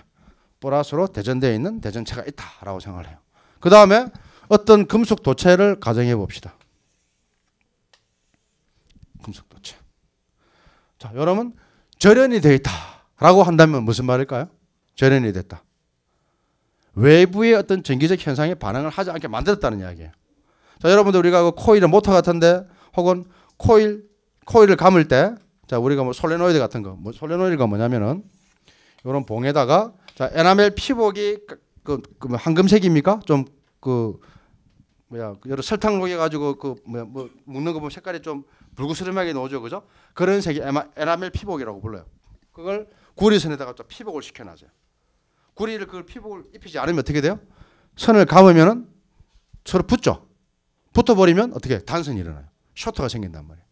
플러스로 대전되어 있는 대전체가 있다라고 생각을 해요. 그 다음에 어떤 금속 도체를 가정해 봅시다. 금속 도체. 자, 여러분 절연이 되어 있다라고 한다면 무슨 말일까요? 절연이 됐다. 외부의 어떤 전기적 현상에 반응을 하지 않게 만들었다는 이야기예요. 자, 여러분들 우리가 그 코일의 모터 같은데 혹은 코일 코일을 감을 때자 우리가 뭐 솔레노이드 같은 거뭐 솔레노이드가 뭐냐면은 이런 봉에다가 자 에나멜 피복이 그, 그, 그 뭐 황금색입니까? 좀 그 뭐야 그 여러 설탕 녹여 가지고 그 뭐야 뭐 묻는 거 보면 색깔이 좀 불그스름하게 나오죠, 그죠? 그런 색이 에마, 에나멜 피복이라고 불러요. 그걸 구리선에다가 또 피복을 시켜놔줘요. 구리를 그걸 피복을 입히지 않으면 어떻게 돼요? 선을 감으면은 서로 붙죠. 붙어버리면 어떻게 단선이 일어나요. 쇼트가 생긴단 말이에요.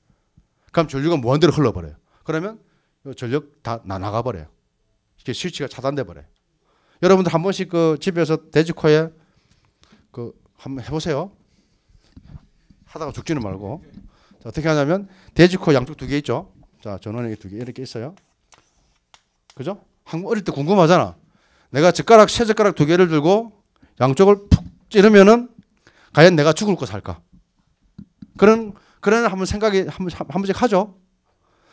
그럼 전류가 무한대로 흘러버려요. 그러면 전력 다 나가버려요. 나 이게 스위치가 차단돼 버려요. 여러분들 한 번씩 그 집에서 돼지코에 그 한번 해보세요. 하다가 죽지는 말고 자, 어떻게 하냐면 돼지코 양쪽 두 개 있죠. 자 전원이 두 개 이렇게 있어요. 그죠? 한 어릴 때 궁금하잖아. 내가 젓가락 세 젓가락 두 개를 들고 양쪽을 푹 찌르면은 과연 내가 죽을까 살까? 그런 그런 한번 생각이 한, 한 번씩 하죠.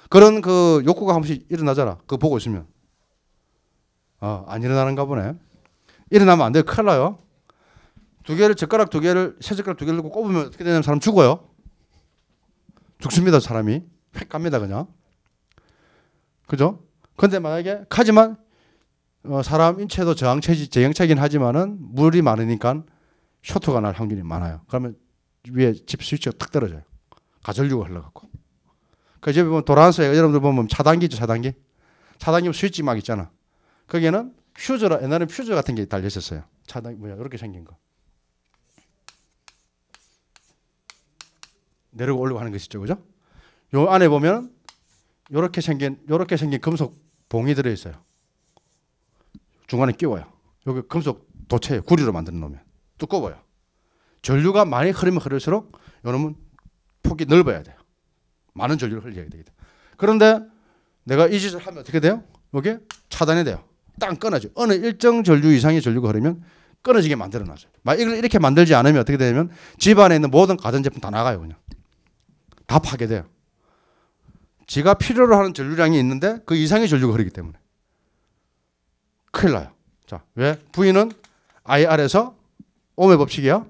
그런 그 욕구가 한 번씩 일어나잖아. 그거 보고 있으면. 아, 안 일어나는가 보네. 일어나면 안 돼요. 큰일 나요. 두 개를, 젓가락 두 개를, 세 젓가락 두 개를 놓고 꼽으면 어떻게 되냐면 사람 죽어요. 죽습니다, 사람이. 팩 갑니다, 그냥. 그죠? 근데 만약에, 하지만, 어, 사람 인체도 저항체지, 제형체긴 하지만은 물이 많으니까 쇼트가 날 확률이 많아요. 그러면 위에 집 스위치가 탁 떨어져요. 가전류가 흘러갔고그 집에 보면 도란서에 여러분들 보면 차단기죠, 차단기. 차단기 스위치 막 있잖아. 거기에는 퓨저라 옛날에 퓨저 같은 게 달려 있었어요. 차단기, 뭐야, 이렇게 생긴 거. 내려고 올리고 하는 것이죠, 그죠? 요 안에 보면 요렇게 생긴, 요렇게 생긴 금속 봉이 들어있어요. 중간에 끼워요. 여기 금속 도체 구리로 만드는 놈이에요. 두꺼워요. 전류가 많이 흐르면 흐를수록 여러분, 폭이 넓어야 돼요. 많은 전류를 흘려야 되겠다. 그런데 내가 이 짓을 하면 어떻게 돼요? 이게 차단이 돼요. 땅 끊어져. 어느 일정 전류 이상의 전류가 흐르면 끊어지게 만들어 놨어막 이걸 이렇게 만들지 않으면 어떻게 되냐면 집 안에 있는 모든 가전제품 다 나가요, 그냥. 다 파괴돼요. 지가 필요로 하는 전류량이 있는데 그 이상의 전류가 흐르기 때문에. 큰일 나요. 자, 왜? V는 IR에서 오메 법칙이야.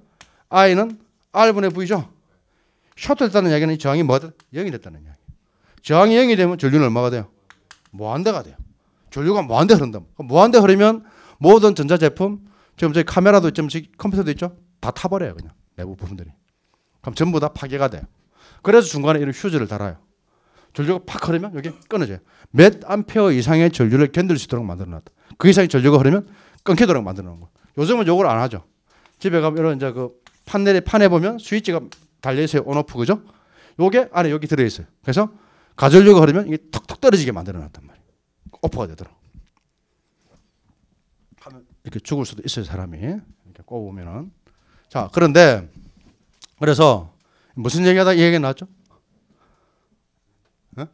I는 R분의 V죠. 셔틀 됐다는 이야기는 저항이 뭐 0이 됐다는 이야기. 저항이 0이 되면 전류는 얼마가 돼요? 무한대가 돼요. 전류가 무한대 흐른다. 무한대 흐르면 모든 전자제품, 지금 저희 카메라도 있지 컴퓨터도 있죠? 다 타버려요, 그냥. 내부 부분들이. 그럼 전부 다 파괴가 돼요. 그래서 중간에 이런 휴즈를 달아요. 전류가 팍 흐르면 여기 끊어져요. 몇 암페어 이상의 전류를 견딜 수 있도록 만들어놨다. 그 이상의 전류가 흐르면 끊기도록 만들어놓은 거예요. 요즘은 요걸 안 하죠. 집에 가면 이런 이제 그 판넬에 판에 보면 스위치가 달려있어요. 온오프 그죠? 요게 안에 여기 들어있어요. 그래서 가전류가 흐르면 이게 턱턱 떨어지게 만들어놨단 말이에요. 오프가 되도록. 이렇게 죽을 수도 있어요 사람이 이렇게 꼽으면은 자 그런데 그래서 무슨 얘기하다 이 얘기 나왔죠? 어?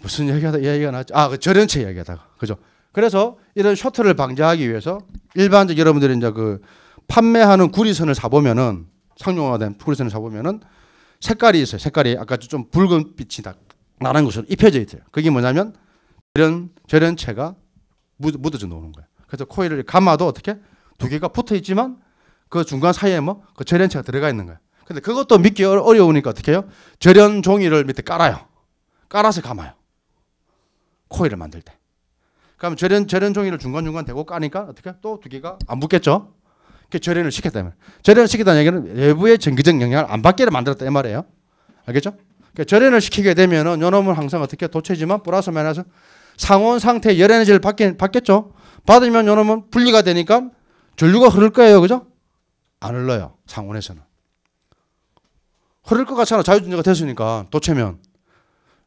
무슨 얘기하다 이 얘기가 나왔죠? 아그 절연체 얘기하다가 그죠? 그래서 이런 쇼트를 방지하기 위해서 일반적 여러분들이 이제 그 판매하는 구리선을 사보면은 상용화된 구리선을 사보면은 색깔이 있어요. 색깔이 아까 좀 붉은 빛이 딱 나는 것으로 입혀져 있어요. 그게 뭐냐면 저련 저련체가 묻어져 나는 거예요. 그래서 코일을 감아도 어떻게 두 개가 붙어 있지만 그 중간 사이에 뭐그 절연체가 들어가 있는 거예요. 근데 그것도 믿기 어려우니까 어떻게 해요? 절연 종이를 밑에 깔아요. 깔아서 감아요. 코일을 만들 때. 그럼 절연 절연 종이를 중간 중간 대고 까니까 어떻게 또 두 개가 안 붙겠죠? 그 절연을 시켰다면 절연을 시켰다는 얘기는 외부의 정기적 영향을 안 받게 만들었다 이 말이에요. 알겠죠? 그 절연을 시키게 되면은 요놈은 항상 어떻게 도체지만 플러스 마이너스 상온 상태 열 에너지를 받겠, 받겠죠. 받으면 요놈은 분리가 되니까 전류가 흐를 거예요. 그죠? 안 흘러요. 상온에서는. 흐를 것 같잖아. 자유전자가 됐으니까 도체면.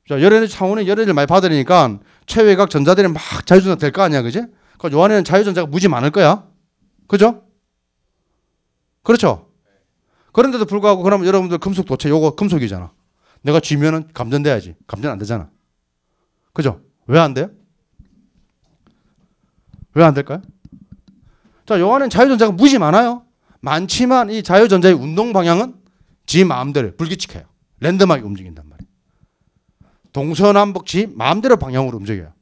자, 열에너지 상온에 열에너지를 많이 받으니까 체외각 전자들이 막 자유전자 될 거 아니야. 그지? 그요 그러니까 안에는 자유전자가 무지 많을 거야. 그죠? 그렇죠? 그런데도 불구하고 그럼 여러분들 금속 도체 요거 금속이잖아. 내가 쥐면은 감전돼야지. 감전 안 되잖아. 그죠? 왜 안 돼요? 왜 안 될까요? 자, 요 안엔 자유전자가 무지 많아요. 많지만 이 자유전자의 운동 방향은 지 마음대로 불규칙해요. 랜덤하게 움직인단 말이에요. 동서남북 지 마음대로 방향으로 움직여요.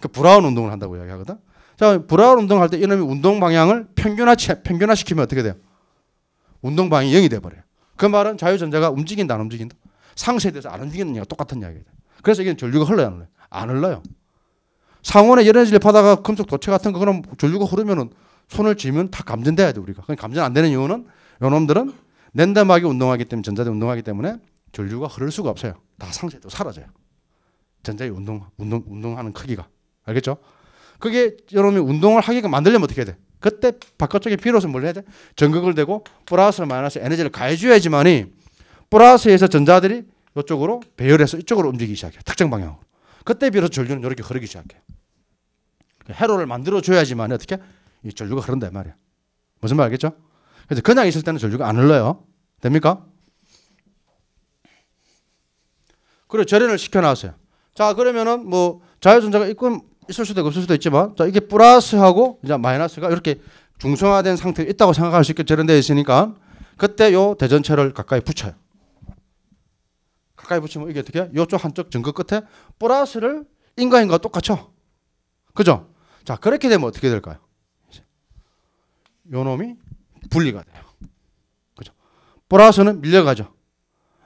그 브라운 운동을 한다고 이야기하거든. 자, 브라운 운동할 때 이놈이 운동 방향을 평균화, 평균화시키면 어떻게 돼요? 운동방이 0이 돼버려요. 그 말은 자유전자가 움직인다 안 움직인다. 상세에 대해서 안 움직이느냐 똑같은 이야기예요. 그래서 이게 전류가 흘러요 안 흘러요? 안 흘러요. 상온에 열에질 파다가 금속 도체 같은 거 그럼 전류가 흐르면은 손을 쥐면 다 감전돼야 돼 우리가. 그럼 감전 안 되는 이유는 요놈들은 랜덤막이 운동하기 때문에 전자대 운동하기 때문에 전류가 흐를 수가 없어요. 다 상세도 사라져요. 전자의 운동 운동 운동하는 크기가 알겠죠? 그게 여러분이 운동을 하게끔 만들려면 어떻게 해야 돼? 그때 바깥쪽에 비로소 뭘 해야 돼? 전극을 대고 플러스 마이너스 에너지를 가해줘야지만이 플러스에서 전자들이 이쪽으로 배열해서 이쪽으로 움직이기 시작해요. 특정 방향으로. 그때 비로소 전류는 이렇게 흐르기 시작해요. 회로를 그 만들어줘야지만 어떻게? 이 전류가 흐른다 말이야. 무슨 말 알겠죠? 그래서 그냥 있을 때는 전류가 안 흘러요. 됩니까? 그리고 절연을 시켜놨어요. 자, 그러면은 뭐 자유전자가 있고 있을 수도 있고 없을 수도 있지만 자 이게 플러스하고 이제 마이너스가 이렇게 중성화된 상태에 있다고 생각할 수 있겠죠. 이런 데 있으니까 그때 요 대전체를 가까이 붙여요. 가까이 붙이면 이게 어떻게? 요쪽 한쪽 증거 끝에 플러스를 인간인과 똑같죠. 그죠? 자 그렇게 되면 어떻게 될까요? 요 놈이 분리가 돼요. 그죠? 플러스는 밀려가죠.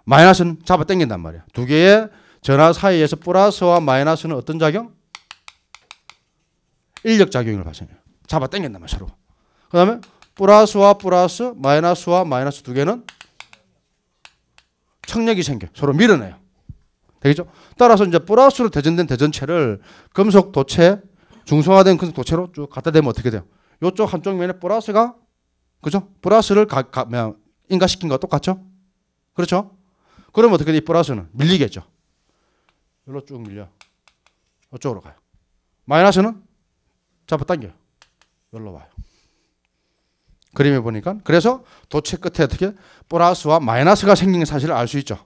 마이너스는 잡아 당긴단 말이야. 두 개의 전화 사이에서 플러스와 마이너스는 어떤 작용? 인력 작용을 발생해요. 잡아 당긴단 말이야, 서로. 그 다음에 플러스와 플러스, 마이너스와 마이너스 두 개는 청력이 생겨. 서로 밀어내요. 되겠죠? 따라서 이제 플러스로 대전된 대전체를 금속 도체, 중성화된 금속 도체로 쭉 갖다 대면 어떻게 돼요? 요쪽 한쪽 면에 플러스가, 그죠? 플러스를 가, 가, 인가시킨 거 똑같죠? 그렇죠? 그러면 어떻게 돼? 이 플러스는 밀리겠죠? 여기로 쭉 밀려. 이쪽으로 가요. 마이너스는 잡아당겨. 여기로 와요. 그림에 보니까 그래서 도체 끝에 어떻게 플러스와 마이너스가 생긴 사실을 알 수 있죠.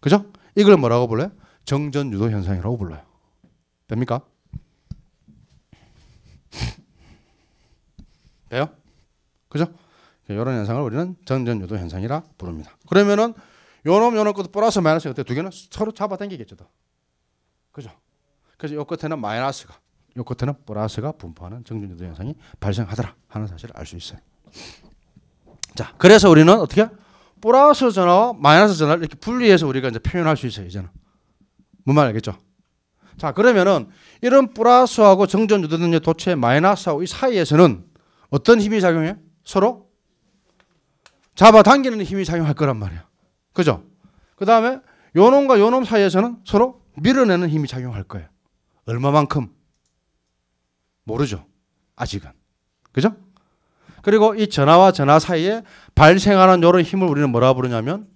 그죠? 이걸 뭐라고 불러요? 정전 유도 현상이라고 불러요. 됩니까? 돼요? 그죠? 이런 현상을 우리는 정전 유도 현상이라 부릅니다. 그러면은 요놈 요놈 것 플러스 마이너스 그때 두 개는 서로 잡아당기겠죠. 그죠? 그래서 요 끝에는 마이너스가 요코트는 플라스가 분포하는 정전지도 현상이 발생하더라 하는 사실을 알 수 있어요. 자, 그래서 우리는 어떻게 플라스 전화와 마이너스 전화를 이렇게 분리해서 우리가 이제 표현할 수 있어요. 이제는 뭔말 알겠죠? 자, 그러면은 이런 플라스하고 정전지도 도체 마이너스하고 이 사이에서는 어떤 힘이 작용해? 서로 잡아당기는 힘이 작용할 거란 말이야. 그죠? 그 다음에 요놈과 요놈 사이에서는 서로 밀어내는 힘이 작용할 거예요. 얼마만큼? 모르죠. 아직은. 그죠? 그리고 이 전하와 전하 사이에 발생하는 이런 힘을 우리는 뭐라 부르냐면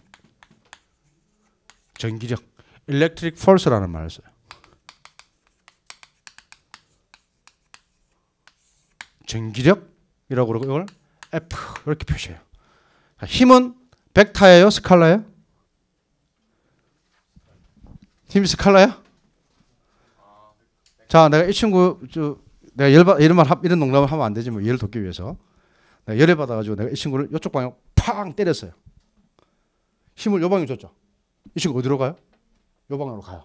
전기력, electric force라는 말을 써요. 전기력이라고 그러고 이걸 F 이렇게 표시해요. 힘은 벡타예요, 스칼라예요? 힘이 스칼라야? 자, 내가 이 친구 내가 열받 이런 말 이런 농담을 하면 안되지뭐 열을 돕기 위해서 내가 열을 받아가지고 내가 이 친구를 이쪽 방향 팡 때렸어요. 힘을 요 방향 줬죠. 이 친구 어디로 가요? 요 방향으로 가요.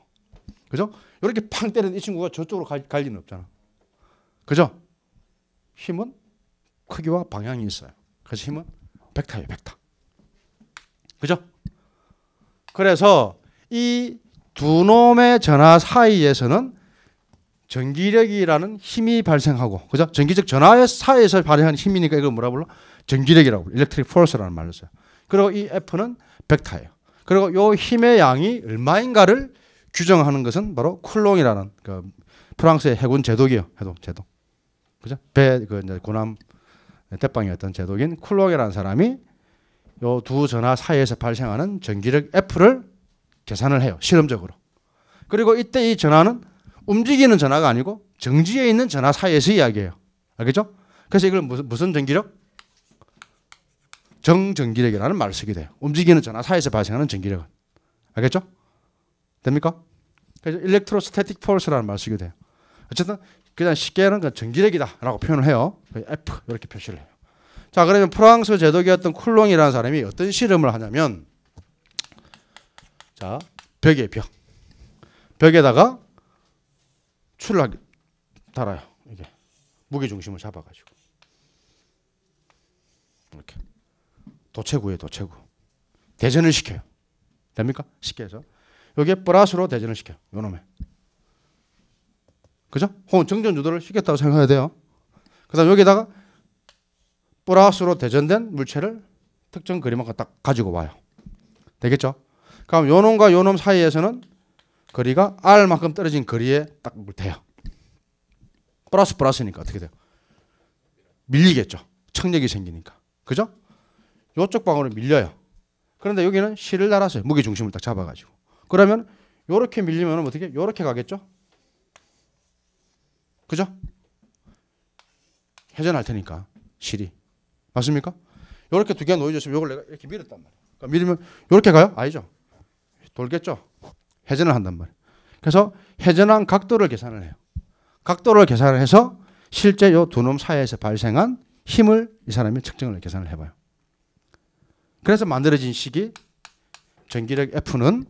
그죠? 이렇게 팡 때리는 이 친구가 저쪽으로 갈, 갈 리는 없잖아. 그죠? 힘은 크기와 방향이 있어요. 그래서 힘은 벡터예요, 벡터. 그죠? 그래서 이 두 놈의 전화 사이에서는 전기력이라는 힘이 발생하고 그죠? 전기적 전하의 사에서 발생하는 힘이니까 이걸 뭐라 불러? 전기력이라고 불러. electric force라는 말을 써요. 그리고 이 F는 벡터예요. 그리고 요 힘의 양이 얼마인가를 규정하는 것은 바로 쿨롱이라는 그 프랑스의 해군 제독이요. 해독 제독. 그죠? 배 그 이제 고남 대빵이었던 제독인 쿨롱이라는 사람이 요 두 전하 사이에서 발생하는 전기력 F를 계산을 해요. 실험적으로. 그리고 이때 이 전하는 움직이는 전하가 아니고 정지에 있는 전하 사이에서 이야기해요. 알겠죠? 그래서 이걸 무슨, 무슨 전기력? 정전기력이라는 말을 쓰게 돼요. 움직이는 전하 사이에서 발생하는 전기력은. 알겠죠? 됩니까? 그래서 일렉트로스태틱 폴스라는 말을 쓰게 돼요. 어쨌든 그냥 쉽게 하는 건 전기력이다라고 표현을 해요. F 이렇게 표시를 해요. 자 그러면 프랑스 제독이었던 쿨롱이라는 사람이 어떤 실험을 하냐면 자 벽에 벽 벽에다가 출락이 달아요. 이게 무게 중심을 잡아가지고 이렇게 도체구에 도체구 대전을 시켜요. 됩니까? 쉽게 해서 여기에 플러스로 대전을 시켜 요놈에 그죠? 혹은 정전 유도를 시켰다고 생각해야 돼요. 그다음 여기다가 플러스로 대전된 물체를 특정 그림을고딱 가지고 와요. 되겠죠? 그럼 요놈과 요놈 사이에서는 거리가 R만큼 떨어진 거리에 딱 물대요. 플러스 플러스니까 어떻게 돼요? 밀리겠죠. 청력이 생기니까. 그죠? 요쪽 방으로 밀려요. 그런데 여기는 실을 달아서 무게 중심을 딱 잡아가지고. 그러면 요렇게 밀리면 어떻게? 요렇게 가겠죠? 그죠? 회전할 테니까 실이 맞습니까? 요렇게 두 개 놓여졌으면 요걸 내가 이렇게 밀었단 말이에요. 그러니까 밀면 요렇게 가요? 아니죠. 돌겠죠. 회전을 한단 말이에요. 그래서 회전한 각도를 계산을 해요. 각도를 계산을 해서 실제 요두놈 사이에서 발생한 힘을 이 사람이 측정을 계산을 해봐요. 그래서 만들어진 식이 전기력 F는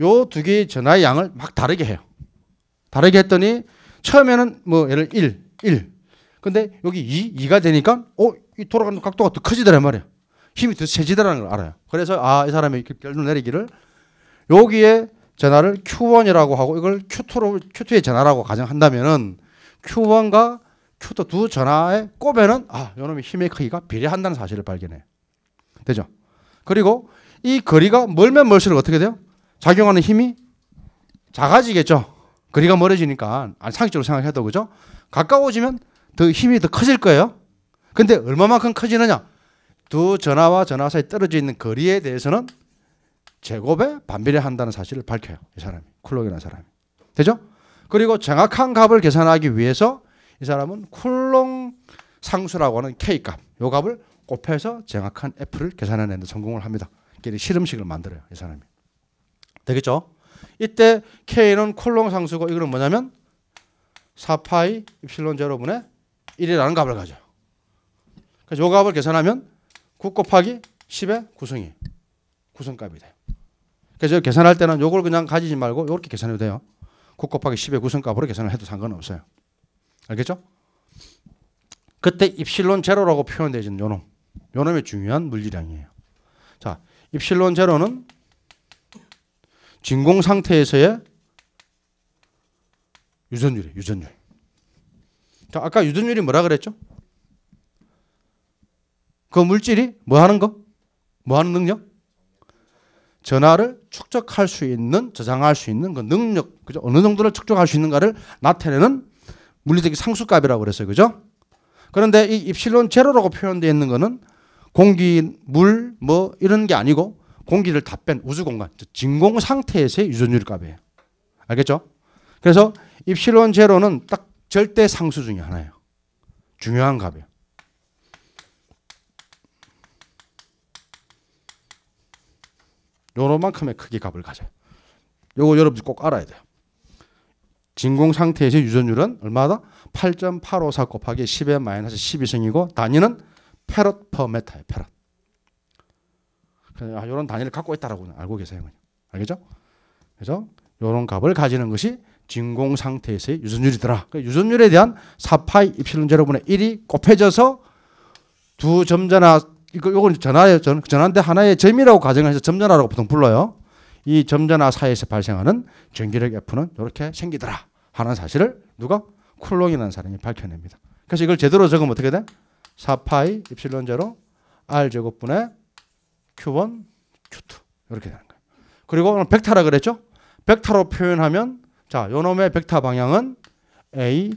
요 두 개의 전하의 양을 막 다르게 해요. 다르게 했더니 처음에는 뭐 예를 1, 1. 근데 여기 2, 2가 되니까 어, 이 돌아가는 각도가 더 커지더란 말이에요. 힘이 더 세지더라는 걸 알아요. 그래서 아, 이 사람이 결론 내리기를 여기에 전화를 Q1이라고 하고 이걸 Q2로 Q2의 전화라고 가정한다면은 Q1과 Q2 두 전화의 꼽에는 아, 요놈의 힘의 크기가 비례한다는 사실을 발견해. 되죠? 그리고 이 거리가 멀면 멀수록 어떻게 돼요? 작용하는 힘이 작아지겠죠. 거리가 멀어지니까 아 상식적으로 생각해도 그죠? 가까워지면 더 힘이 더 커질 거예요. 근데 얼마만큼 커지느냐? 두 전화와 전화 사이 떨어져 있는 거리에 대해서는 제곱에 반비례한다는 사실을 밝혀요. 이 사람이 쿨록이라는 사람이 되죠? 그리고 정확한 값을 계산하기 위해서 이 사람은 쿨롱 상수라고 하는 k 값, 요 값을 곱해서 정확한 f를 계산해내는 성공을 합니다. 이게 실험식을 만들어요. 이 사람이 되겠죠? 이때 k는 쿨롱 상수고 이거는 뭐냐면 4파이 입실론 제로분의 1이라는 값을 가져. 그래서 요 값을 계산하면 9 곱하기 10의 구성이 구성값이 돼 그래서 계산할 때는 요걸 그냥 가지지 말고 이렇게 계산해도 돼요. 9 곱하기 10의 구성값으로 계산을 해도 상관없어요. 알겠죠? 그때 입실론 제로라고 표현되는 요놈. 요놈의 중요한 물질량이에요. 자, 입실론 제로는 진공 상태에서의 유전율이에요. 유전율. 자, 아까 유전율이 뭐라 그랬죠? 그 물질이 뭐 하는 거? 뭐 하는 능력? 전화를 축적할 수 있는 저장할 수 있는 그 능력 그죠 어느 정도를 축적할 수 있는가를 나타내는 물리적 상수값이라고 그랬어요 그죠 그런데 이 입실론 제로라고 표현되어 있는 거는 공기 물뭐 이런 게 아니고 공기를 다 뺀 우주 공간 진공 상태에서의 유전율 값이에요 알겠죠 그래서 입실론 제로는 딱 절대 상수 중에 하나예요 중요한 값이에요 요런만큼의 크기 값을 가져요. 요거 여러분들 꼭 알아야 돼요. 진공 상태에서 유전율은 얼마다? 8.854 곱하기 10의 마이너스 12승이고 단위는 페럿 퍼 메타예요. 페럿. 그냥 이런 아, 단위를 갖고 있다라고 알고 계세요. 그냥. 알겠죠? 그래서 이런 값을 가지는 것이 진공 상태에서의 유전율이더라. 그 유전율에 대한 4파이 입실론 제로분의 1이 곱해져서 두 점자나 이거 요건 전화예요. 전 전화인데 하나의 점이라고 가정해서 점전화라고 보통 불러요. 이 점전화 사이에서 발생하는 전기력 F는 이렇게 생기더라 하는 사실을 누가 쿨롱이라는 사람이 밝혀냅니다. 그래서 이걸 제대로 적으면 어떻게 돼? 4파이 입실론 제로 r 제곱분의 q1 q2 이렇게 되는 거예요. 그리고 오늘 벡터라 그랬죠? 벡터로 표현하면 자, 요 놈의 벡터 방향은 a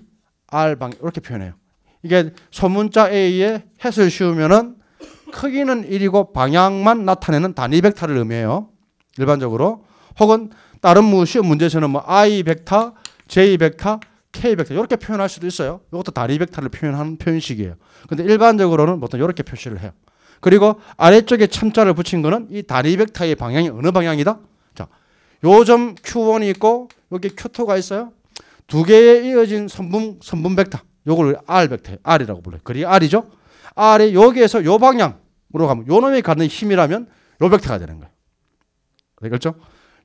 r 방 이렇게 표현해요. 이게 소문자 a에 해을 씌우면은 크기는 1이고 방향만 나타내는 단위 벡터를 의미해요. 일반적으로. 혹은 다른 무시 문제에서는 뭐 i 벡터, j 벡터, k 벡터 이렇게 표현할 수도 있어요. 이것도 단위 벡터를 표현하는 표현식이에요. 근데 일반적으로는 보통 이렇게 표시를 해요. 그리고 아래쪽에 참자를 붙인 거는 이 단위 벡터의 방향이 어느 방향이다? 자, 요점 q1이 있고 여기 q2가 있어요. 두개의 이어진 선분 선분 벡터. 요걸 r 벡터, r이라고 불러요. 그리 r이죠. r이 여기에서 요 방향 가면 요놈이 갖는 힘이라면 요백타가 되는 거야. 그렇죠?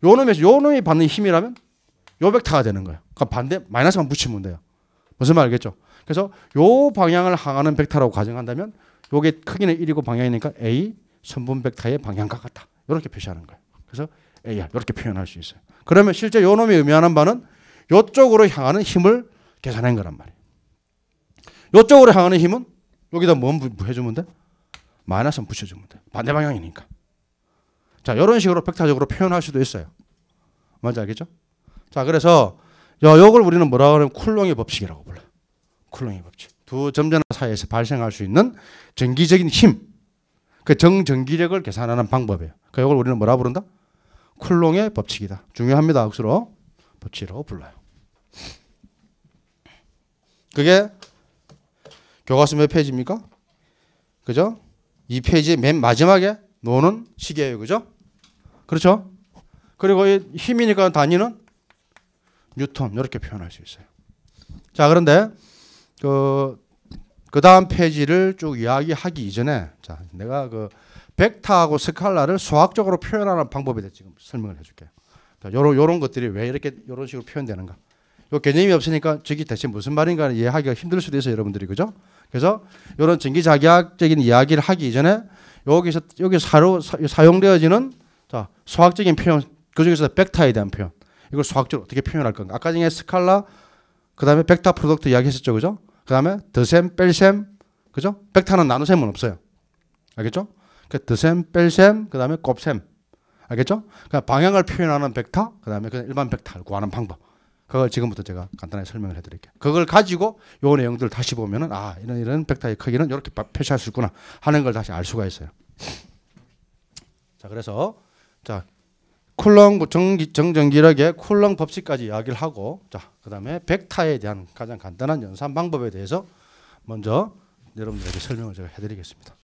요놈이 요놈이 받는 힘이라면 요백타가 되는 거야. 그러 반대 마이너스만 붙이면 돼요. 무슨 말 알겠죠? 그래서 요 방향을 향하는 벡터라고 가정한다면 요게 크기는 1이고 방향이니까 A 선분 벡터의 방향과 같다. 이렇게 표시하는 거예요. 그래서 AR 이렇게 표현할 수 있어요. 그러면 실제 요 놈이 의미하는 바는 요쪽으로 향하는 힘을 계산한 거란 말이에요. 요쪽으로 향하는 힘은 여기다 뭐 해주면 돼? 마이너스는 붙여줍니다. 반대 방향이니까. 자, 이런 식으로 벡터적으로 표현할 수도 있어요. 뭔지 알겠죠? 자, 그래서 야, 이걸 우리는 뭐라 그러면 쿨롱의 법칙이라고 불러요. 쿨롱의 법칙. 두 점전 사이에서 발생할 수 있는 전기적인 힘, 그 정전기력을 계산하는 방법이에요. 그 그러니까 이걸 우리는 뭐라 부른다? 쿨롱의 법칙이다. 중요합니다. 억수로 법칙이라고 불러요. 그게 교과서 몇 페이지입니까? 그죠? 이 페이지 맨 마지막에 노는 시계예요. 그죠? 그렇죠? 그리고 이 힘이니까 단위는 뉴턴 이렇게 표현할 수 있어요. 자, 그런데 그, 그 다음 페이지를 쭉 이야기하기 이전에 자, 내가 그 벡터하고 스칼라를 수학적으로 표현하는 방법에 대해 지금 설명을 해줄게요. 자, 요런, 요런 것들이 왜 이렇게 요런 식으로 표현되는가. 요 개념이 없으니까 저기 대체 무슨 말인가 이해하기가 힘들 수도 있어요. 여러분들이. 그죠? 그래서 이런 전기자기학적인 이야기를 하기 전에 여기서 여기 사로 사용되어지는 자 수학적인 표현 그 중에서 벡터에 대한 표현 이걸 수학적으로 어떻게 표현할 건가 아까 전에 스칼라 그 다음에 벡터 프로덕트 이야기했었죠 그죠 그 다음에 드셈 뺄셈 그죠 벡터는 나눗셈은 없어요 알겠죠 그드셈 뺄셈 그 다음에 곱셈 알겠죠 그냥 그러니까 방향을 표현하는 벡터 그 다음에 그냥 일반 벡터를 구하는 방법 그걸 지금부터 제가 간단하게 설명을 해드릴게요. 그걸 가지고 요내용들 다시 보면은 아 이런 이런 벡터의 크기는 이렇게 표시할 수 있구나 하는 걸 다시 알 수가 있어요. 자 그래서 자 쿨렁 정기, 정전기력의 쿨렁 법칙까지 이야기를 하고 자 그다음에 벡터에 대한 가장 간단한 연산 방법에 대해서 먼저 여러분들에게 설명을 제가 해드리겠습니다.